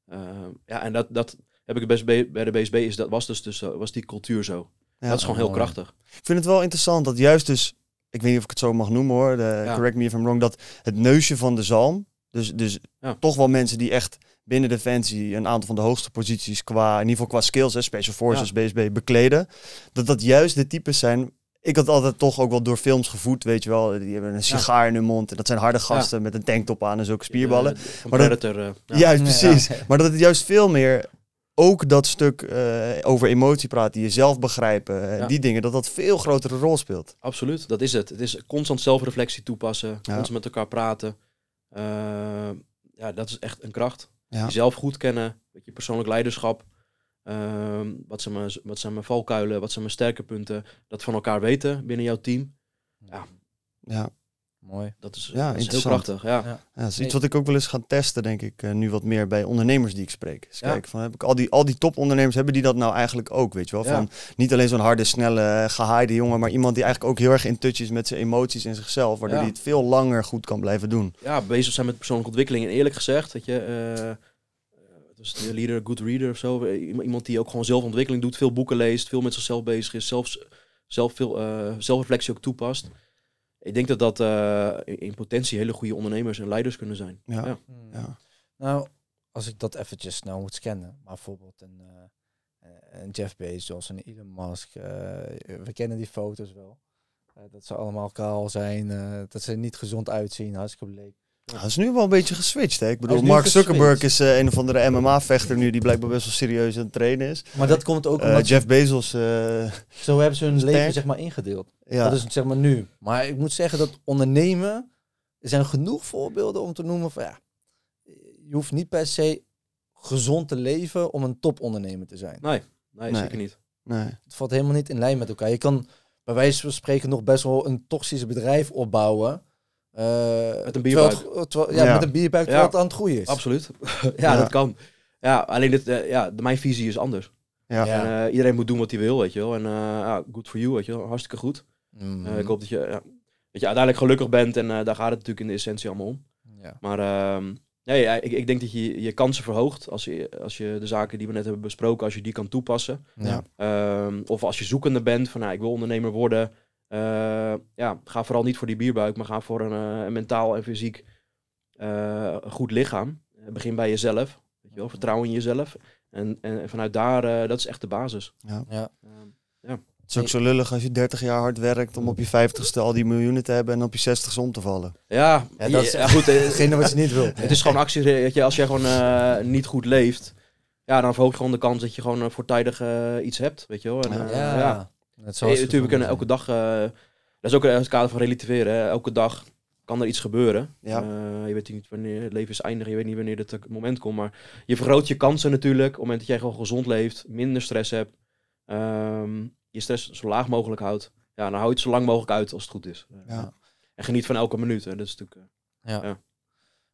Ehm, ja, en dat, dat heb ik best bij de BSB, is, dat was dus, dus eh, was die cultuur zo. dat is gewoon heel krachtig. Ik vind het wel interessant dat juist dus ik weet niet of ik het zo mag noemen hoor, correct me if I'm wrong, dat het neusje van de zalm, dus, dus toch wel mensen die echt binnen Defensie een aantal van de hoogste posities qua, in ieder geval qua skills, hè, Special Forces, BSB, bekleden, dat dat juist de types zijn ik had altijd toch ook wel door films gevoed, weet je wel. Die hebben een sigaar in hun mond. En dat zijn harde gasten met een tanktop aan en zulke spierballen. maar dat, uh, ja. Juist, precies. Maar dat het juist veel meer ook dat stuk eh, over emotie praten, jezelf begrijpen, eh, ja. die dingen, dat dat veel grotere rol speelt. Absoluut, dat is het. Het is constant zelfreflectie toepassen, ja. constant met elkaar praten. Eh, ja, dat is echt een kracht. Ja. Jezelf goed kennen, je persoonlijk leiderschap, ehm, wat, zijn mijn, wat zijn mijn valkuilen, wat zijn mijn sterke punten, dat van elkaar weten binnen jouw team. Ja, ja. Mooi. Dat is, ja, heel prachtig. Ja. ja. dat is iets wat ik ook wel eens ga testen, denk ik, eh, nu wat meer bij ondernemers die ik spreek. kijk, van, heb ik al die, al die topondernemers, hebben die dat nou eigenlijk ook, weet je wel? Van, Niet alleen zo'n harde, snelle, eh, gehaaide jongen, maar iemand die eigenlijk ook heel erg in touch is met zijn emoties en zichzelf, waardoor hij het veel langer goed kan blijven doen. Ja, bezig zijn met persoonlijke ontwikkeling. En eerlijk gezegd, dat je... Uh, dus een leader, good reader of zo. Eh, iemand die ook gewoon zelfontwikkeling doet, veel boeken leest, veel met zichzelf bezig is, zelfs, zelf veel zelfreflectie ook toepast ik denk dat dat eh, in potentie hele goede ondernemers en leiders kunnen zijn. Ja. Hmm. ja. Nou, als ik dat eventjes snel moet scannen, maar bijvoorbeeld een, eh, eh, een Jeff Bezos, een Elon Musk, we kennen die foto's wel. dat ze allemaal kaal zijn, dat ze niet gezond uitzien, hartstikke bleek. Nou, dat is nu wel een beetje geswitcht. Hè? Ik bedoel, Mark Zuckerberg is eh, een of andere MMA-vechter nu die blijkbaar best wel serieus aan het trainen is. Maar dat komt ook eh, omdat... Jeff Bezos... Eh, zo hebben ze hun leven zeg maar ingedeeld. Dat is zeg maar nu. Maar ik moet zeggen dat ondernemen... Er zijn genoeg voorbeelden om te noemen van ja... Je hoeft niet per se gezond te leven om een topondernemer te zijn. Nee, nee, zeker niet. Nee. Het valt helemaal niet in lijn met elkaar. Je kan bij wijze van spreken nog best wel een toxisch bedrijf opbouwen eh, met een bierbuik. Terwijl, ja, met een bierbuik terwijl het aan het groeien is. Absoluut. [laughs] ja, dat kan. Ja, alleen dit, eh, ja, mijn visie is anders. Ja. En, eh, iedereen moet doen wat hij wil, weet je wel. En uh, good for you, weet je wel. Hartstikke goed. Mm. ik hoop dat je, ja, dat je uiteindelijk gelukkig bent. En daar gaat het natuurlijk in de essentie allemaal om. Ja. Maar ehm, nee, ik, ik, denk dat je je kansen verhoogt. Als je, als je de zaken die we net hebben besproken, als je die kan toepassen. Ja. Ehm, of als je zoekende bent van, nou, ik wil ondernemer worden. Eh, ja, ga vooral niet voor die bierbuik, maar ga voor een, eh, mentaal en fysiek eh, goed lichaam. Begin bij jezelf. Weet je wel, vertrouwen in jezelf. En, en, vanuit daar, dat is echt de basis. Ja. ja. Ehm, ja. Het is ook zo lullig als je 30 jaar hard werkt om op je 50ste al die miljoenen te hebben en op je 60ste om te vallen. Ja, ja dat is goed. Hetgene wat je niet wilt. Het is gewoon actie. Als jij gewoon niet goed leeft, ja, dan verhoog je gewoon de kans dat je gewoon voortijdig iets hebt. Weet je wel. En, ja. ja. Net natuurlijk, kunnen elke dag... Eh, dat is ook het kader van relativeren. Elke dag kan er iets gebeuren. Eh, je weet niet wanneer het leven is eindig. Je weet niet wanneer het moment komt. Maar je vergroot je kansen natuurlijk. Op het moment dat jij gewoon gezond leeft. Minder stress hebt. Ehm, je stress zo laag mogelijk houdt. Ja, dan hou je het zo lang mogelijk uit als het goed is. Eh, ja. En geniet van elke minuut. Hè. Dat is natuurlijk... ja.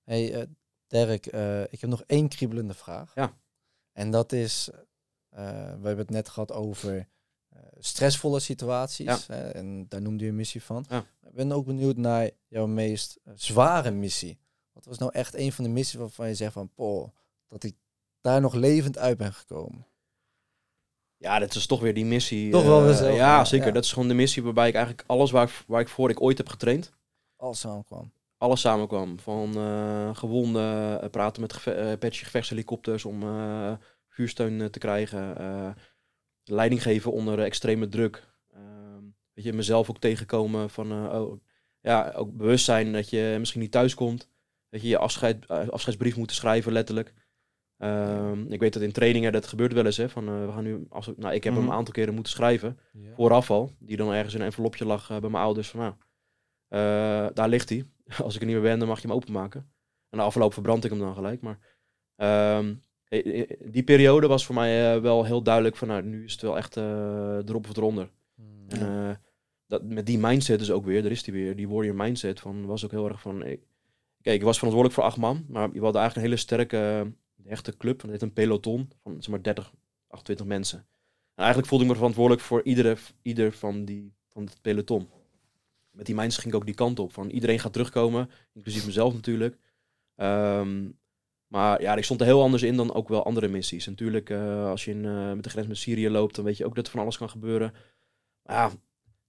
Hey, Dirk, ik heb nog één kriebelende vraag. Ja. En dat is... we hebben het net gehad over eh, stressvolle situaties. en daar noemde je een missie van. Ik ben ook benieuwd naar jouw meest eh, zware missie. Wat was nou echt een van de missies waarvan je zegt van... Poh, dat ik daar nog levend uit ben gekomen? Ja, dat is toch weer die missie. Eh, ja, zeker. Dat is gewoon de missie waarbij ik eigenlijk alles waar ik, waar ik voor ik ooit heb getraind... Alles samenkwam. Alles samenkwam. Van uh, gewonden, praten met geve patchy gevechtshelikopters om vuursteun te krijgen leiding geven onder extreme druk. Ehm, weet je, mezelf ook tegenkomen van, eh, oh, ja, ook bewust zijn dat je misschien niet thuis komt. Dat je je afscheid, eh, afscheidsbrief moet schrijven, letterlijk. Ehm, ik weet dat in trainingen, dat gebeurt wel eens, hè, van eh, we gaan nu, nou, ik heb hem mhm. een aantal keren moeten schrijven, yeah. vooraf al, die dan ergens in een envelopje lag bij mijn ouders, van nou, daar ligt hij. [laughs] als ik er niet meer ben, dan mag je hem openmaken. En na afloop verbrand ik hem dan gelijk, maar ehm, eh, eh, die periode was voor mij eh, wel heel duidelijk van nou, nu is het wel echt erop of eronder. Hmm. Ja. dat, met die mindset dus ook weer, daar is die weer, die warrior mindset van was ook heel erg van, ik, kijk, ik was verantwoordelijk voor acht man, maar je had eigenlijk een hele sterke, echte club, van het een peloton van zeg maar 30, 28 mensen. En eigenlijk voelde ik me verantwoordelijk voor iedere, ieder van, die, van het peloton. Met die mindset ging ik ook die kant op, van iedereen gaat terugkomen, inclusief mezelf natuurlijk. Ehm, maar ja, ik stond er heel anders in dan ook wel andere missies. natuurlijk, eh, als je in, eh, met de grens met Syrië loopt, dan weet je ook dat er van alles kan gebeuren. Maar ja,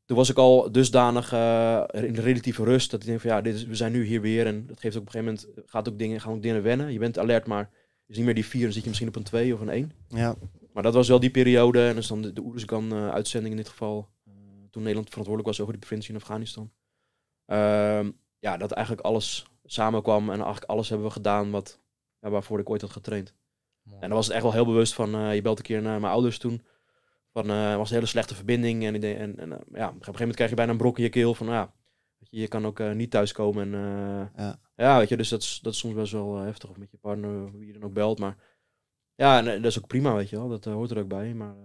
toen was ik al dusdanig uh, in relatieve rust dat ik denk van ja, dit is, we zijn nu hier weer. En dat geeft ook op een gegeven moment, gaat ook dingen, gaan ook dingen wennen. Je bent alert, maar is niet meer die vier, dan zit je misschien op een twee of een één. Ja. Maar dat was wel die periode. En dus dan de, de uitzending in dit geval. toen Nederland verantwoordelijk was over de provincie in Afghanistan. Ehm, ja, dat eigenlijk alles samenkwam en eigenlijk alles hebben we gedaan wat waarvoor ik ooit had getraind. En dan was het echt wel heel bewust van, eh, je belt een keer naar mijn ouders toen. Van, eh, was een hele slechte verbinding. En, en, en eh, ja, op een gegeven moment krijg je bijna een brok in je keel van, ja, je, je, kan ook niet thuiskomen. En, ja. ja. weet je, dus dat is, dat is soms best wel heftig. Of met je partner, wie je dan ook belt. Maar ja, dat is ook prima, weet je wel. Dat hoort er ook bij. Maar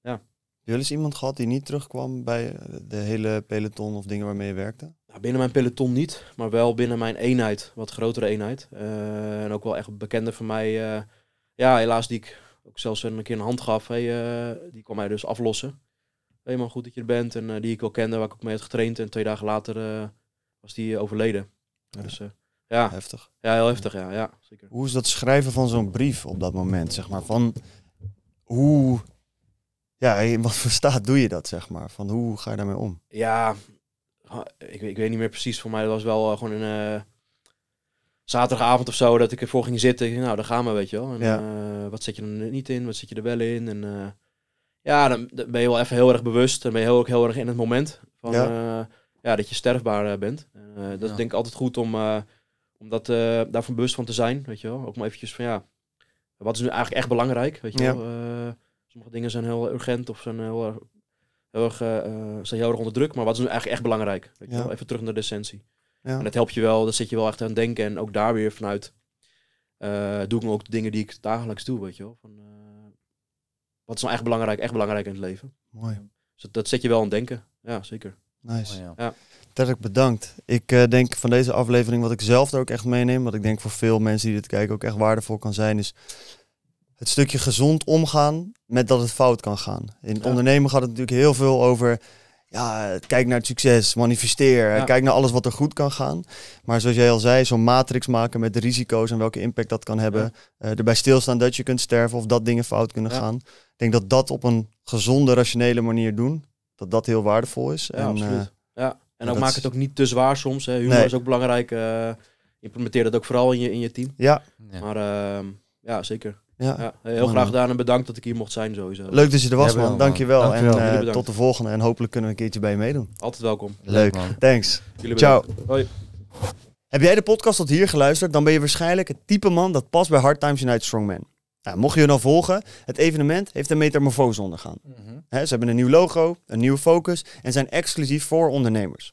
ja. Jullie is iemand gehad die niet terugkwam bij de hele peloton of dingen waarmee je werkte? Nou, binnen mijn peloton niet, maar wel binnen mijn eenheid, wat grotere eenheid. Eh, en ook wel echt bekende van mij. Eh, ja, helaas die ik ook zelfs een keer een hand gaf. Eh, die kwam mij dus aflossen. Helemaal goed dat je er bent. En die ik wel kende, waar ik ook mee had getraind. En twee dagen later was die overleden. Ja. Dus, ja. Heftig. Ja, heel heftig, ja. ja zeker. Hoe is dat schrijven van zo'n brief op dat moment, zeg maar? Van hoe... Ja, in wat voor staat doe je dat, zeg maar? Van hoe ga je daarmee om? Ja, ik, ik, weet niet meer precies, voor mij was wel eh, gewoon een eh, zaterdagavond of zo dat ik ervoor ging zitten. nou, daar gaan we, weet je wel. En, ja. Eh, wat zit je er niet in? Wat zit je er wel in? En ja, dan, ben je wel even heel erg bewust. Dan ben je heel, ook heel erg in het moment. Van, ja. ja dat je sterfbaar bent. dat is denk ik altijd goed om, om dat, daarvan bewust van te zijn, weet je wel. Ook maar eventjes van, ja, wat is nu eigenlijk echt belangrijk, weet je wel. sommige dingen zijn heel urgent of zijn heel heel erg, uh, zijn heel erg onder druk. Maar wat is nu eigenlijk echt belangrijk? Weet je wel? Even terug naar de essentie. Ja. En dat helpt je wel, dat zit je wel echt aan het denken. En ook daar weer vanuit eh, doe ik ook dingen die ik dagelijks doe, weet je wel. Van, wat is nou echt belangrijk, echt belangrijk in het leven? Mooi. Dus dat, zet je wel aan het denken. Ja, zeker. Nice. Oh, ja. bedankt. Ik denk van deze aflevering wat ik zelf er ook echt meeneem, wat ik denk voor veel mensen die dit kijken ook echt waardevol kan zijn, is het stukje gezond omgaan met dat het fout kan gaan. In ja. ondernemen gaat het natuurlijk heel veel over ja, kijk naar het succes, manifesteer, kijk naar alles wat er goed kan gaan. Maar zoals jij al zei, zo'n matrix maken met de risico's en welke impact dat kan hebben. Eh, erbij stilstaan dat je kunt sterven of dat dingen fout kunnen gaan. Ik denk dat dat op een gezonde, rationele manier doen, dat dat heel waardevol is. en, absoluut. Eh, ja. en ook maak het ook niet te zwaar soms. Hè. Humor is ook belangrijk. Eh, implementeer dat ook vooral in je, in je team. Ja. Maar ehm, ja, zeker. Ja. ja. heel graag eh, gedaan en bedankt dat ik hier mocht zijn sowieso. Leuk dat je er was, man. Dankjewel. Dank en wel. Eh, tot de volgende. En hopelijk kunnen we een keertje bij je meedoen. Altijd welkom. Leuk. Thanks. Jullie Ciao. Hoi. Heb jij de podcast tot hier geluisterd, dan ben je waarschijnlijk het type man dat past bij Hard Times United Strongman. Nou, mocht je dan nou volgen, het evenement heeft een metamorfose ondergaan. Mhm. ze hebben een nieuw logo, een nieuwe focus en zijn exclusief voor ondernemers.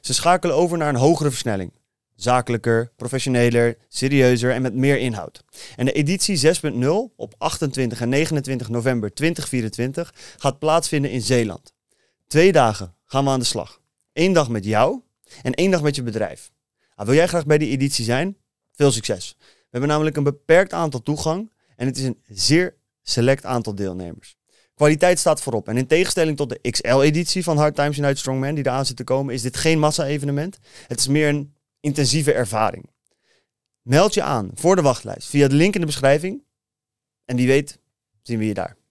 Ze schakelen over naar een hogere versnelling zakelijker, professioneler, serieuzer en met meer inhoud. En de editie 6.0 op 28 en 29 november 2024 gaat plaatsvinden in Zeeland. Twee dagen gaan we aan de slag. Eén dag met jou en één dag met je bedrijf. Ah, wil jij graag bij die editie zijn? Veel succes. We hebben namelijk een beperkt aantal toegang en het is een zeer select aantal deelnemers. Kwaliteit staat voorop. En in tegenstelling tot de XL-editie van Hard Times United Strongman, die eraan zit te komen, is dit geen massa-evenement. Het is meer een intensieve ervaring. Meld je aan voor de wachtlijst via de link in de beschrijving. En wie weet zien we je daar.